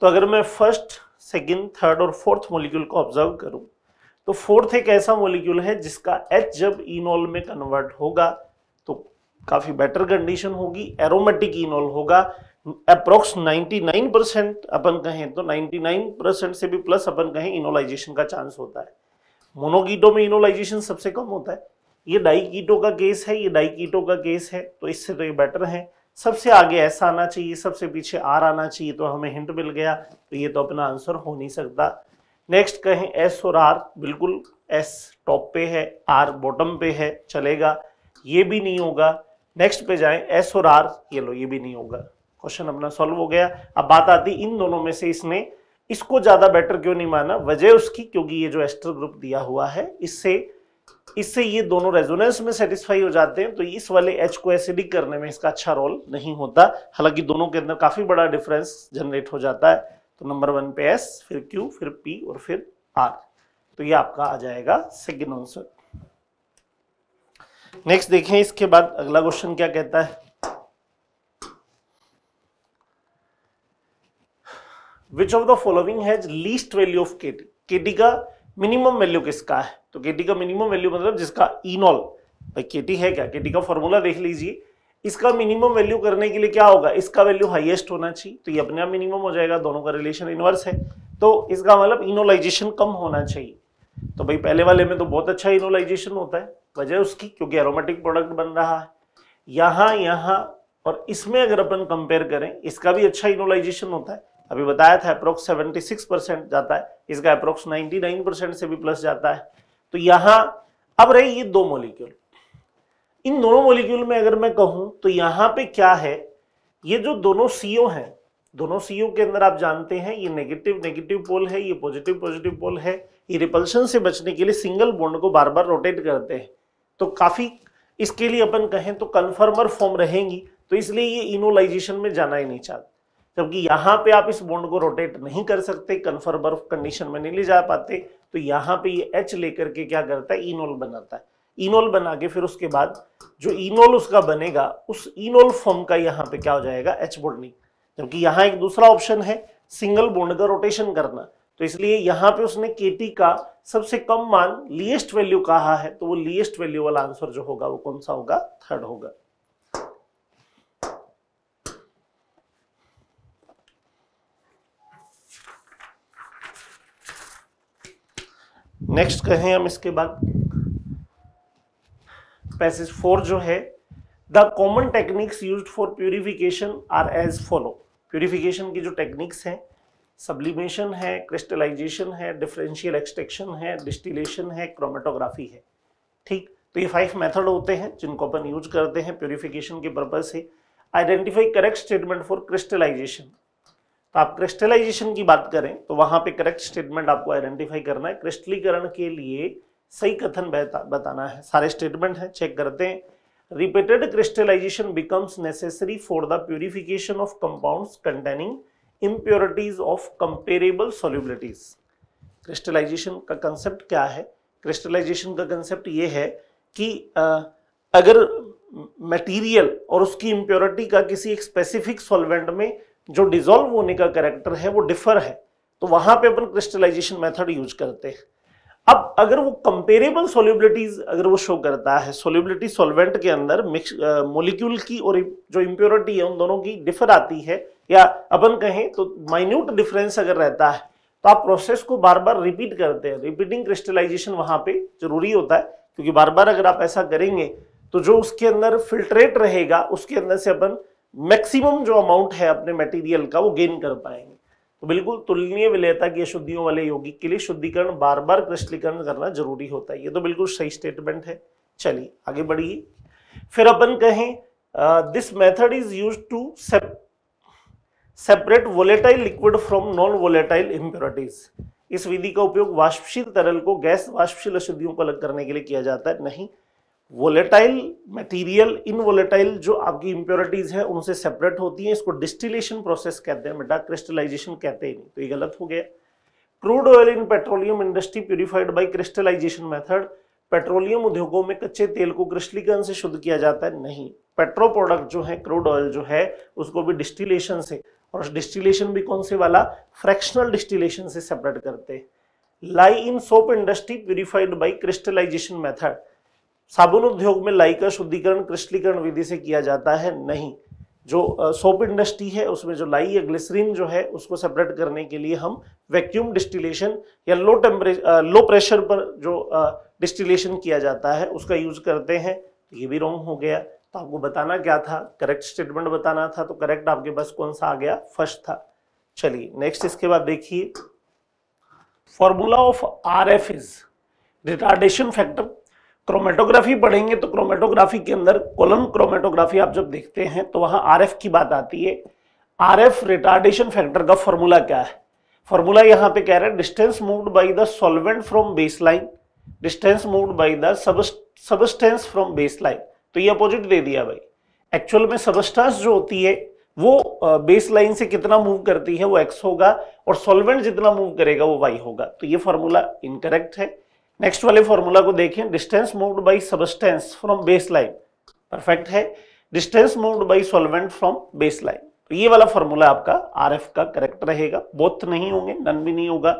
तो अगर मैं फर्स्ट सेकंड, थर्ड और फोर्थ मॉलिक्यूल को ऑब्जर्व करूं तो फोर्थ एक ऐसा मॉलिक्यूल है जिसका एच जब इनोल में कन्वर्ट होगा तो काफ़ी बेटर कंडीशन होगी एरोमेटिक इनोल होगा अप्रोक्स 99 परसेंट अपन कहें तो 99 परसेंट से भी प्लस अपन कहें इनोलाइजेशन का चांस होता है मोनोगीटो में इनोलाइजेशन सबसे कम होता है ये डाइकीटो का केस है ये डाइकीटो का केस है तो इससे तो ये बेटर है सबसे आगे ऐसा आना चाहिए सबसे पीछे आर आना चाहिए तो हमें हिंट मिल गया तो ये तो अपना आंसर हो नहीं सकता नेक्स्ट कहें एस और आर बिल्कुल एस टॉप पे है आर बॉटम पे है चलेगा ये भी नहीं होगा नेक्स्ट पे जाएं एस और आर ये लो ये भी नहीं होगा क्वेश्चन अपना सॉल्व हो गया अब बात आती इन दोनों में से इसने इसको ज़्यादा बेटर क्यों नहीं माना वजह उसकी क्योंकि ये जो एस्टर ग्रुप दिया हुआ है इससे इससे ये दोनों रेजोनेंस में सेटिस्फाई हो जाते हैं तो इस वाले एच को एसिडिक करने में इसका अच्छा रोल नहीं होता हालांकि दोनों के अंदर काफ़ी बड़ा डिफरेंस जनरेट हो जाता है तो नंबर वन पे एस फिर क्यू फिर पी और फिर आर तो ये आपका आ जाएगा सेकेंड आंसर नेक्स्ट देखें इसके बाद अगला क्वेश्चन क्या कहता है which of the following has least value of KT KT का मिनिमम वैल्यू किसका है तो केटी का मिनिमम वैल्यू मतलब जिसका इनॉल e भाई केटी है क्या के का फॉर्मूला देख लीजिए इसका मिनिमम वैल्यू करने के लिए क्या होगा इसका वैल्यू हाईएस्ट होना चाहिए तो ये अपने आप मिनिमम हो जाएगा दोनों का रिलेशन इनवर्स है तो इसका मतलब इनोलाइजेशन कम होना चाहिए तो भाई पहले वाले में तो बहुत अच्छा इनोलाइजेशन होता है वजह उसकी क्योंकि एरोमेटिक प्रोडक्ट बन रहा है यहाँ यहाँ और इसमें अगर अपन कंपेयर करें इसका भी अच्छा इनोलाइजेशन होता है अभी बताया था अप्रोक्स सिक्स परसेंट जाता है इसका अप्रोक्स नाइन परसेंट से भी प्लस जाता है तो यहां अब रहे ये दो मोलिक्यूल इन दोनों मोलिक्यूल में अगर मैं कहूं तो यहां पे क्या है ये जो दोनों सीओ हैं दोनों सीओ के अंदर आप जानते हैं ये नेगेटिव नेगेटिव पोल है ये पॉजिटिव पॉजिटिव पोल है ये रिपल्शन से बचने के लिए सिंगल बोन्ड को बार बार रोटेट करते हैं तो काफी इसके लिए अपन कहें तो कन्फर्मर फॉर्म रहेंगी तो इसलिए ये इनोलाइजेशन में जाना ही नहीं चाहते जबकि यहां पे आप इस बोन्ड को रोटेट नहीं कर सकते कन्फर्मर कंडीशन में नहीं ले जा पाते तो यहाँ पे ये H लेकर के क्या करता है इनोल बनाता है इनोल बना के फिर उसके बाद जो इनोल उसका बनेगा उस इनोल फॉर्म का यहाँ पे क्या हो जाएगा एच बोर्डनिंग जबकि यहाँ एक दूसरा ऑप्शन है सिंगल बोन्ड का रोटेशन करना तो इसलिए यहाँ पे उसने के का सबसे कम मान लीएस्ट वैल्यू कहा है तो वो लीएस्ट वैल्यू वाला आंसर जो होगा वो कौन सा होगा थर्ड होगा नेक्स्ट कहें हम इसके बाद पैसेज फोर जो है the common techniques used for purification are as follow purification की जो टेक्निक्स हैं सब्लिमेशन है क्रिस्टलाइजेशन है डिफरेंशियल एक्सटेक्शन है डिस्टिलेशन है क्रोमेटोग्राफी है ठीक तो ये फाइव मेथड होते हैं जिनको अपन यूज करते हैं प्यूरिफिकेशन के पर्पज से identify correct statement for crystallization तो आप क्रिस्टलाइजेशन की बात करें तो वहां पे करेक्ट स्टेटमेंट आपको आइडेंटिफाई करना है क्रिस्टलीकरण के लिए सही कथन बताना है सारे स्टेटमेंट है चेक करते हैं repeated crystallization becomes necessary for the purification of compound containing impurities of comparable solubilities crystallization का कंसेप्ट क्या है क्रिस्टलाइजेशन का कंसेप्ट ये है कि अगर मटेरियल और उसकी इम्प्योरिटी का किसी एक स्पेसिफिक सॉल्वेंट में जो डिजोल्व होने का करेक्टर है वो डिफर है तो वहां पे अपन क्रिस्टलाइजेशन मेथड यूज करते हैं अब अगर वो कंपेरेबल सोल्यूबिलिटीज अगर वो शो करता है सोल्यूबिलिटी सोलवेंट के अंदर मिक्स मोलिक्यूल की और जो इम्प्योरिटी है उन दोनों की डिफर आती है या अपन कहें तो माइन्यूट डिफरेंस अगर रहता है तो आप प्रोसेस को बार बार रिपीट करते हैं रिपीटिंग क्रिस्टलाइजेशन वहां पे जरूरी होता है क्योंकि बार बार अगर आप ऐसा करेंगे तो जो उसके अंदर फिल्ट्रेट रहेगा उसके अंदर से अपन मैक्सिमम जो अमाउंट है अपने मटेरियल का वो गेन कर पाएंगे तो बिल्कुल तुलनीय विलयता की अशुद्धियों वाले यौगिक के लिए शुद्धिकरण बार बार क्रिस्टलीकरण करना जरूरी होता है ये तो बिल्कुल सही स्टेटमेंट है चलिए आगे बढ़िए फिर अपन कहें this method is use to separate volatile liquid from non volatile impurities इस विधि का उपयोग वाष्पशील तरल को गैस वाष्पशील अशुद्धियों को अलग करने के लिए किया जाता है नहीं वोलेटाइल मटेरियल इन वोलेटाइल जो आपकी इंप्योरिटीज है उनसे सेपरेट होती है इसको डिस्टिलेशन प्रोसेस कहते हैं बेटा क्रिस्टलाइजेशन कहते ही नहीं तो ये गलत हो गया crude oil in petroleum industry purified by crystallization method petroleum उद्योगों में कच्चे तेल को क्रिस्टलीकरण से शुद्ध किया जाता है नहीं पेट्रो प्रोडक्ट जो है क्रूड ऑयल जो है उसको भी डिस्टिलेशन से और डिस्टिलेशन भी कौन से वाला फ्रैक्शनल डिस्टिलेशन से सेपरेट करते हैं lye in soap industry purified by crystallization method साबुन उद्योग में लाई का शुद्धिकरण क्रिस्टलीकरण विधि से किया जाता है नहीं जो सोप इंडस्ट्री है उसमें जो लाई या ग्लिसरीन जो है उसको सेपरेट करने के लिए हम वैक्यूम डिस्टिलेशन या लो टेम्परेचर लो प्रेशर पर जो डिस्टिलेशन किया जाता है उसका यूज करते हैं ये भी रॉन्ग हो गया तो आपको बताना क्या था करेक्ट स्टेटमेंट बताना था तो करेक्ट आपके पास कौन सा आ गया फर्स्ट था चलिए नेक्स्ट इसके बाद देखिए formula of R F is retardation factor chromatography पढ़ेंगे तो क्रोमेटोग्राफी के अंदर कोलम क्रोमेटोग्राफी आप जब देखते हैं तो वहां आर की बात आती है आर एफ रिटार्डेशन फैक्टर का फॉर्मूला क्या है फॉर्मूला यहाँ पे कह रहे हैं distance moved by the solvent from base line distance moved by the substance from base line तो ये अपोजिट दे दिया भाई एक्चुअल में सबस्टेंस जो होती है वो बेस लाइन से कितना मूव करती है वो एक्स होगा और सॉल्वेंट जितना मूव करेगा वो वाई होगा तो ये फॉर्मूला इनकरेक्ट है नेक्स्ट वाले फॉर्मूला को देखें distance moved by substance from base line perfect है distance moved by solvent from base line ये वाला फॉर्मूला आपका आर एफ का करेक्ट रहेगा बोथ नहीं होंगे नन भी नहीं होगा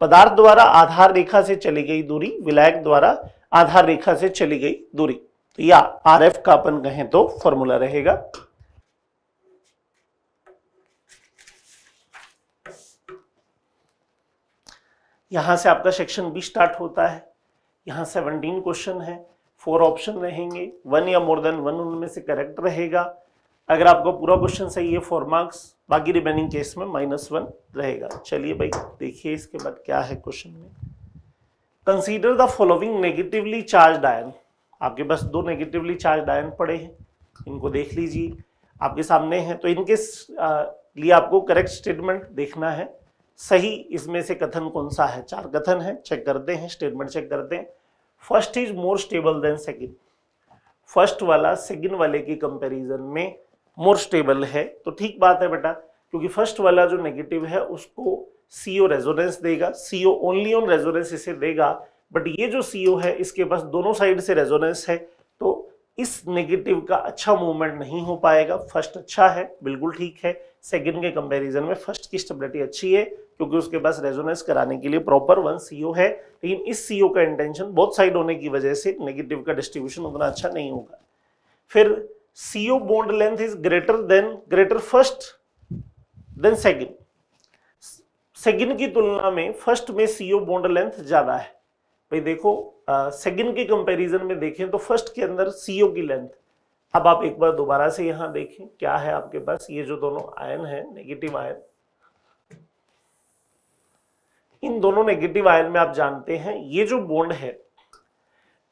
पदार्थ द्वारा आधार रेखा से चली गई दूरी विलायक द्वारा आधार रेखा से चली गई दूरी तो या आर एफ का अपन कहें तो फॉर्मूला रहेगा यहाँ से आपका सेक्शन बी स्टार्ट होता है यहाँ सेवनटीन क्वेश्चन है फोर ऑप्शन रहेंगे वन या मोर देन वन उनमें से करेक्ट रहेगा अगर आपको पूरा क्वेश्चन सही है फोर मार्क्स बाकी रिमेनिंग केस में माइनस वन रहेगा चलिए भाई देखिए इसके बाद क्या है क्वेश्चन में consider the following negatively charge ion आपके पास दो नेगेटिवली चार्ज आयन पड़े हैं इनको देख लीजिए आपके सामने हैं तो इनके लिए आपको करेक्ट स्टेटमेंट देखना है सही इसमें से कथन कौन सा है चार कथन है चेक करते हैं स्टेटमेंट चेक करते हैं first is more stable than second first वाला सेकेंड वाले की कंपैरिजन में मोर स्टेबल है तो ठीक बात है बेटा क्योंकि फर्स्ट वाला जो नेगेटिव है उसको सीओ रेजोनेंस देगा सीओ ओनली ऑन रेजोनेंस इसे देगा बट ये जो सीओ है इसके पास दोनों साइड से रेजोनेंस है तो इस नेगेटिव का अच्छा मूवमेंट नहीं हो पाएगा फर्स्ट अच्छा है बिल्कुल ठीक है सेकंड के कंपैरिजन में फर्स्ट की स्टेबिलिटी अच्छी है क्योंकि उसके पास रेजोनेंस कराने के लिए प्रॉपर वन सीओ e है लेकिन इस सीओ e का इंटेंशन बहुत साइड होने की वजह से नेगेटिव का डिस्ट्रीब्यूशन उतना अच्छा नहीं होगा फिर CO bond length is greater than greater first than second second की तुलना में फर्स्ट में सीओ बोन्ड लेंथ ज्यादा है भाई देखो सेकेंड के कंपेरिजन में देखें तो फर्स्ट के अंदर सीओ e की लेंथ अब आप एक बार दोबारा से यहाँ देखें क्या है आपके पास ये जो दोनों आयन है नेगेटिव आयन इन दोनों नेगेटिव आयन में आप जानते हैं ये जो बॉन्ड है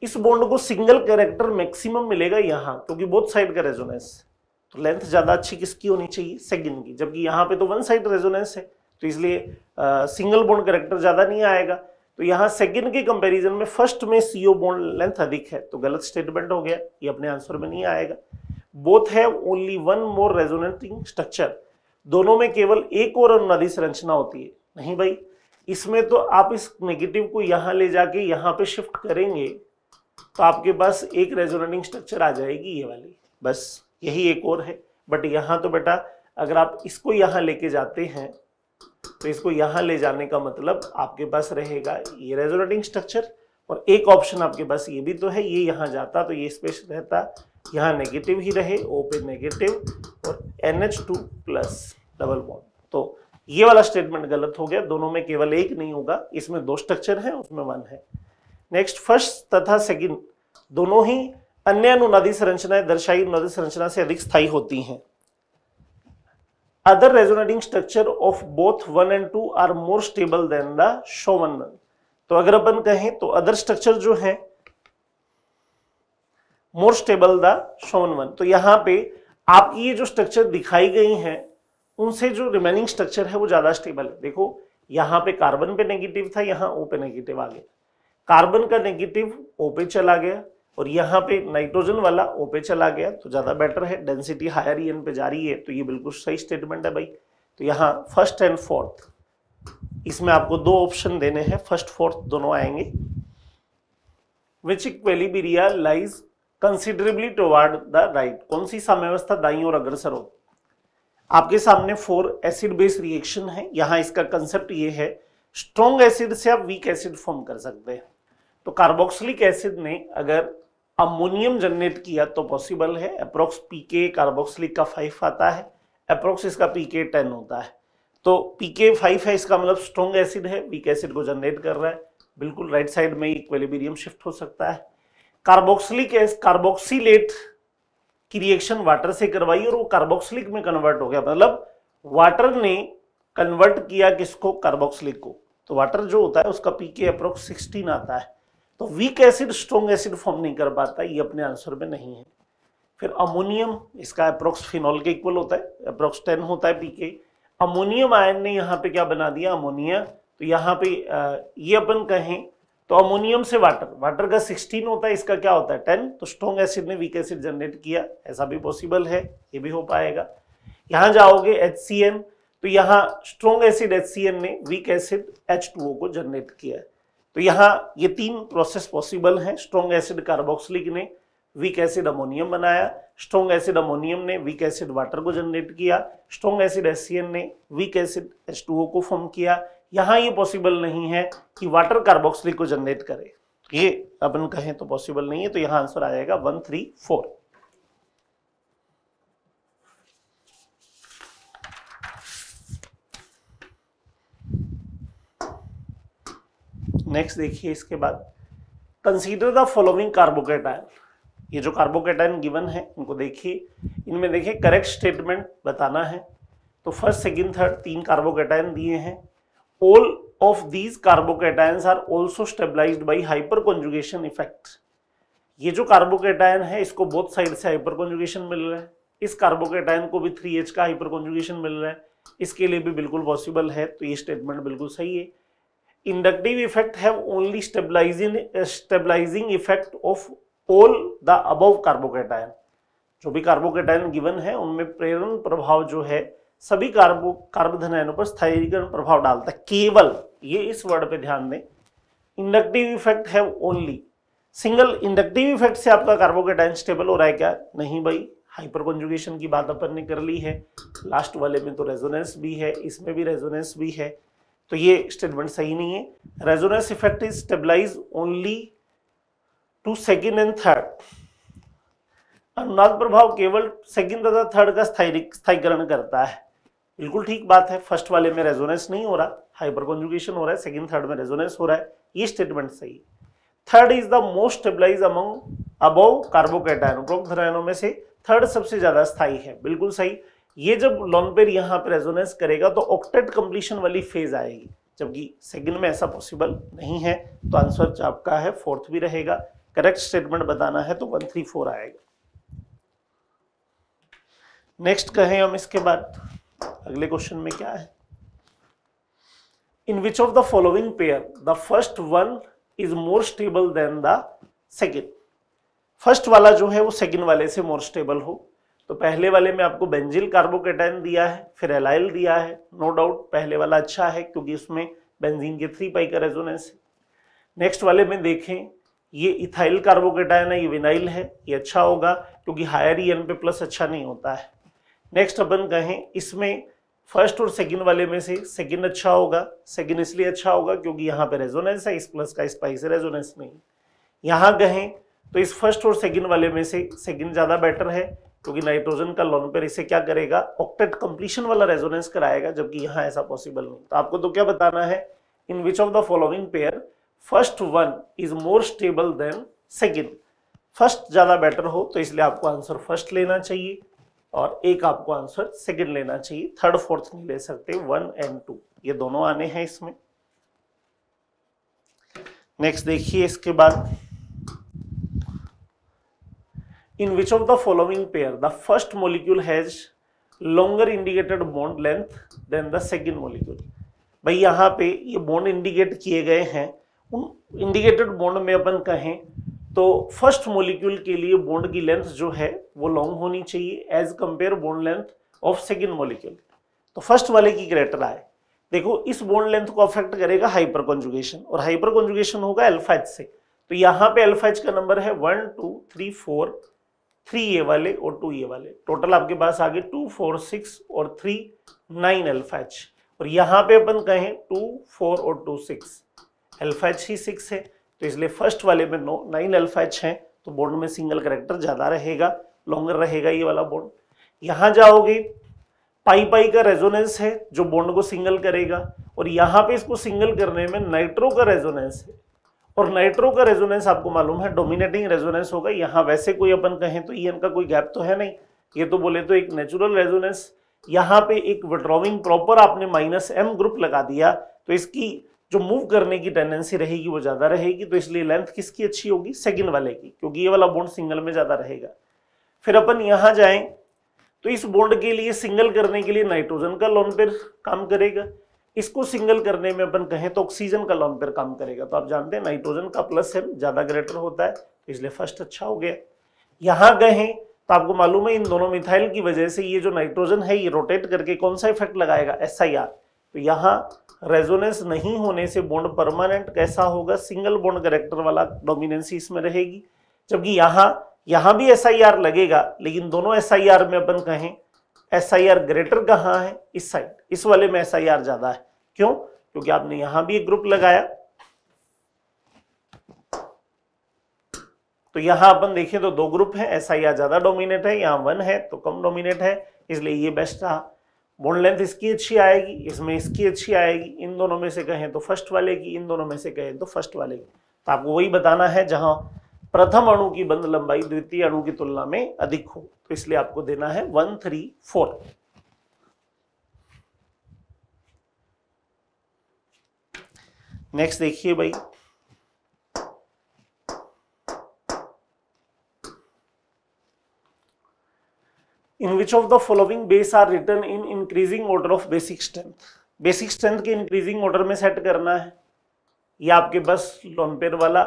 इस बॉन्ड को सिंगल कैरेक्टर मैक्सिमम मिलेगा यहाँ क्योंकि बोथ साइड का रेजोनेंस तो लेंथ ज़्यादा अच्छी किसकी होनी चाहिए सेकंड की जबकि यहाँ पे तो वन साइड रेजोनेंस है तो इसलिए सिंगल बोन्ड कैरेक्टर ज़्यादा नहीं आएगा तो यहाँ सेकंड के कंपैरिजन में फर्स्ट में सीओ बोन लेंथ अधिक है तो गलत स्टेटमेंट हो गया ये अपने आंसर में नहीं आएगा both have only one more resonating structure दोनों में केवल एक और अनुनादी संरचना होती है नहीं भाई इसमें तो आप इस नेगेटिव को यहाँ ले जाके यहाँ पे शिफ्ट करेंगे तो आपके पास एक रेजोनेटिंग स्ट्रक्चर आ जाएगी ये वाली बस यही एक और है बट यहाँ तो बेटा अगर आप इसको यहाँ लेके जाते हैं तो इसको यहां ले जाने का मतलब आपके पास रहेगा ये रेजोनेटिंग स्ट्रक्चर और एक ऑप्शन आपके पास ये भी तो है ये यहां जाता तो ये स्पेस रहता यहाँ नेगेटिव ही रहे ओ पे नेगेटिव और N H two plus double bond तो ये वाला स्टेटमेंट गलत हो गया दोनों में केवल एक नहीं होगा इसमें दो स्ट्रक्चर है उसमें वन है नेक्स्ट फर्स्ट तथा सेकेंड दोनों ही अन्य अनुनादी संरचनाएं दर्शाई अनुनादी संरचना से अधिक स्थायी होती हैं other resonating structure of both one and two are more stable than the shown one तो अगर अपन कहें तो अदर स्ट्रक्चर जो है more stable the shown one तो यहां पे आपकी ये जो स्ट्रक्चर दिखाई गई हैं उनसे जो रिमेनिंग स्ट्रक्चर है वो ज्यादा स्टेबल है देखो यहां पे कार्बन पे नेगेटिव था यहां ओ पे नेगेटिव आ गया कार्बन का नेगेटिव ओ पे चला गया और यहाँ पे नाइट्रोजन वाला ओ पे चला गया तो ज़्यादा बेटर है डेंसिटी हायर ई पे जा रही है तो ये बिल्कुल सही स्टेटमेंट है भाई तो यहाँ फर्स्ट एंड फोर्थ इसमें आपको दो ऑप्शन देने हैं फर्स्ट फोर्थ दोनों आएंगे which equally lies considerably toward the right कौन सी साम्यवस्था दाई और अग्रसर हो आपके सामने फोर एसिड बेस रिएक्शन है यहाँ इसका कंसेप्ट ये है स्ट्रॉन्ग एसिड से आप वीक एसिड फॉर्म कर सकते हैं तो कार्बोक्सिलिक एसिड ने अगर अमोनियम जनरेट किया तो पॉसिबल है अप्रोक्स पीके कार्बोक्सिलिक का फाइव आता है अप्रोक्स इसका पीके टेन होता है तो पीके फाइव है इसका मतलब स्ट्रॉन्ग एसिड है वीक एसिड को जनरेट कर रहा है बिल्कुल राइट साइड में इक्वेलिबीरियम शिफ्ट हो सकता है कार्बोक्सिलिक कार्बोक्सीट की रिएक्शन वाटर से करवाई और वो कार्बोक्सिलिक में कन्वर्ट हो गया मतलब वाटर ने कन्वर्ट किया किसको कार्बोक्सिलिक को तो वाटर जो होता है उसका पीके अप्रोक्स 16 आता है तो weak acid strong acid form नहीं कर पाता ये अपने आंसर में नहीं है फिर अमोनियम इसका अप्रोक्स फिनॉल के इक्वल होता है अप्रोक्स टेन होता है पी के अमोनियम आयन ने यहाँ पे क्या बना दिया अमोनिया तो यहाँ पे ये अपन कहें तो अमोनियम से वाटर वाटर का 16 होता है इसका क्या होता है 10 तो स्ट्रॉन्ग एसिड ने वीक एसिड जनरेट किया ऐसा भी पॉसिबल है ये भी हो पाएगा यहाँ जाओगे एच तो यहाँ स्ट्रॉन्ग एसिड एच ने वीक एसिड एच को जनरेट किया है तो यहां ये तीन प्रोसेस पॉसिबल हैं स्ट्रॉन्ग एसिड कार्बोक्सिलिक ने वीक एसिड अमोनियम बनाया स्ट्रॉन्ग एसिड अमोनियम ने वीक एसिड वाटर को जनरेट किया स्ट्रॉन्ग एसिड एस ने वीक एसिड एच को फॉर्म किया यहां ये पॉसिबल नहीं है कि वाटर कार्बोक्सिलिक को जनरेट करे ये अपन कहें तो पॉसिबल नहीं है तो यहां आंसर आ जाएगा वन थ्री फोर नेक्स्ट देखिए इसके बाद कंसीडर द फॉलोइंग कार्बोकेटाइन ये जो कार्बोकेटाइन गिवन है इनको देखिए इनमें देखिए करेक्ट स्टेटमेंट बताना है तो फर्स्ट सेकेंड थर्ड तीन कार्बोकेटाइन दिए हैं all of these carbocations are also stabilise by hyperconjugation effect ये जो कार्बोकेटाइन है इसको बोथ साइड से हाइपर कॉन्जुगेशन मिल रहा है इस कार्बोकेटाइन को भी थ्री एच का हाइपर कॉन्जुगेशन मिल रहा है इसके लिए भी बिल्कुल पॉसिबल है तो ये स्टेटमेंट बिल्कुल सही है inductive effect have only stabilising stabilising effect of all the above carbocation जो भी कार्बोकेटाइन गिवन है उनमें प्रेरण प्रभाव जो है सभी कार्बो कार्बन पर स्थायीकरण प्रभाव डालता है केवल ये इस वर्ड पे ध्यान दें inductive effect have only single inductive effect से आपका कार्बोकेटाइन स्टेबल हो रहा है क्या नहीं भाई हाइपर कंजुगेशन की बात अपन ने कर ली है लास्ट वाले में तो रेजोनेंस भी है इसमें भी रेजोनेंस भी है तो ये स्टेटमेंट सही नहीं है resonance effect is stabilise only to second and third अनुनाद प्रभाव केवल सेकेंड तथा थर्ड का स्थायी स्थायीकरण करता है बिल्कुल ठीक बात है फर्स्ट वाले में रेजोनेंस नहीं हो रहा हाइपर कॉन्जुगेशन हो रहा है सेकेंड थर्ड में रेजोनेंस हो रहा है ये स्टेटमेंट सही है third is the most stabilise among above carbocation उपरोक्त में से थर्ड सबसे ज्यादा स्थाई है बिल्कुल सही ये जब लॉन्ग पेयर यहाँ पर रेजोनेंस करेगा तो ऑक्टेट कंप्लीशन वाली फेज आएगी जबकि सेकंड में ऐसा पॉसिबल नहीं है तो आंसर आपका है फोर्थ भी रहेगा करेक्ट स्टेटमेंट बताना है तो वन थ्री फोर आएगा नेक्स्ट कहें हम इसके बाद अगले क्वेश्चन में क्या है in which of the following pair the first one is more stable than the second first वाला जो है वो सेकेंड वाले से मोर स्टेबल हो तो पहले वाले में आपको बेंजिल कार्बोकेटाइन दिया है फिर एलाइल दिया है नो no डाउट पहले वाला अच्छा है क्योंकि इसमें बेंजीन के थ्री पाई का रेजोनेंस है नेक्स्ट वाले में देखें ये इथाइल कार्बोकेटाइन है ये विनाइल है ये अच्छा होगा क्योंकि हायर ई एन पे प्लस अच्छा नहीं होता है नेक्स्ट अपन कहें इसमें फर्स्ट और सेकेंड वाले में से सेकेंड अच्छा होगा सेकेंड इसलिए अच्छा होगा क्योंकि यहाँ पे रेजोनेंस है इस प्लस का इस पाई से रेजोनेंस नहीं यहाँ कहें तो इस फर्स्ट और सेकेंड वाले में से सेकेंड ज़्यादा बेटर है क्योंकि नाइट्रोजन का लोन पेर इसे क्या करेगा ऑक्टेट कंप्लीशन वाला रेजोनेंस कराएगा जबकि यहाँ ऐसा पॉसिबल नहीं तो आपको तो क्या बताना है in which of the following pair first one is more stable than second first ज़्यादा बेटर हो तो इसलिए आपको आंसर फर्स्ट लेना चाहिए और एक आपको आंसर सेकेंड लेना चाहिए थर्ड फोर्थ नहीं ले सकते वन एंड टू ये दोनों आने हैं इसमें नेक्स्ट देखिए इसके बाद in which of the following pair the first molecule has longer indicated bond length than the second molecule भाई यहाँ पे ये बॉन्ड इंडिकेट किए गए हैं उन इंडिकेटेड बॉन्ड में अपन कहें तो फर्स्ट मोलिक्यूल के लिए बॉन्ड की लेंथ जो है वो लॉन्ग होनी चाहिए as compare bond length of second molecule तो फर्स्ट वाले की ग्रेटर आए देखो इस बॉन्ड लेंथ को अफेक्ट करेगा हाइपर कॉन्जुगेशन और हाइपर कॉन्जुगेशन होगा एल्फाइज से तो यहाँ पे एल्फाइज का नंबर है one two three four three A वाले और टू ए वाले टोटल आपके पास आगे टू फोर सिक्स और थ्री नाइन एल्फा एच और यहाँ पे अपन कहें टू फोर और टू सिक्स एल्फा एच ही सिक्स है तो इसलिए फर्स्ट वाले में नो नाइन एल्फा एच है तो बोर्ड में सिंगल करेक्टर ज़्यादा रहेगा लॉन्गर रहेगा ये वाला बोर्ड यहाँ जाओगे पाई पाई का रेजोनेंस है जो बोन्ड को सिंगल करेगा और यहाँ पे इसको सिंगल करने में नाइट्रो का रेजोनेंस है और नाइट्रो का रेजोनेंस आपको मालूम है डोमिनेटिंग रेजोनेंस होगा यहाँ वैसे कोई अपन कहें तो ईएन का कोई गैप तो है नहीं ये तो बोले तो एक नेचुरल रेजोनेंस यहाँ पे एक विड्रॉविंग प्रॉपर आपने माइनस एम ग्रुप लगा दिया तो इसकी जो मूव करने की टेंडेंसी रहेगी वो ज़्यादा रहेगी तो इसलिए लेंथ किसकी अच्छी होगी सेकेंड वाले की क्योंकि ये वाला बोन्ड सिंगल में ज़्यादा रहेगा फिर अपन यहाँ जाएं तो इस बोन्ड के लिए सिंगल करने के लिए नाइट्रोजन का लोन पेयर काम करेगा इसको सिंगल करने में अपन कहें तो ऑक्सीजन का लॉन्ग पेयर काम करेगा तो आप जानते हैं नाइट्रोजन का प्लस एम ज़्यादा ग्रेटर होता है तो इसलिए फर्स्ट अच्छा हो गया यहां गए तो आपको मालूम है इन दोनों मिथाइल की वजह से ये जो नाइट्रोजन है ये रोटेट करके कौन सा इफेक्ट लगाएगा एस आई आर तो यहाँ रेजोनेंस नहीं होने से बॉन्ड परमानेंट कैसा होगा सिंगल बॉन्ड करेक्टर वाला डोमिनेंसी इसमें रहेगी जबकि यहाँ यहाँ भी एस आई आर लगेगा लेकिन दोनों एस आई आर में अपन कहें एस आई आर ग्रेटर कहाँ है इस साइड इस वाले में एस आई आर ज्यादा है क्यों क्योंकि आपने यहां भी एक ग्रुप लगाया तो यहां अपन देखें तो दो ग्रुप है एस आई आर ज्यादा डोमिनेट है यहां वन है तो कम डोमिनेट है इसलिए ये बेस्ट रहा बोन लेंथ इसकी अच्छी आएगी इसमें इसकी अच्छी आएगी इन दोनों में से कहें तो फर्स्ट वाले की इन दोनों में से कहें तो फर्स्ट वाले की तो आपको वही बताना है जहां प्रथम अणु की बंद लंबाई द्वितीय अणु की तुलना में अधिक हो तो इसलिए आपको देना है वन थ्री फोर नेक्स्ट देखिए भाई in which of the following base are written in increasing order of basic strength basic strength के इंक्रीजिंग ऑर्डर में सेट करना है या आपके बस लॉम्पेर वाला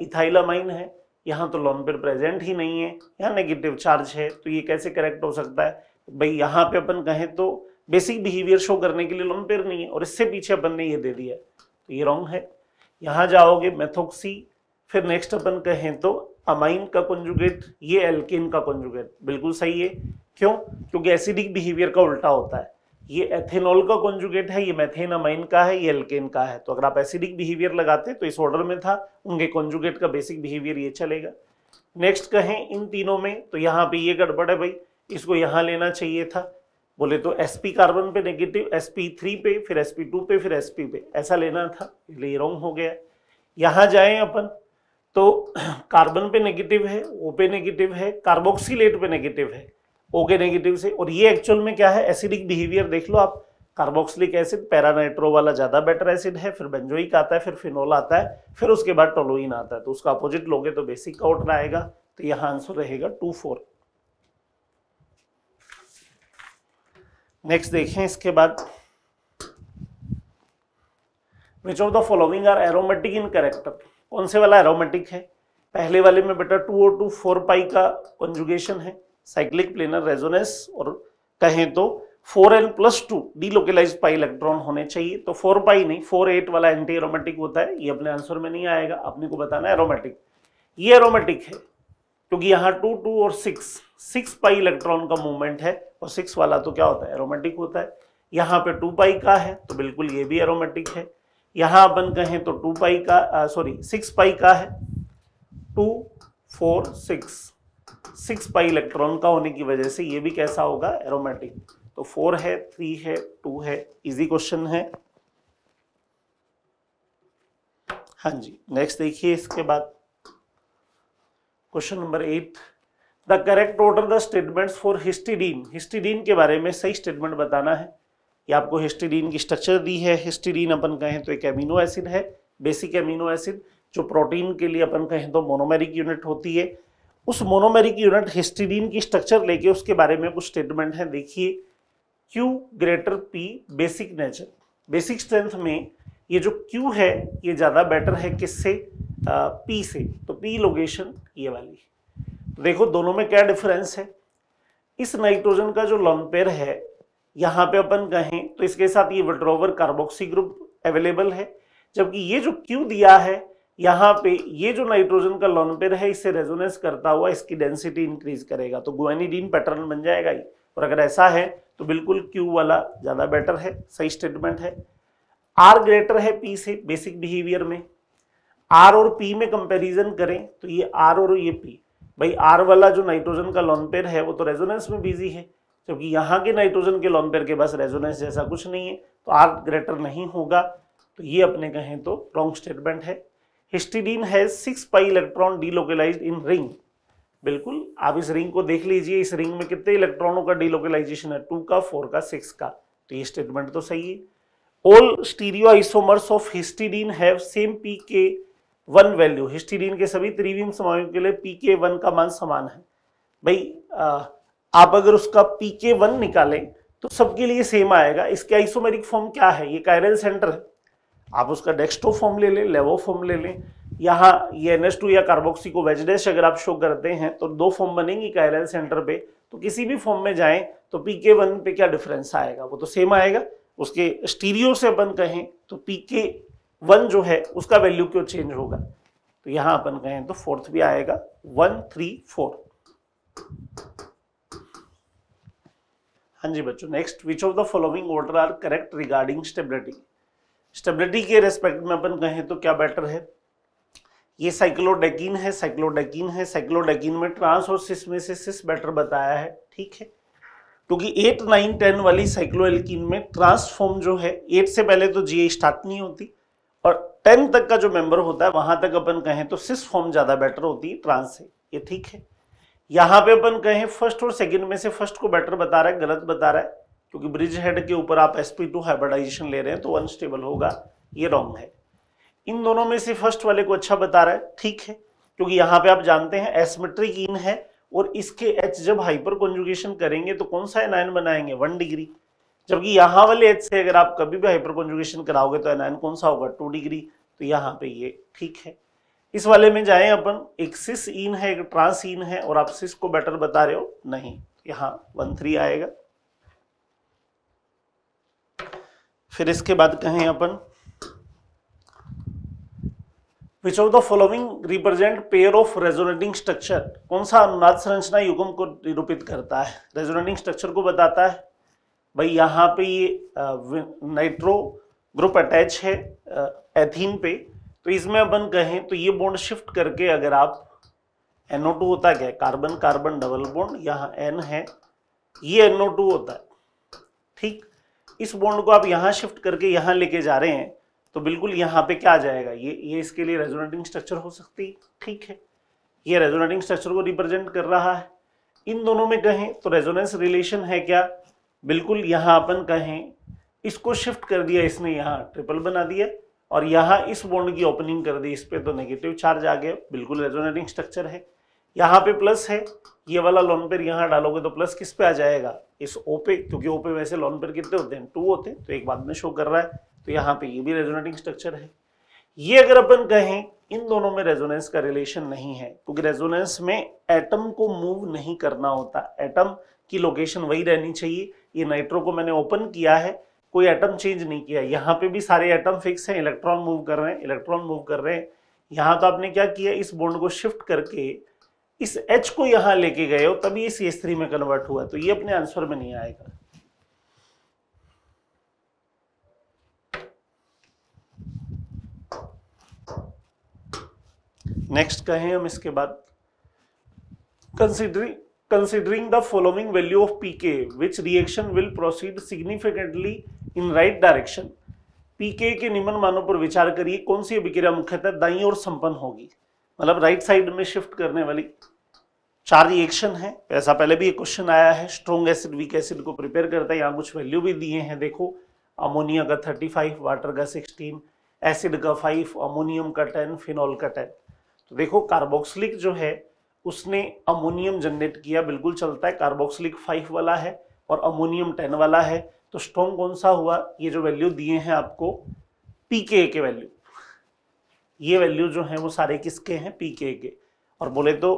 इथाइलामाइन है यहाँ तो लॉन पेयर प्रेजेंट ही नहीं है यहाँ नेगेटिव चार्ज है तो ये कैसे करेक्ट हो सकता है भाई यहाँ पे अपन कहें तो बेसिक बिहेवियर शो करने के लिए लॉन पेयर नहीं है और इससे पीछे अपन ने ये दे दिया तो ये रॉन्ग है यहाँ जाओगे मेथोक्सी फिर नेक्स्ट अपन कहें तो अमाइन का कंजुगेट ये एल्किन का कंजुगेट बिल्कुल सही है क्यों क्योंकि एसिडिक बिहेवियर का उल्टा होता है ये एथेनॉल का कॉन्जुगेट है ये मैथेनामाइन का है ये एल्केन का है तो अगर आप एसिडिक बिहेवियर लगाते तो इस ऑर्डर में था उनके कॉन्जुगेट का बेसिक बिहेवियर ये चलेगा नेक्स्ट कहें इन तीनों में तो यहाँ पे ये गड़बड़ है भाई इसको यहाँ लेना चाहिए था बोले तो एस पी कार्बन पे नेगेटिव एस पी थ्री पे फिर एस पी टू पे फिर एस पी पे ऐसा लेना था इसलिए रॉन्ग हो गया यहाँ जाए अपन तो कार्बन [CLEARS THROAT] पे नेगेटिव है ओ पे नेगेटिव है कार्बोक्सीलेट पे नेगेटिव है ओके नेगेटिव से और ये एक्चुअल में क्या है एसिडिक बिहेवियर देख लो आप कार्बोक्सिलिक एसिड पैरानाइट्रो वाला ज़्यादा बेटर एसिड है फिर बेंजोइक आता है फिर फिनोल आता है फिर उसके बाद टोलोइन आता है तो उसका अपोजिट लोगे तो बेसिक का उठना आएगा तो यहाँ आंसर रहेगा टू फोर नेक्स्ट देखें इसके बाद which of the following are aromatic in character कौन से वाला एरोमेटिक है पहले वाले में बेटा टू और टू फोर पाई का कंजुगेशन है साइक्लिक प्लेनर रेजोनेंस और कहें तो 4n plus two delocalise pi electron होने चाहिए तो 4 पाई नहीं 4 8 वाला एंटी एरोमेटिक होता है ये अपने आंसर में नहीं आएगा अपने को बताना एरोमेटिक ये एरोमेटिक है क्योंकि यहाँ 2 2 और 6 6 पाई इलेक्ट्रॉन का मूवमेंट है और 6 वाला तो क्या होता है एरोमेटिक होता है यहाँ पे 2 पाई का है तो बिल्कुल ये भी एरोमेटिक है यहाँ अपन कहें तो टू पाई का सॉरी सिक्स पाई का है two four six six pi electron का होने की वजह से ये भी कैसा होगा एरोमेटिक तो फोर है थ्री है टू है इजी क्वेश्चन है हाँ जी नेक्स्ट देखिए इसके बाद question number eight the correct order the statements for histidine histidine के बारे में सही स्टेटमेंट बताना है ये आपको हिस्टीडीन की स्ट्रक्चर दी है हिस्टीडीन अपन कहें तो एक एमिनो एसिड है बेसिक एमिनो एसिड जो प्रोटीन के लिए अपन कहें तो मोनोमेरिक यूनिट होती है उस मोनोमेरिक यूनिट हिस्टिडीन की स्ट्रक्चर लेके उसके बारे में कुछ स्टेटमेंट है देखिए Q greater P basic nature basic strength में ये जो क्यू है ये ज़्यादा बेटर है किससे पी से तो पी लोकेशन ये वाली तो देखो दोनों में क्या डिफरेंस है इस नाइट्रोजन का जो लॉन्पेयर है यहाँ पे अपन कहें तो इसके साथ ये विड्रोवर कार्बोक्सी ग्रुप अवेलेबल है जबकि ये जो क्यू दिया है यहाँ पे ये जो नाइट्रोजन का लॉनपेयर है इससे रेजोनेंस करता हुआ इसकी डेंसिटी इंक्रीज करेगा तो गुआनिडीन पैटर्न बन जाएगा ही और अगर ऐसा है तो बिल्कुल क्यू वाला ज़्यादा बेटर है सही स्टेटमेंट है आर ग्रेटर है पी से बेसिक बिहेवियर में आर और पी में कंपैरिजन करें तो ये आर और ये पी भाई आर वाला जो नाइट्रोजन का लॉनपेयर है वो तो रेजोनेंस में बिजी है क्योंकि यहाँ के नाइट्रोजन के लॉनपेयर के पास रेजोनेंस जैसा कुछ नहीं है तो आर ग्रेटर नहीं होगा तो ये अपने कहें तो रॉन्ग स्टेटमेंट है histidine has six pi electron delocalised in ring बिल्कुल आप इस रिंग को देख लीजिए इस रिंग में कितने इलेक्ट्रॉनों का डीलोकलाइजेशन है टू का फोर का सिक्स का तो ये स्टेटमेंट तो सही है all stereoisomers of histidine have same P K one value histidine के सभी त्रिवीम समायों के लिए पी के वन का मान समान है भाई आप अगर उसका पी के वन निकालें तो सबके लिए सेम आएगा इसके आइसोमेरिक फॉर्म क्या है ये कायरल सेंटर है आप उसका डेक्सटो फॉर्म ले लें लेवो फॉर्म ले लें यहाँ ये एन एस टू या कार्बोक्सी को वेजडेस अगर आप शो करते हैं तो दो फॉर्म बनेंगी कैरल सेंटर पे तो किसी भी फॉर्म में जाएं तो पी के वन पे क्या डिफरेंस आएगा वो तो सेम आएगा उसके स्टीरियो से अपन कहें तो पी के वन जो है उसका वैल्यू क्यों चेंज होगा तो यहाँ अपन कहें तो फोर्थ भी आएगा वन थ्री फोर हाँ जी बच्चों next which of the following order are correct regarding stability stability के रेस्पेक्ट में अपन कहें तो क्या बेटर है ये साइक्लोडेकिन है साइक्लोडेकिन है साइक्लोडेकिन में ट्रांस और सिस में से सिस बेटर बताया है ठीक है क्योंकि एट नाइन टेन वाली साइक्लोएल्किन में ट्रांसफॉर्म जो है एट से पहले तो जी स्टार्ट नहीं होती और टेन तक का जो मेंबर होता है वहां तक अपन कहें तो सिस फॉर्म ज्यादा बेटर होती है ट्रांस से ये ठीक है यहाँ पे अपन कहें फर्स्ट और सेकंड में से फर्स्ट को बेटर बता रहा है गलत बता रहा है क्योंकि ब्रिज हेड के ऊपर आप sp2 टू हाइब्रिडाइजेशन ले रहे हैं तो अनस्टेबल होगा ये रॉन्ग है इन दोनों में से फर्स्ट वाले को अच्छा बता रहा है ठीक है क्योंकि यहां पे आप जानते हैं एसमेट्रिक इन है और इसके एच जब हाइपर कॉन्जुगेशन करेंगे तो कौन सा एनायन बनाएंगे वन डिग्री जबकि यहां वाले एच से अगर आप कभी भी हाइपर कॉन्जुगेशन कराओगे तो एनायन कौन सा होगा टू डिग्री तो यहाँ पे ये ठीक है इस वाले में जाएं अपन एक सिस इन है एक ट्रांस इन है और आप सिस को बेटर बता रहे हो नहीं तो यहाँ वन थ्री आएगा फिर इसके बाद कहें अपन which of the following represent pair of resonating structure कौन सा अनुनाद संरचना युगम को निरूपित करता है रेजोनेटिंग स्ट्रक्चर को बताता है भाई यहाँ पे ये नाइट्रो ग्रुप अटैच है एथीन पे तो इसमें अपन कहें तो ये बॉन्ड शिफ्ट करके अगर आप एनओ टू होता क्या कार्बन कार्बन डबल बॉन्ड यहाँ एन है ये एनओ टू होता है ठीक इस बॉन्ड को आप यहाँ शिफ्ट करके यहाँ लेके जा रहे हैं तो बिल्कुल यहाँ पे क्या आ जाएगा ये ये इसके लिए रेजोनेटिंग स्ट्रक्चर हो सकती ठीक है ये रेजोनेटिंग स्ट्रक्चर को रिप्रेजेंट कर रहा है इन दोनों में कहें तो रेजोनेंस रिलेशन है क्या बिल्कुल यहाँ अपन कहें इसको शिफ्ट कर दिया इसने यहाँ ट्रिपल बना दिया और यहाँ इस बॉन्ड की ओपनिंग कर दी इस पर तो नेगेटिव चार्ज आ गया बिल्कुल रेजोनेटिंग स्ट्रक्चर है यहाँ पे प्लस है ये वाला लोन पेर यहाँ डालोगे तो प्लस किस पे आ जाएगा इस ओ पे क्योंकि ओ पे वैसे लोन पेर कितने होते हैं टू होते हैं तो एक बात में शो कर रहा है तो यहाँ पे ये भी रेजोनेटिंग स्ट्रक्चर है ये अगर अपन कहें इन दोनों में रेजोनेंस का रिलेशन नहीं है क्योंकि रेजोनेंस में एटम को मूव नहीं करना होता एटम की लोकेशन वही रहनी चाहिए ये नाइट्रो को मैंने ओपन किया है कोई एटम चेंज नहीं किया यहाँ पे भी सारे एटम फिक्स हैं इलेक्ट्रॉन मूव कर रहे हैं इलेक्ट्रॉन मूव कर रहे हैं यहाँ तो आपने क्या किया इस बॉन्ड को शिफ्ट करके इस एच को यहां लेके गए हो तभी इस एस में कन्वर्ट हुआ तो ये अपने आंसर में नहीं आएगा नेक्स्ट कहें हम इसके बाद considering considering the following value of pk which reaction will proceed significantly in right direction pk के निम्न मानों पर विचार करिए कौन सी अभिक्रिया मुख्यतः दाई और संपन्न होगी मतलब राइट साइड में शिफ्ट करने वाली चार रिएक्शन है ऐसा पहले भी एक क्वेश्चन आया है स्ट्रॉन्ग एसिड वीक एसिड को प्रिपेयर करता है यहाँ कुछ वैल्यू भी दिए हैं देखो अमोनिया का 35 वाटर का 16 एसिड का 5 अमोनियम का 10 फिनॉल का 10 तो देखो कार्बोक्सिलिक जो है उसने अमोनियम जनरेट किया बिल्कुल चलता है कार्बोक्सिलिक फाइव वाला है और अमोनियम टेन वाला है तो स्ट्रॉन्ग कौन सा हुआ ये जो वैल्यू दिए हैं आपको पी के वैल्यू ये वैल्यू जो है वो सारे किसके हैं पी के के और बोले तो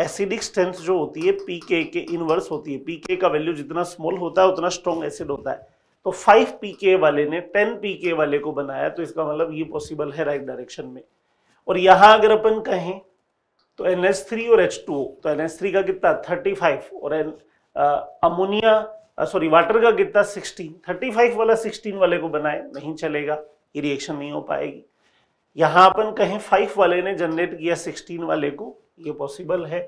एसिडिक स्ट्रेंथ जो होती है पी के के इनवर्स होती है पी के का वैल्यू जितना स्मॉल होता है उतना स्ट्रॉन्ग एसिड होता है तो फाइव पी के वाले ने टेन पी के वाले को बनाया तो इसका मतलब ये पॉसिबल है राइट डायरेक्शन में और यहाँ अगर अपन कहें तो एन एस थ्री और एच टू तो एन एस थ्री का कितना थर्टी फाइव और एन अमोनिया सॉरी वाटर का कितना सिक्सटीन थर्टी फाइव वाला सिक्सटीन वाले को बनाए नहीं चलेगा ये रिएक्शन नहीं हो पाएगी यहां अपन कहें फाइव वाले ने जनरेट किया सिक्सटीन वाले को ये पॉसिबल है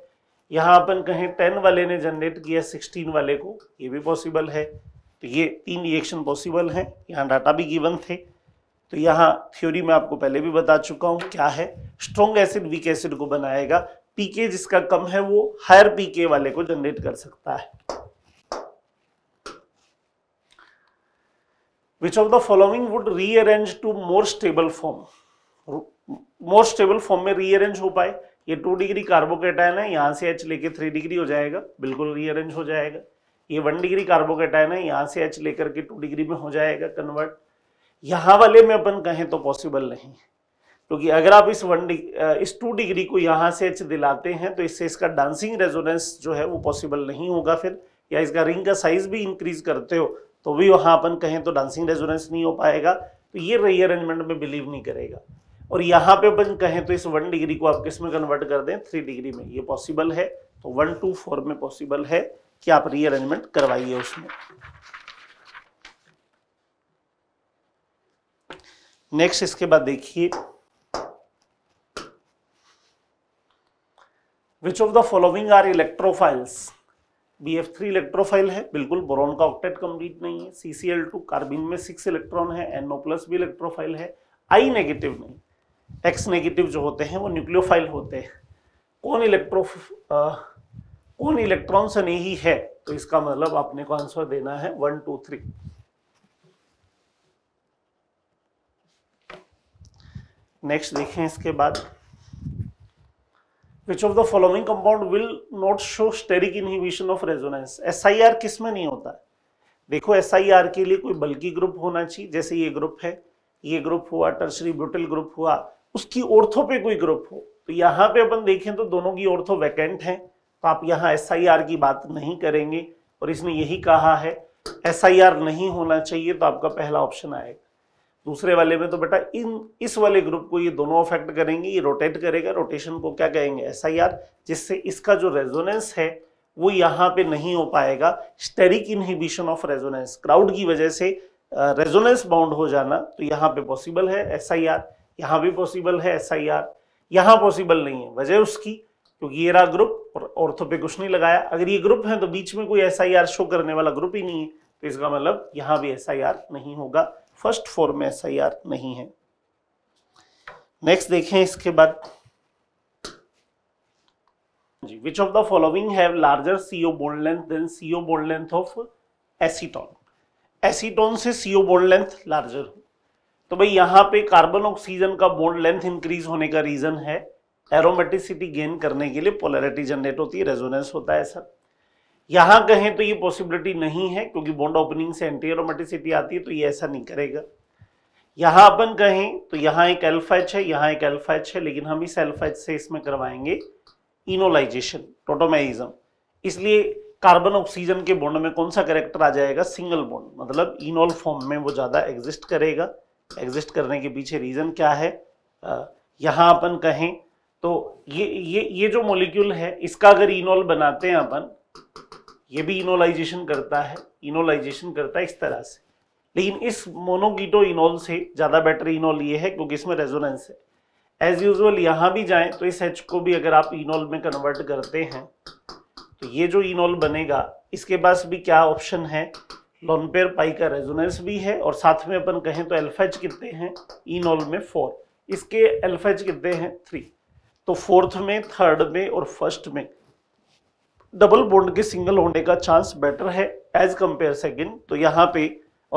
यहां अपन कहें टेन वाले ने जनरेट किया सिक्सटीन वाले को ये भी पॉसिबल है तो ये तीन रिएक्शन पॉसिबल हैं यहाँ डाटा भी गिवन थे तो यहाँ थ्योरी में आपको पहले भी बता चुका हूँ क्या है स्ट्रॉन्ग एसिड वीक एसिड को बनाएगा पीके जिसका कम है वो हायर पीके वाले को जनरेट कर सकता है which of the following would rearrange to more stable form more stable form में रीअरेंज हो पाए ये टू डिग्री कार्बोकेटाइन है यहाँ से एच लेके थ्री डिग्री हो जाएगा बिल्कुल रीअरेंज हो जाएगा ये वन डिग्री कार्बोकेटाइन है यहाँ से एच लेकर के टू डिग्री में हो जाएगा कन्वर्ट यहाँ वाले में अपन कहें तो पॉसिबल नहीं है क्योंकि अगर आप इस वन डिग्री इस टू डिग्री को यहाँ से एच दिलाते हैं तो इससे इसका डांसिंग रेजोनेंस जो है वो पॉसिबल नहीं होगा फिर या इसका रिंग का साइज भी इंक्रीज करते हो तो भी वहाँ अपन कहें तो डांसिंग रेजोनेंस नहीं हो पाएगा तो ये रीअरेंजमेंट में बिलीव नहीं करेगा और यहाँ पे अपन कहें तो इस वन डिग्री को आप किस में कन्वर्ट कर दें थ्री डिग्री में ये पॉसिबल है तो वन टू फोर में पॉसिबल है कि आप रीअरेंजमेंट करवाइए उसमें नेक्स्ट इसके बाद देखिए which of the following are electrophiles B F three electrophile है बिल्कुल बोरॉन का ऑक्टेट कंप्लीट नहीं है सीसीएल टू कार्बिन में सिक्स इलेक्ट्रॉन है एनओ प्लस भी इलेक्ट्रोफाइल है आई नेगेटिव नहीं एक्स नेगेटिव जो होते हैं वो न्यूक्लियोफाइल होते हैं कौन इलेक्ट्रो कौन इलेक्ट्रॉन से नहीं है तो इसका मतलब आपने को आंसर देना है वन टू थ्री नेक्स्ट देखें इसके बाद which of the following compound will not show steric inhibition of resonance S I R किस में नहीं होता है? देखो एस आई आर के लिए कोई बल्कि ग्रुप होना चाहिए जैसे ये ग्रुप है ये ग्रुप हुआ टर्सरी ब्यूटल ग्रुप हुआ उसकी ओर्थो पे कोई ग्रुप हो तो यहाँ पे अपन देखें तो दोनों की ओर्थो वैकेंट है तो आप यहाँ एस की बात नहीं करेंगे और इसने यही कहा है एस नहीं होना चाहिए तो आपका पहला ऑप्शन आएगा दूसरे वाले में तो बेटा इन इस वाले ग्रुप को ये दोनों अफेक्ट करेंगे ये रोटेट करेगा रोटेशन को क्या कहेंगे एस जिससे इसका जो रेजोनेंस है वो यहाँ पे नहीं हो पाएगा steric inhibition of resonance crowd की वजह से रेजोनेंस बाउंड हो जाना तो यहाँ पे पॉसिबल है एस यहां भी पॉसिबल है एस आई आर यहां पॉसिबल नहीं है वजह उसकी क्योंकि ये रहा ग्रुप और ऑर्थो पे कुछ नहीं लगाया अगर ये ग्रुप है तो बीच में कोई एस आई आर शो करने वाला ग्रुप ही नहीं है तो इसका मतलब यहां भी एस आई आर नहीं होगा फर्स्ट फोर में एस आई आर नहीं है नेक्स्ट देखें इसके बाद जी which of the following have larger CO bond length than CO bond length of acetone acetone से सीओ बोल्ड लेंथ लार्जर हो तो भाई यहाँ पे कार्बन ऑक्सीजन का बोन्ड लेंथ इंक्रीज होने का रीजन है एरोमेटिसिटी गेन करने के लिए पोलैरिटी जनरेट होती है रेजोनेंस होता है सर यहाँ कहें तो ये पॉसिबिलिटी नहीं है क्योंकि बोन्ड ओपनिंग से एंटी एरोमेटिसिटी आती है तो ये ऐसा नहीं करेगा यहाँ अपन कहें तो यहाँ एक एल्फा एच है यहाँ एक एल्फा एच है लेकिन हम इस एल्फा एच से इसमें करवाएंगे इनोलाइजेशन टोटोमेइज्म इसलिए कार्बन ऑक्सीजन के बॉन्ड में कौन सा करेक्टर आ जाएगा सिंगल बॉन्ड मतलब इनोल फॉर्म में वो ज़्यादा एग्जिस्ट करेगा एग्जिस्ट करने के पीछे रीज़न क्या है यहाँ अपन कहें तो ये ये ये जो मोलिक्यूल है इसका अगर इनोल बनाते हैं अपन ये भी इनोलाइजेशन करता है इनोलाइजेशन करता है इस तरह से लेकिन इस मोनोगीटो इनोल से ज़्यादा बेटर इनोल ये है क्योंकि इसमें रेजोनेंस है एज यूजल यहां भी जाएं तो इस एच को भी अगर आप इनोल में कन्वर्ट करते हैं तो ये जो इनोल बनेगा इसके पास भी क्या ऑप्शन है लॉन पेयर पाई का रेजोनेंस भी है और साथ में अपन कहें तो एल्फेज कितने हैं इनऑल e में फोर इसके एल्फेज कितने हैं थ्री तो फोर्थ में थर्ड में और फर्स्ट में डबल बोन्ड के सिंगल होने का चांस बेटर है एज कंपेयर सेकेंड तो यहाँ पे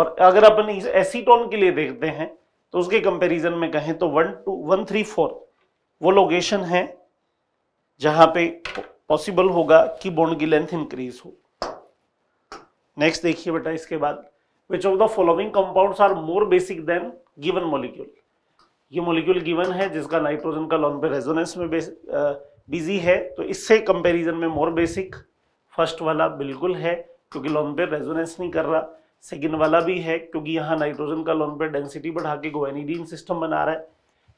और अगर अपन इस एसीटोन के लिए देखते हैं तो उसके कंपेरिजन में कहें तो one two one three four वो लोकेशन है जहाँ पे पॉसिबल होगा कि बोन्ड की लेंथ इंक्रीज हो नेक्स्ट देखिए बेटा इसके बाद which of the following compounds are more basic than given molecule ये मॉलिक्यूल गिवन है जिसका नाइट्रोजन का लॉन पे रेजोनेंस में बिजी है तो इससे कंपेरिजन में मोर बेसिक फर्स्ट वाला बिल्कुल है क्योंकि लॉन पे रेजोनेंस नहीं कर रहा सेकेंड वाला भी है क्योंकि यहाँ नाइट्रोजन का लॉन पे डेंसिटी बढ़ा के गोवेनिडीन सिस्टम बना रहा है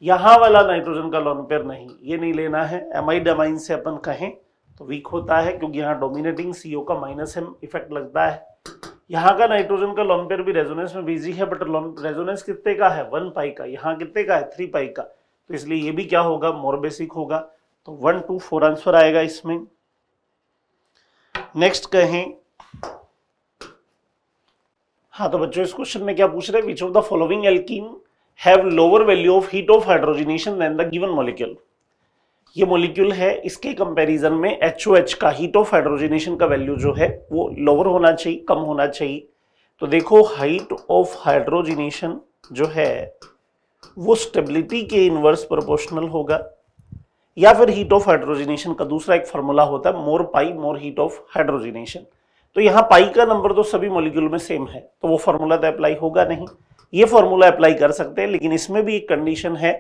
यहाँ वाला नाइट्रोजन का लॉन पेयर नहीं ये नहीं लेना है एमाइडामाइन से अपन कहें तो वीक होता है क्योंकि यहाँ डोमिनेटिंग सीओ का माइनस एम इफेक्ट लगता है यहाँ का नाइट्रोजन का लॉन्ग पेयर भी रेजोनेंस में बिजी है बट रेजोनेंस कितने का है वन पाई का यहाँ कितने का है थ्री पाई का तो इसलिए ये भी क्या होगा मोर बेसिक होगा तो वन टू फोर आंसर आएगा इसमें नेक्स्ट कहें हाँ तो बच्चों इस क्वेश्चन में क्या पूछ रहे हैं which of the following alkene have lower value of heat of hydrogenation than the given molecule ये मोलिक्यूल है इसके कंपैरिजन में एच ओ एच का हीट ऑफ हाइड्रोजनेशन का वैल्यू जो है वो लोअर होना चाहिए कम होना चाहिए तो देखो हाइट ऑफ हाइड्रोजनेशन जो है वो स्टेबिलिटी के इनवर्स प्रोपोर्शनल होगा या फिर हीट ऑफ हाइड्रोजनेशन का दूसरा एक फॉर्मूला होता है more pi more heat of hydrogenation तो यहाँ पाई का नंबर तो सभी मोलिक्यूल में सेम है तो वो फॉर्मूला तो अप्लाई होगा नहीं ये फॉर्मूला अप्लाई कर सकते हैं लेकिन इसमें भी एक कंडीशन है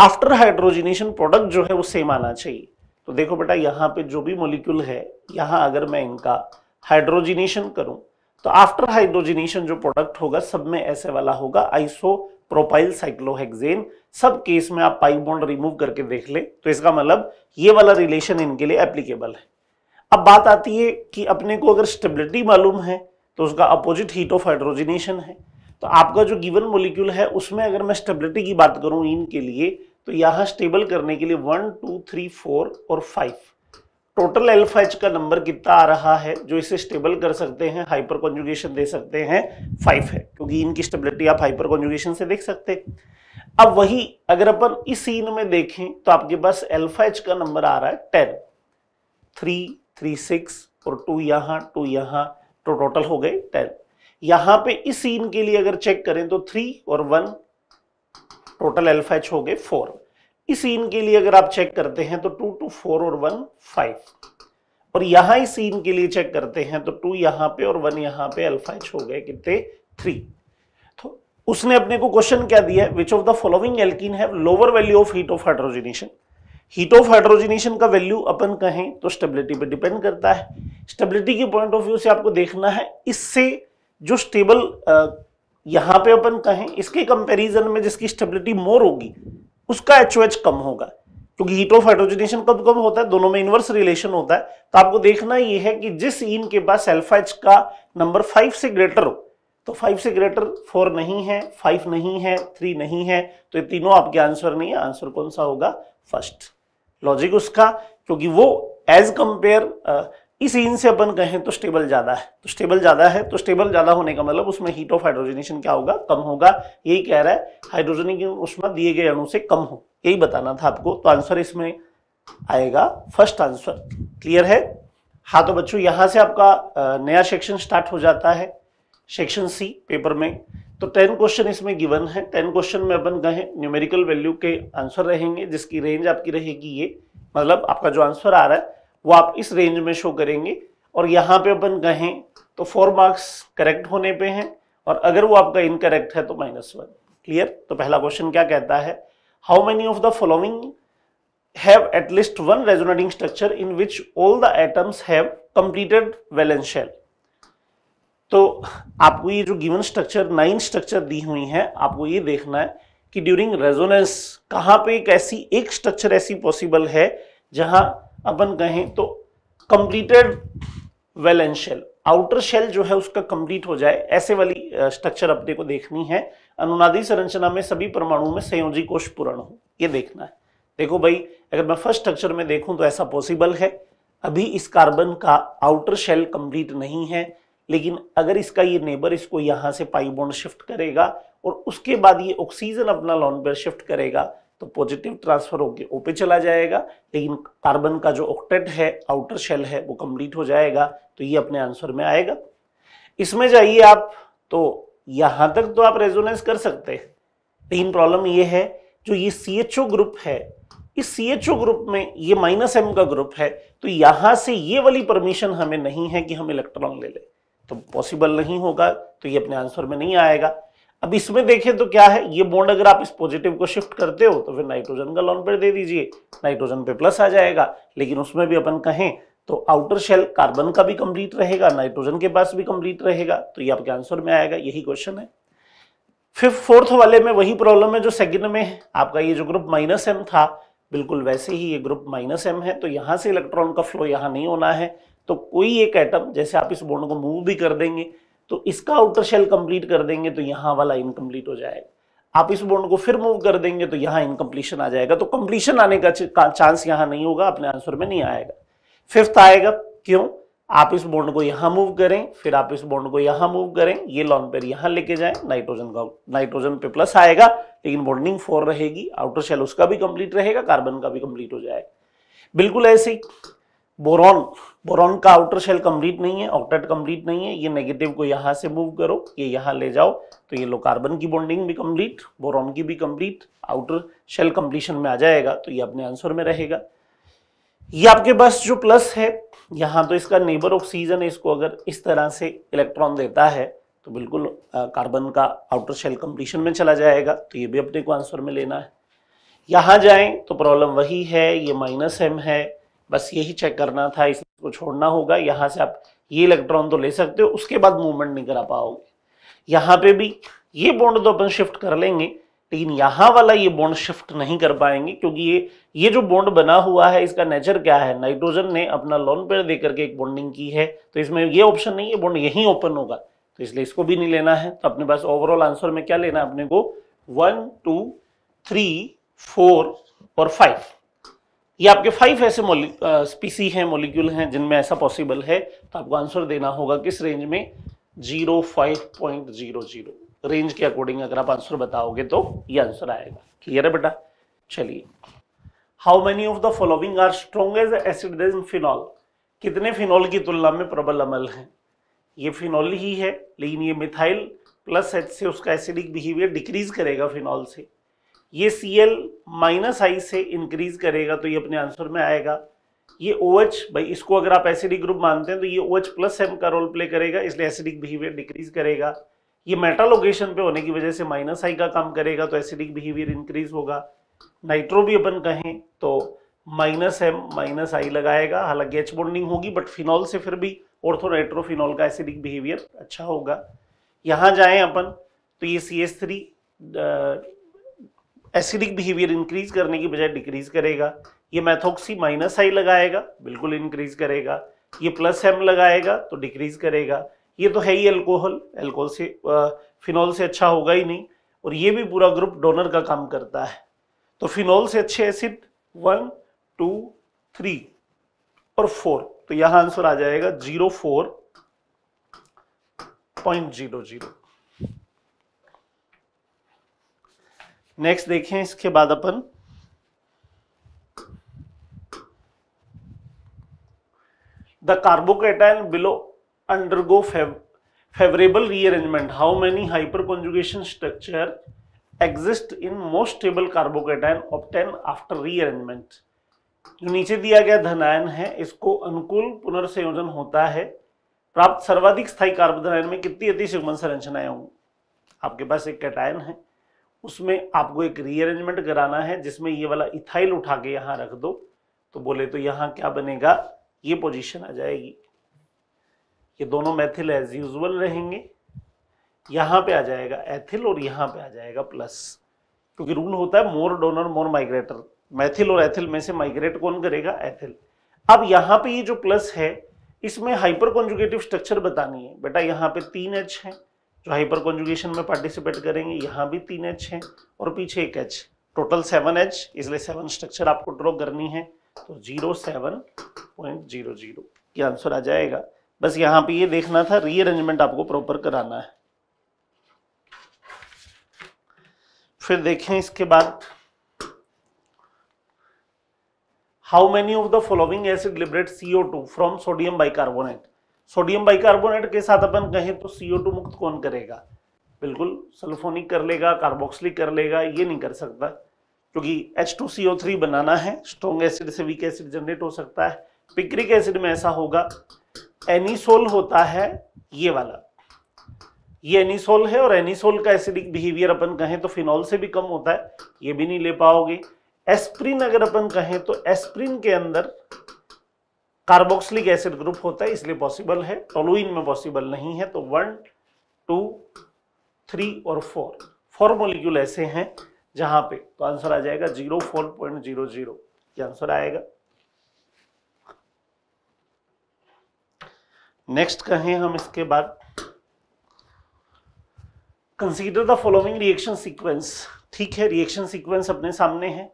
आफ्टर हाइड्रोजिनेशन प्रोडक्ट जो है वो सेम आना चाहिए तो देखो बेटा यहाँ पे जो भी मोलिक्यूल है यहाँ अगर मैं इनका हाइड्रोजिनेशन करूँ तो आफ्टर हाइड्रोजिनेशन जो प्रोडक्ट होगा सब में ऐसे वाला होगा आइसो प्रोपाइल साइक्लोहेक्न सब केस में आप पाइप बॉन्ड रिमूव करके देख ले तो इसका मतलब ये वाला रिलेशन इनके लिए एप्लीकेबल है अब बात आती है कि अपने को अगर स्टेबिलिटी मालूम है तो उसका अपोजिट हीट ऑफ हाइड्रोजिनेशन है तो आपका जो गिवन मोलिक्यूल है उसमें अगर मैं स्टेबिलिटी की बात करूं इनके लिए तो यहां स्टेबल करने के लिए वन टू थ्री फोर और फाइव टोटल एल्फा एच का नंबर कितना आ रहा है जो इसे स्टेबल कर सकते हैं हाइपर कॉन्जुगेशन दे सकते हैं फाइव है क्योंकि इनकी स्टेबिलिटी आप हाइपर कॉन्जुगेशन से देख सकते अब वही अगर अपन इस सीन में देखें तो आपके पास एल्फा एच का नंबर आ रहा है टेन थ्री थ्री सिक्स और टू यहां टू यहां तो टोटल हो गए टेन यहां पे इस सीन के लिए अगर चेक करें तो थ्री और वन टोटल एल्फा एच हो गए फोर इस सीन के लिए अगर आप चेक करते हैं तो टू टू फोर और वन फाइव और यहां इस सीन के लिए चेक करते हैं तो टू यहां पे और वन यहां पे अल्फा एच हो गए कितने थ्री तो उसने अपने को क्वेश्चन क्या दिया which of the following alkene है lower value of heat of hydrogenation heat of hydrogenation का वैल्यू अपन कहें तो स्टेबिलिटी पे डिपेंड करता है स्टेबिलिटी के पॉइंट ऑफ व्यू से आपको देखना है इससे जो स्टेबल यहाँ पे अपन कहें इसके कंपैरिजन में जिसकी स्टेबिलिटी मोर होगी उसका एच कम होगा क्योंकि हीट ऑफ हाइड्रोजनेशन कब कब होता है दोनों में इनवर्स रिलेशन होता है तो आपको देखना ये है कि जिस इन के पास एल्फा एच का नंबर फाइव से ग्रेटर हो तो फाइव से ग्रेटर फोर नहीं है फाइव नहीं है थ्री नहीं है तो ये तीनों आपके आंसर नहीं है आंसर कौन सा होगा फर्स्ट लॉजिक उसका क्योंकि वो एज कंपेयर इस इन से अपन कहें तो स्टेबल ज्यादा है तो स्टेबल ज्यादा है तो स्टेबल ज्यादा होने का मतलब उसमें हीट ऑफ हाइड्रोजनेशन क्या होगा कम होगा यही कह रहा है हाइड्रोजनिक उसमें दिए गए अणु से कम हो यही बताना था आपको तो आंसर इसमें आएगा फर्स्ट आंसर क्लियर है हाँ तो बच्चों यहां से आपका नया सेक्शन स्टार्ट हो जाता है सेक्शन सी पेपर में तो टेन क्वेश्चन इसमें गिवन है टेन क्वेश्चन में अपन कहें न्यूमेरिकल वैल्यू के आंसर रहेंगे जिसकी रेंज आपकी रहेगी ये मतलब आपका जो आंसर आ रहा है वो आप इस रेंज में शो करेंगे और यहाँ पे अपन कहें तो फोर मार्क्स करेक्ट होने पे हैं और अगर वो आपका इनकरेक्ट है तो माइनस वन क्लियर तो पहला क्वेश्चन क्या कहता है how many of the following have at least one resonating structure in which all the atoms have completed valence shell तो आपको ये जो गिवन स्ट्रक्चर नाइन स्ट्रक्चर दी हुई है आपको ये देखना है कि ड्यूरिंग रेजोनेंस कहाँ पे एक ऐसी एक स्ट्रक्चर ऐसी पॉसिबल है जहां अपन कहें तो completed valence shell outer shell जो है उसका कंप्लीट हो जाए ऐसे वाली स्ट्रक्चर अपने को देखनी है अनुनादी संरचना में सभी परमाणु में संयोजी कोष पूर्ण हो ये देखना है देखो भाई अगर मैं फर्स्ट स्ट्रक्चर में देखूं तो ऐसा पॉसिबल है अभी इस कार्बन का आउटर शेल कंप्लीट नहीं है लेकिन अगर इसका ये नेबर इसको यहां से पाइबोन शिफ्ट करेगा और उसके बाद ये ऑक्सीजन अपना लॉन पर शिफ्ट करेगा तो पॉजिटिव ट्रांसफर होकर ओ पे चला जाएगा लेकिन कार्बन का जो ऑक्टेट है आउटर शेल है वो कंप्लीट हो जाएगा तो ये अपने आंसर में आएगा इसमें जाइए आप तो यहां तक तो आप रेजोनेंस कर सकते हैं लेकिन प्रॉब्लम ये है जो ये सी एच ओ ग्रुप है इस सी एच ओ ग्रुप में ये माइनस एम का ग्रुप है तो यहां से ये वाली परमिशन हमें नहीं है कि हम इलेक्ट्रॉन ले लें तो पॉसिबल नहीं होगा तो ये अपने आंसर में नहीं आएगा अब इसमें देखें तो क्या है ये बॉन्ड अगर आप इस पॉजिटिव को शिफ्ट करते हो तो फिर नाइट्रोजन का लॉन पेयर दे दीजिए नाइट्रोजन पे प्लस आ जाएगा लेकिन उसमें भी अपन कहें तो आउटर शेल कार्बन का भी कंप्लीट रहेगा नाइट्रोजन के पास भी कंप्लीट रहेगा तो ये आपके आंसर में आएगा यही क्वेश्चन है फिफ्थ फोर्थ वाले में वही प्रॉब्लम है जो सेकंड में है आपका ये जो ग्रुप माइनस एम था बिल्कुल वैसे ही ये ग्रुप माइनस एम है तो यहां से इलेक्ट्रॉन का फ्लो यहां नहीं होना है तो कोई एक एटम जैसे आप इस बॉन्ड को मूव भी कर देंगे तो इसका आउटर शेल कंप्लीट कर देंगे तो यहां वाला इनकम्प्लीट हो जाएगा आप इस बॉन्ड को फिर मूव कर देंगे तो यहां इनकम्प्लीशन आ जाएगा तो कंप्लीशन आने का चांस यहां नहीं होगा अपने आंसर में नहीं आएगा फिफ्थ आएगा क्यों आप इस बॉन्ड को यहां मूव करें फिर आप इस बॉन्ड को यहां मूव करें ये लॉन पेर यहां लेके जाएं नाइट्रोजन का नाइट्रोजन पे प्लस आएगा लेकिन बॉन्डिंग फोर रहेगी आउटर शेल उसका भी कंप्लीट रहेगा कार्बन का भी कंप्लीट हो जाएगा बिल्कुल ऐसे ही बोरॉन बोरॉन का आउटर शेल कंप्लीट नहीं है ऑक्टेट कंप्लीट नहीं है ये नेगेटिव को यहाँ से मूव करो ये यहाँ ले जाओ तो ये लो कार्बन की बॉन्डिंग भी कंप्लीट बोरॉन की भी कंप्लीट आउटर शेल कंप्लीशन में आ जाएगा तो ये अपने आंसर में रहेगा ये आपके पास जो प्लस है यहाँ तो इसका नेबर ऑक्सीजन है इसको अगर इस तरह से इलेक्ट्रॉन देता है तो बिल्कुल कार्बन का आउटर शेल कंप्लीशन में चला जाएगा तो ये भी अपने को आंसर में लेना है यहाँ जाए तो प्रॉब्लम वही है ये माइनस एम है बस यही चेक करना था इसको छोड़ना होगा यहाँ से आप ये इलेक्ट्रॉन तो ले सकते हो उसके बाद मूवमेंट नहीं करा पाओगे यहाँ पे भी ये बॉन्ड तो अपन शिफ्ट कर लेंगे लेकिन यहाँ वाला ये बॉन्ड शिफ्ट नहीं कर पाएंगे क्योंकि ये ये जो बॉन्ड बना हुआ है इसका नेचर क्या है नाइट्रोजन ने अपना लॉन पेड़ दे करके एक बॉन्डिंग की है तो इसमें ये ऑप्शन नहीं है बॉन्ड यहीं ओपन होगा तो इसलिए इसको भी नहीं लेना है तो अपने पास ओवरऑल आंसर में क्या लेना है अपने को वन टू थ्री फोर और फाइव ये आपके फाइव ऐसे स्पीसी हैं मोलिक्यूल हैं जिनमें ऐसा पॉसिबल है तो आपको आंसर देना होगा किस रेंज में zero five point zero zero range के अकॉर्डिंग अगर आप आंसर बताओगे तो ये आंसर आएगा क्लियर है बेटा चलिए how many of the following are strong as acid phenol कितने फिनॉल की तुलना में प्रबल अमल है ये फिनॉल ही है लेकिन ये मिथाइल प्लस एच से उसका एसिडिक बिहेवियर डिक्रीज करेगा फिनॉल से ये सी एल माइनस आई से इंक्रीज करेगा तो ये अपने आंसर में आएगा ये ओ OH, भाई इसको अगर आप एसिडिक ग्रुप मानते हैं तो ये ओ OH प्लस एम का रोल प्ले करेगा इसलिए एसिडिक बिहेवियर डिक्रीज करेगा ये मेटालोकेशन पे होने की वजह से माइनस आई का काम करेगा तो एसिडिक बिहेवियर इंक्रीज होगा नाइट्रो भी अपन कहें तो माइनस एम माइनस आई लगाएगा हालांकि एच बॉन्डिंग होगी बट फिनॉल से फिर भी ऑर्थोनाइट्रोफिनॉल का एसिडिक बिहेवियर अच्छा होगा यहाँ जाएं अपन तो ये C S three acidic behaviour increase करने की बजाय डिक्रीज करेगा ये मैथोक्सी माइनस आई लगाएगा बिल्कुल इंक्रीज करेगा ये प्लस एम लगाएगा तो डिक्रीज करेगा ये तो है ही अल्कोहल एल्कोहल से फिनॉल से अच्छा होगा ही नहीं और ये भी पूरा ग्रुप डोनर का काम करता है तो फिनॉल से अच्छे एसिड वन टू थ्री और फोर तो यहां आंसर आ जाएगा zero four point zero zero next देखें इसके बाद अपन the carbocation below undergo favourable rearrangement how many hyperconjugation structure exist in most stable carbocation obtain after rearrangement जो नीचे दिया गया धनायन है इसको अनुकूल पुनर्संयोजन होता है प्राप्त सर्वाधिक स्थायी कार्बोधनायन में कितनी अति संरचनाएं होंगी आपके पास एक कैटायन है उसमें आपको एक रीअरेंजमेंट कराना है जिसमें ये वाला इथाइल उठा के यहाँ रख दो तो बोले तो यहाँ क्या बनेगा ये पोजीशन आ जाएगी ये दोनों मैथिल एज यूजल रहेंगे यहाँ पे आ जाएगा एथिल और यहाँ पे आ जाएगा प्लस क्योंकि रूल होता है more donor more migrator methyl और एथिल में से माइग्रेट कौन करेगा एथिल अब यहाँ पे ये जो प्लस है इसमें हाइपर कॉन्जुकेटिव स्ट्रक्चर बतानी है बेटा यहाँ पे तीन एच है जो हाइपर कॉन्जुगेशन में पार्टिसिपेट करेंगे यहाँ भी तीन एच है और पीछे एक एच टोटल सेवन एच इसलिए सेवन स्ट्रक्चर आपको ड्रॉ करनी है तो zero seven point zero zero answer आ जाएगा बस यहाँ पे ये देखना था रीअरेंजमेंट आपको प्रॉपर कराना है फिर देखें इसके बाद how many of the following acid liberate CO two from sodium bicarbonate sodium bicarbonate के साथ अपन कहें तो सीओ टू मुक्त कौन करेगा बिल्कुल सल्फोनिक कर लेगा कार्बोक्सलिक कर लेगा ये नहीं कर सकता क्योंकि H two C O three बनाना है स्ट्रॉन्ग एसिड से वीक एसिड जनरेट हो सकता है पिक्रिक एसिड में ऐसा होगा एनिसोल होता है ये वाला ये एनिसोल है और एनिसोल का एसिडिक बिहेवियर अपन कहें तो फिनॉल से भी कम होता है ये भी नहीं ले पाओगे एस्प्रिन अगर अपन कहें तो एस्प्रिन के अंदर कार्बोक्सिलिक एसिड ग्रुप होता है इसलिए पॉसिबल है टोलुइन में पॉसिबल नहीं है तो वन टू थ्री और फोर फोर मोलिक्यूल ऐसे हैं जहां पे तो आंसर आ जाएगा zero four point zero zero answer आएगा नेक्स्ट कहें हम इसके बाद consider the following reaction sequence ठीक है रिएक्शन सीक्वेंस अपने सामने है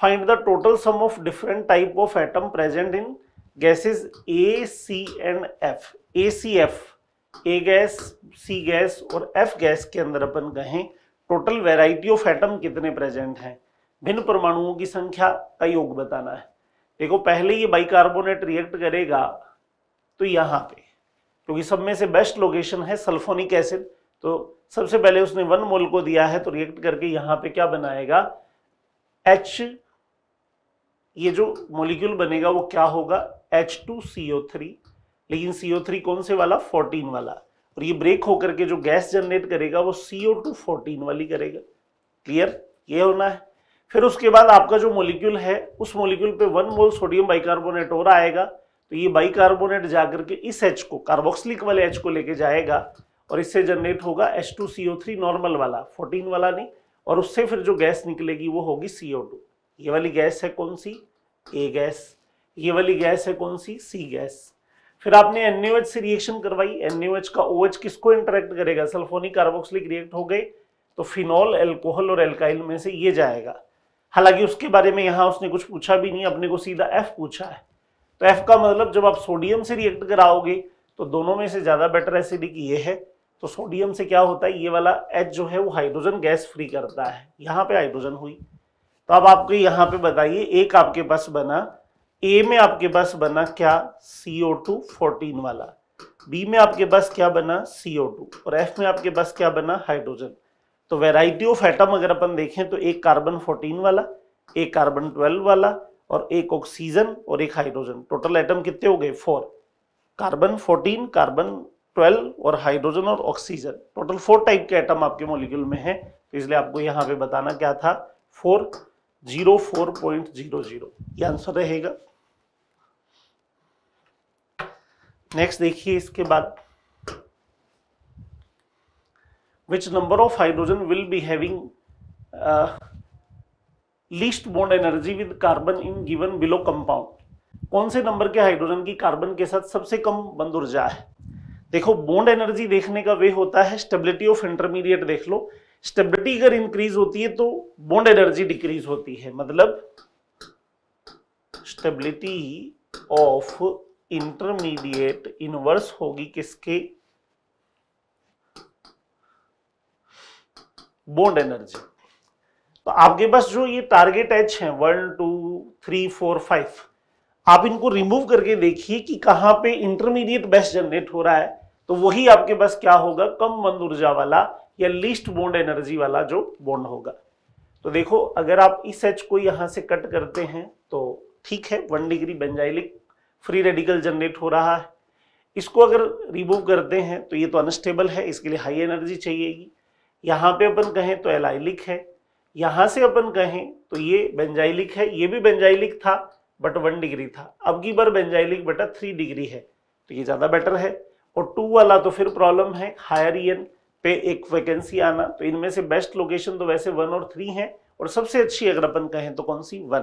find the total sum of different type of atom present in gases A C and F A C F A gas C gas और एफ गैस के अंदर अपन कहें टोटल वेराइटी ऑफ एटम कितने present हैं भिन्न परमाणुओं की संख्या का योग बताना है देखो पहले ये बाइकार्बोनेट रिएक्ट करेगा तो यहाँ पे क्योंकि सब में से बेस्ट लोकेशन है सल्फोनिक एसिड तो सबसे पहले उसने वन मोल को दिया है तो रिएक्ट करके यहाँ पे क्या बनाएगा एच ये जो मोलिक्यूल बनेगा वो क्या होगा एच टू सी थ्री लेकिन सी थ्री कौन से वाला फोर्टीन वाला और ये ब्रेक होकर के जो गैस जनरेट करेगा वो सी ओ टू फोर्टीन वाली करेगा क्लियर ये होना है फिर उसके बाद आपका जो मोलिक्यूल है उस मोलिक्यूल पे वन मोल सोडियम बाइकार्बोनेट और आएगा तो ये बाइकार्बोनेट जाकर के इस एच को कार्बोक्सिलिक वाले एच को लेके जाएगा और इससे जनरेट होगा H two C three normal वाला फोर्टीन वाला नहीं और उससे फिर जो गैस निकलेगी वो होगी सी टू ये वाली गैस है कौन सी ए गैस ये वाली गैस है कौन सी सी गैस फिर आपने एनयूएच से रिएक्शन करवाई एनयूएच का ओएच किसको इंटरेक्ट करेगा सल्फोनिक कार्बोक्सिलिक रिएक्ट हो गए तो फिनॉल एल्कोहल और एल्काइल में से ये जाएगा हालांकि उसके बारे में यहाँ उसने कुछ पूछा भी नहीं अपने को सीधा एफ पूछा है तो एफ का मतलब जब आप सोडियम से रिएक्ट कराओगे तो दोनों में से ज़्यादा बेटर एसिडिक ये है तो सोडियम से क्या होता है ये वाला एच जो है वो हाइड्रोजन गैस फ्री करता है यहाँ पे हाइड्रोजन हुई तो अब आपको यहाँ पे बताइए एक आपके पास बना ए में आपके पास बना क्या सीओ टू फोर्टीन वाला बी में आपके पास क्या बना सीओ टू और एफ में आपके पास क्या बना हाइड्रोजन तो वेराइटी ऑफ एटम अगर अपन देखें तो एक कार्बन फोर्टीन वाला एक कार्बन ट्वेल्व वाला और एक ऑक्सीजन और एक हाइड्रोजन टोटल एटम कितने हो गए four carbon fourteen carbon twelve और हाइड्रोजन और ऑक्सीजन टोटल फोर टाइप के आइटम आपके मोलिक्यूल में है तो इसलिए आपको यहाँ पे बताना क्या था four zero four point zero zero answer रहेगा नेक्स्ट देखिए इसके बाद which number of hydrogen will be having uh, bond energy with carbon in given below compound कौन से नंबर के हाइड्रोजन की कार्बन के साथ सबसे कम बंद ऊर्जा है देखो बोन्ड एनर्जी देखने का वे होता है स्टेबिलिटी ऑफ इंटरमीडिएट देख लो स्टेबिलिटी अगर इंक्रीज होती है तो बॉन्ड एनर्जी डिक्रीज होती है मतलब स्टेबिलिटी ऑफ इंटरमीडिएट इनवर्स होगी किसके बॉन्ड एनर्जी तो आपके पास जो ये टारगेट एच है one two three four five आप इनको रिमूव करके देखिए कि कहां पे इंटरमीडिएट बेस्ट जनरेट हो रहा है तो वही आपके पास क्या होगा कम मंद ऊर्जा वाला या लीस्ट बोन्ड एनर्जी वाला जो बोन्ड होगा तो देखो अगर आप इस एच को यहाँ से कट करते हैं तो ठीक है one degree benzylic free radical generate हो रहा है इसको अगर रिमूव करते हैं तो ये तो अनस्टेबल है इसके लिए हाई एनर्जी चाहिएगी यहाँ पे अपन कहें तो एलाइलिक है यहाँ से अपन कहें तो ये बेंजाइलिक है ये भी बेंजाइलिक था बट वन डिग्री था अब की बार बेंजाइलिक बटा थ्री डिग्री है तो ये ज़्यादा बेटर है और टू वाला तो फिर प्रॉब्लम है हायर ईन पे एक वैकेंसी आना तो इनमें से बेस्ट लोकेशन तो वैसे वन और थ्री हैं और सबसे अच्छी अगर अपन कहें तो कौन सी वन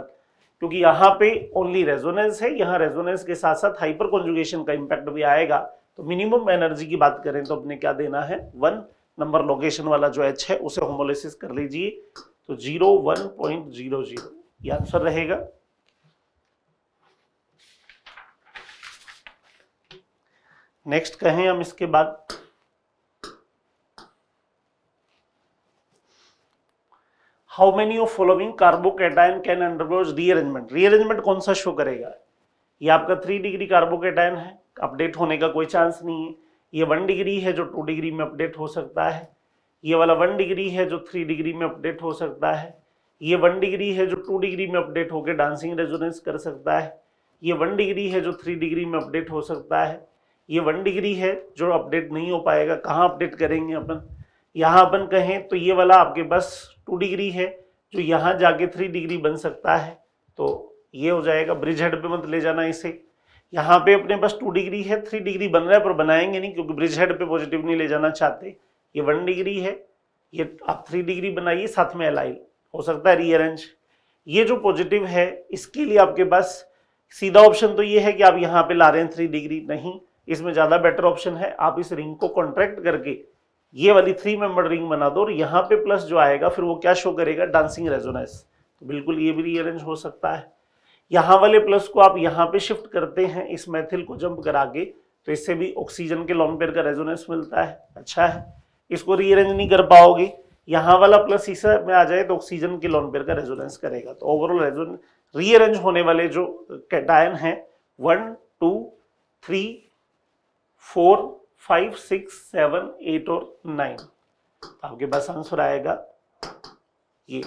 क्योंकि यहाँ पे ओनली रेजोनेंस है यहाँ रेजोनेंस के साथ साथ हाइपर कॉन्जुगेशन का इम्पैक्ट भी आएगा तो मिनिमम एनर्जी की बात करें तो अपने क्या देना है वन नंबर लोकेशन वाला जो एच है उसे होमोलिसिस कर लीजिए तो zero one point zero zero answer रहेगा नेक्स्ट कहें हम इसके बाद how many of following carbocation can undergoes rearrangement rearrangement कौन सा शो करेगा ये आपका थ्री डिग्री कार्बोकेटाइन है अपडेट होने का कोई चांस नहीं है ये वन डिग्री है जो टू डिग्री में अपडेट हो सकता है ये वाला वन डिग्री है जो थ्री डिग्री में अपडेट हो सकता है ये वन डिग्री है जो टू डिग्री में अपडेट होकर डांसिंग रेजोनेंस कर सकता है ये वन डिग्री है जो थ्री डिग्री में अपडेट हो सकता है ये वन डिग्री है जो अपडेट नहीं हो पाएगा कहाँ अपडेट करेंगे अपन यहाँ अपन कहें तो ये वाला आपके पास टू डिग्री है जो यहाँ जाके थ्री डिग्री बन सकता है तो ये हो जाएगा ब्रिज हेड पे मत ले जाना इसे यहाँ पे अपने पास टू डिग्री है थ्री डिग्री बन रहा है पर बनाएंगे नहीं क्योंकि ब्रिज हेड पे पॉजिटिव नहीं ले जाना चाहते ये वन डिग्री है ये आप थ्री डिग्री बनाइए साथ में एलाइल हो सकता है रीअरेंज ये जो पॉजिटिव है इसके लिए आपके पास सीधा ऑप्शन तो ये है कि आप यहाँ पे ला रहे हैं थ्री डिग्री नहीं इसमें ज़्यादा बेटर ऑप्शन है आप इस रिंग को कॉन्ट्रैक्ट करके ये वाली थ्री मेंबर रिंग बना दो और यहाँ पे प्लस जो आएगा फिर वो क्या शो करेगा डांसिंग रेजोनेस तो बिल्कुल ये भी रीअरेंज हो सकता है यहाँ वाले प्लस को आप यहाँ पे शिफ्ट करते हैं इस मैथिल को जंप करा के तो इससे भी ऑक्सीजन के लॉन्ग पेयर का रेजोनेंस मिलता है अच्छा है इसको रीअरेंज नहीं कर पाओगे यहाँ वाला प्लस इस में आ जाए तो ऑक्सीजन के लॉन्ग पेयर का रेजोनेंस करेगा तो ओवरऑल रेजोन रीअरेंज होने वाले जो कैटायन है one two three four five six seven eight और नाइन तो आपके पास आंसर आएगा ये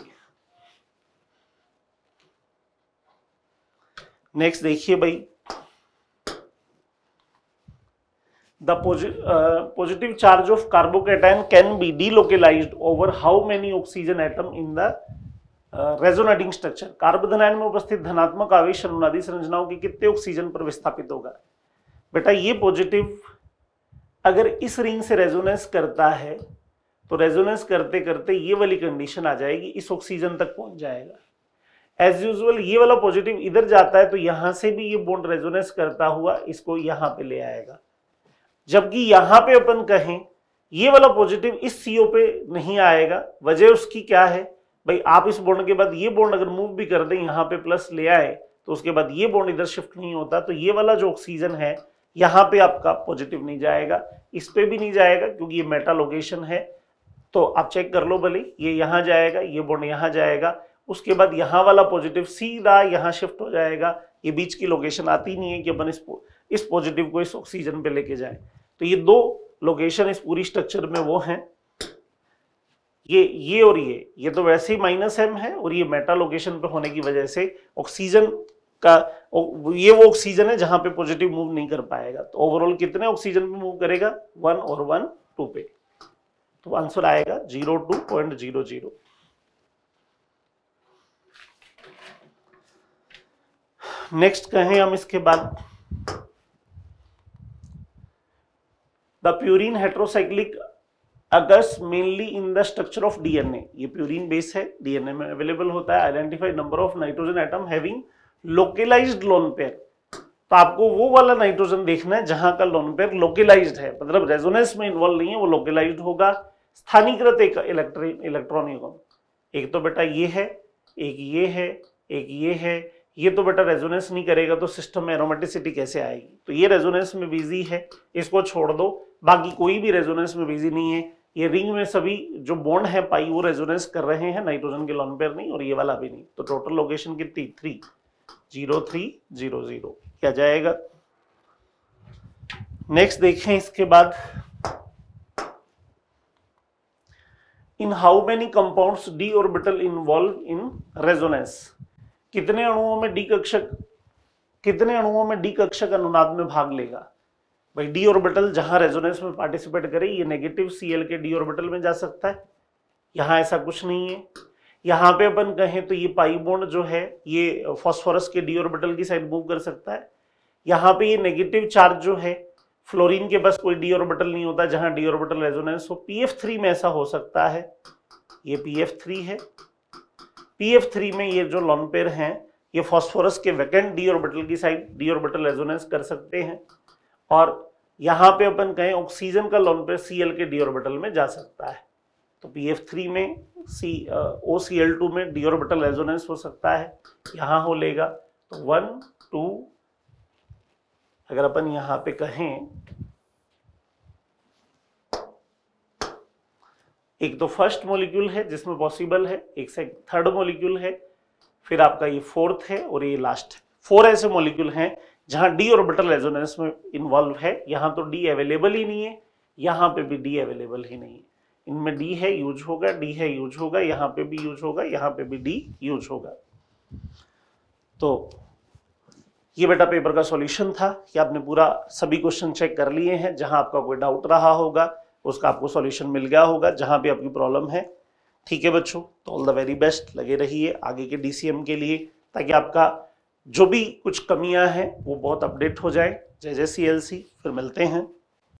नेक्स्ट देखिए भाई the positive charge of carbocation can be can over how many oxygen atom in the resonating structure carbon में उपस्थित धनात्मक आवेश अनुनादी संरचनाओं के कितने ऑक्सीजन पर विस्थापित होगा बेटा ये पॉजिटिव अगर इस रिंग से रेजोनेंस करता है तो रेजोनेंस करते करते ये वाली कंडीशन आ जाएगी इस ऑक्सीजन तक पहुंच जाएगा एज यूजल ये वाला पॉजिटिव इधर जाता है तो यहां से भी ये बोन्ड रेजोनेंस करता हुआ इसको यहां पे ले आएगा जबकि यहां पे अपन कहें ये वाला पॉजिटिव इस सीओ पे नहीं आएगा वजह उसकी क्या है भाई आप इस बोन्ड के बाद ये बोन्ड अगर मूव भी कर दें यहां पे प्लस ले आए तो उसके बाद ये बोन्ड इधर शिफ्ट नहीं होता तो ये वाला जो ऑक्सीजन है यहाँ पे आपका पॉजिटिव नहीं जाएगा इस पे भी नहीं जाएगा क्योंकि ये मेटा लोकेशन है तो आप चेक कर लो भले ये यहाँ जाएगा ये बोर्ड यहाँ जाएगा उसके बाद यहाँ वाला पॉजिटिव सीधा यहाँ शिफ्ट हो जाएगा ये बीच की लोकेशन आती नहीं है कि अपन इस इस पॉजिटिव को इस ऑक्सीजन पे लेके जाए तो ये दो लोकेशन इस पूरी स्ट्रक्चर में वो हैं ये ये और ये ये तो वैसे ही माइनस एम है और ये मेटा लोकेशन पे होने की वजह से ऑक्सीजन का ये वो ऑक्सीजन है जहां पे पॉजिटिव मूव नहीं कर पाएगा तो ओवरऑल कितने ऑक्सीजन पे मूव करेगा वन और वन टू पे तो आंसर आएगा zero two point zero zero next कहें हम इसके बाद the purine heterocyclic occurs mainly in the structure of DNA ये प्यूरिन बेस है डीएनए में अवेलेबल होता है identify number of nitrogen atom having localised lone pair तो आपको वो वाला नाइट्रोजन देखना है जहां का लोन पेयर लोकेलाइज्ड है मतलब रेजोनेंस में इन्वॉल्व नहीं है वो लोकेलाइज्ड होगा स्थानीकृत एक इलेक्ट्रॉन युगम एक तो बेटा ये है एक ये है एक ये है ये तो बेटा रेजोनेंस नहीं करेगा तो सिस्टम में एरोमेटिसिटी कैसे आएगी तो ये रेजोनेंस में बिजी है इसको छोड़ दो बाकी कोई भी रेजोनेंस में बिजी नहीं है ये रिंग में सभी जो बॉन्ड है पाई वो रेजोनेंस कर रहे हैं नाइट्रोजन के लॉन पेयर नहीं और ये वाला भी नहीं तो टोटल लोकेशन कितनी three zero three zero zero क्या जाएगा नेक्स्ट देखें इसके बाद in how many compound D orbital involve in resonance कितने अणुओं में डी कक्षक कितने अणुओं में डी कक्षक अनुनाद में भाग लेगा भाई डी ऑर्बिटल जहां रेजोनेंस में पार्टिसिपेट करे ये नेगेटिव सीएल के डी ऑर्बिटल में जा सकता है यहां ऐसा कुछ नहीं है यहाँ पे अपन कहें तो ये पाई बॉन्ड जो है ये फॉस्फोरस के डी ऑर्बिटल की साइड मूव कर सकता है यहाँ पे ये नेगेटिव चार्ज जो है फ्लोरीन के पास कोई डी ऑर्बिटल नहीं होता जहां डी ऑर्बिटल रेजोनेंस हो पी में ऐसा हो सकता है ये पी है पी में ये जो लॉन पेयर ये फॉस्फोरस के वैकेंट डी ऑर्बिटल की साइड डी ऑर्बिटल रेजोनेंस कर सकते हैं और यहाँ पे अपन कहें ऑक्सीजन का लॉन पेयर सी के डी ऑर्बिटल में जा सकता है तो पी थ्री में सी ओ सी एल टू में डिओरबिटल रेजोनेंस हो सकता है यहाँ हो लेगा तो वन टू अगर अपन यहाँ पे कहें एक तो फर्स्ट मॉलिक्यूल है जिसमें पॉसिबल है एक से थर्ड मॉलिक्यूल है फिर आपका ये फोर्थ है और ये लास्ट है फोर ऐसे मॉलिक्यूल हैं जहां डी ऑर्बिटल रेजोनेंस में इन्वॉल्व है यहां तो डी अवेलेबल ही नहीं है यहां पे भी डी अवेलेबल ही नहीं है इनमें डी है यूज होगा डी है यूज होगा यहाँ पे भी यूज होगा यहाँ पे भी डी यूज होगा तो ये बेटा पेपर का सॉल्यूशन था कि आपने पूरा सभी क्वेश्चन चेक कर लिए हैं जहां आपका कोई डाउट रहा होगा उसका आपको सॉल्यूशन मिल गया होगा जहां भी आपकी प्रॉब्लम है ठीक है बच्चों तो ऑल द वेरी बेस्ट लगे रहिए आगे के डीसीएम के लिए ताकि आपका जो भी कुछ कमियां हैं वो बहुत अपडेट हो जाए जय जय सी फिर मिलते हैं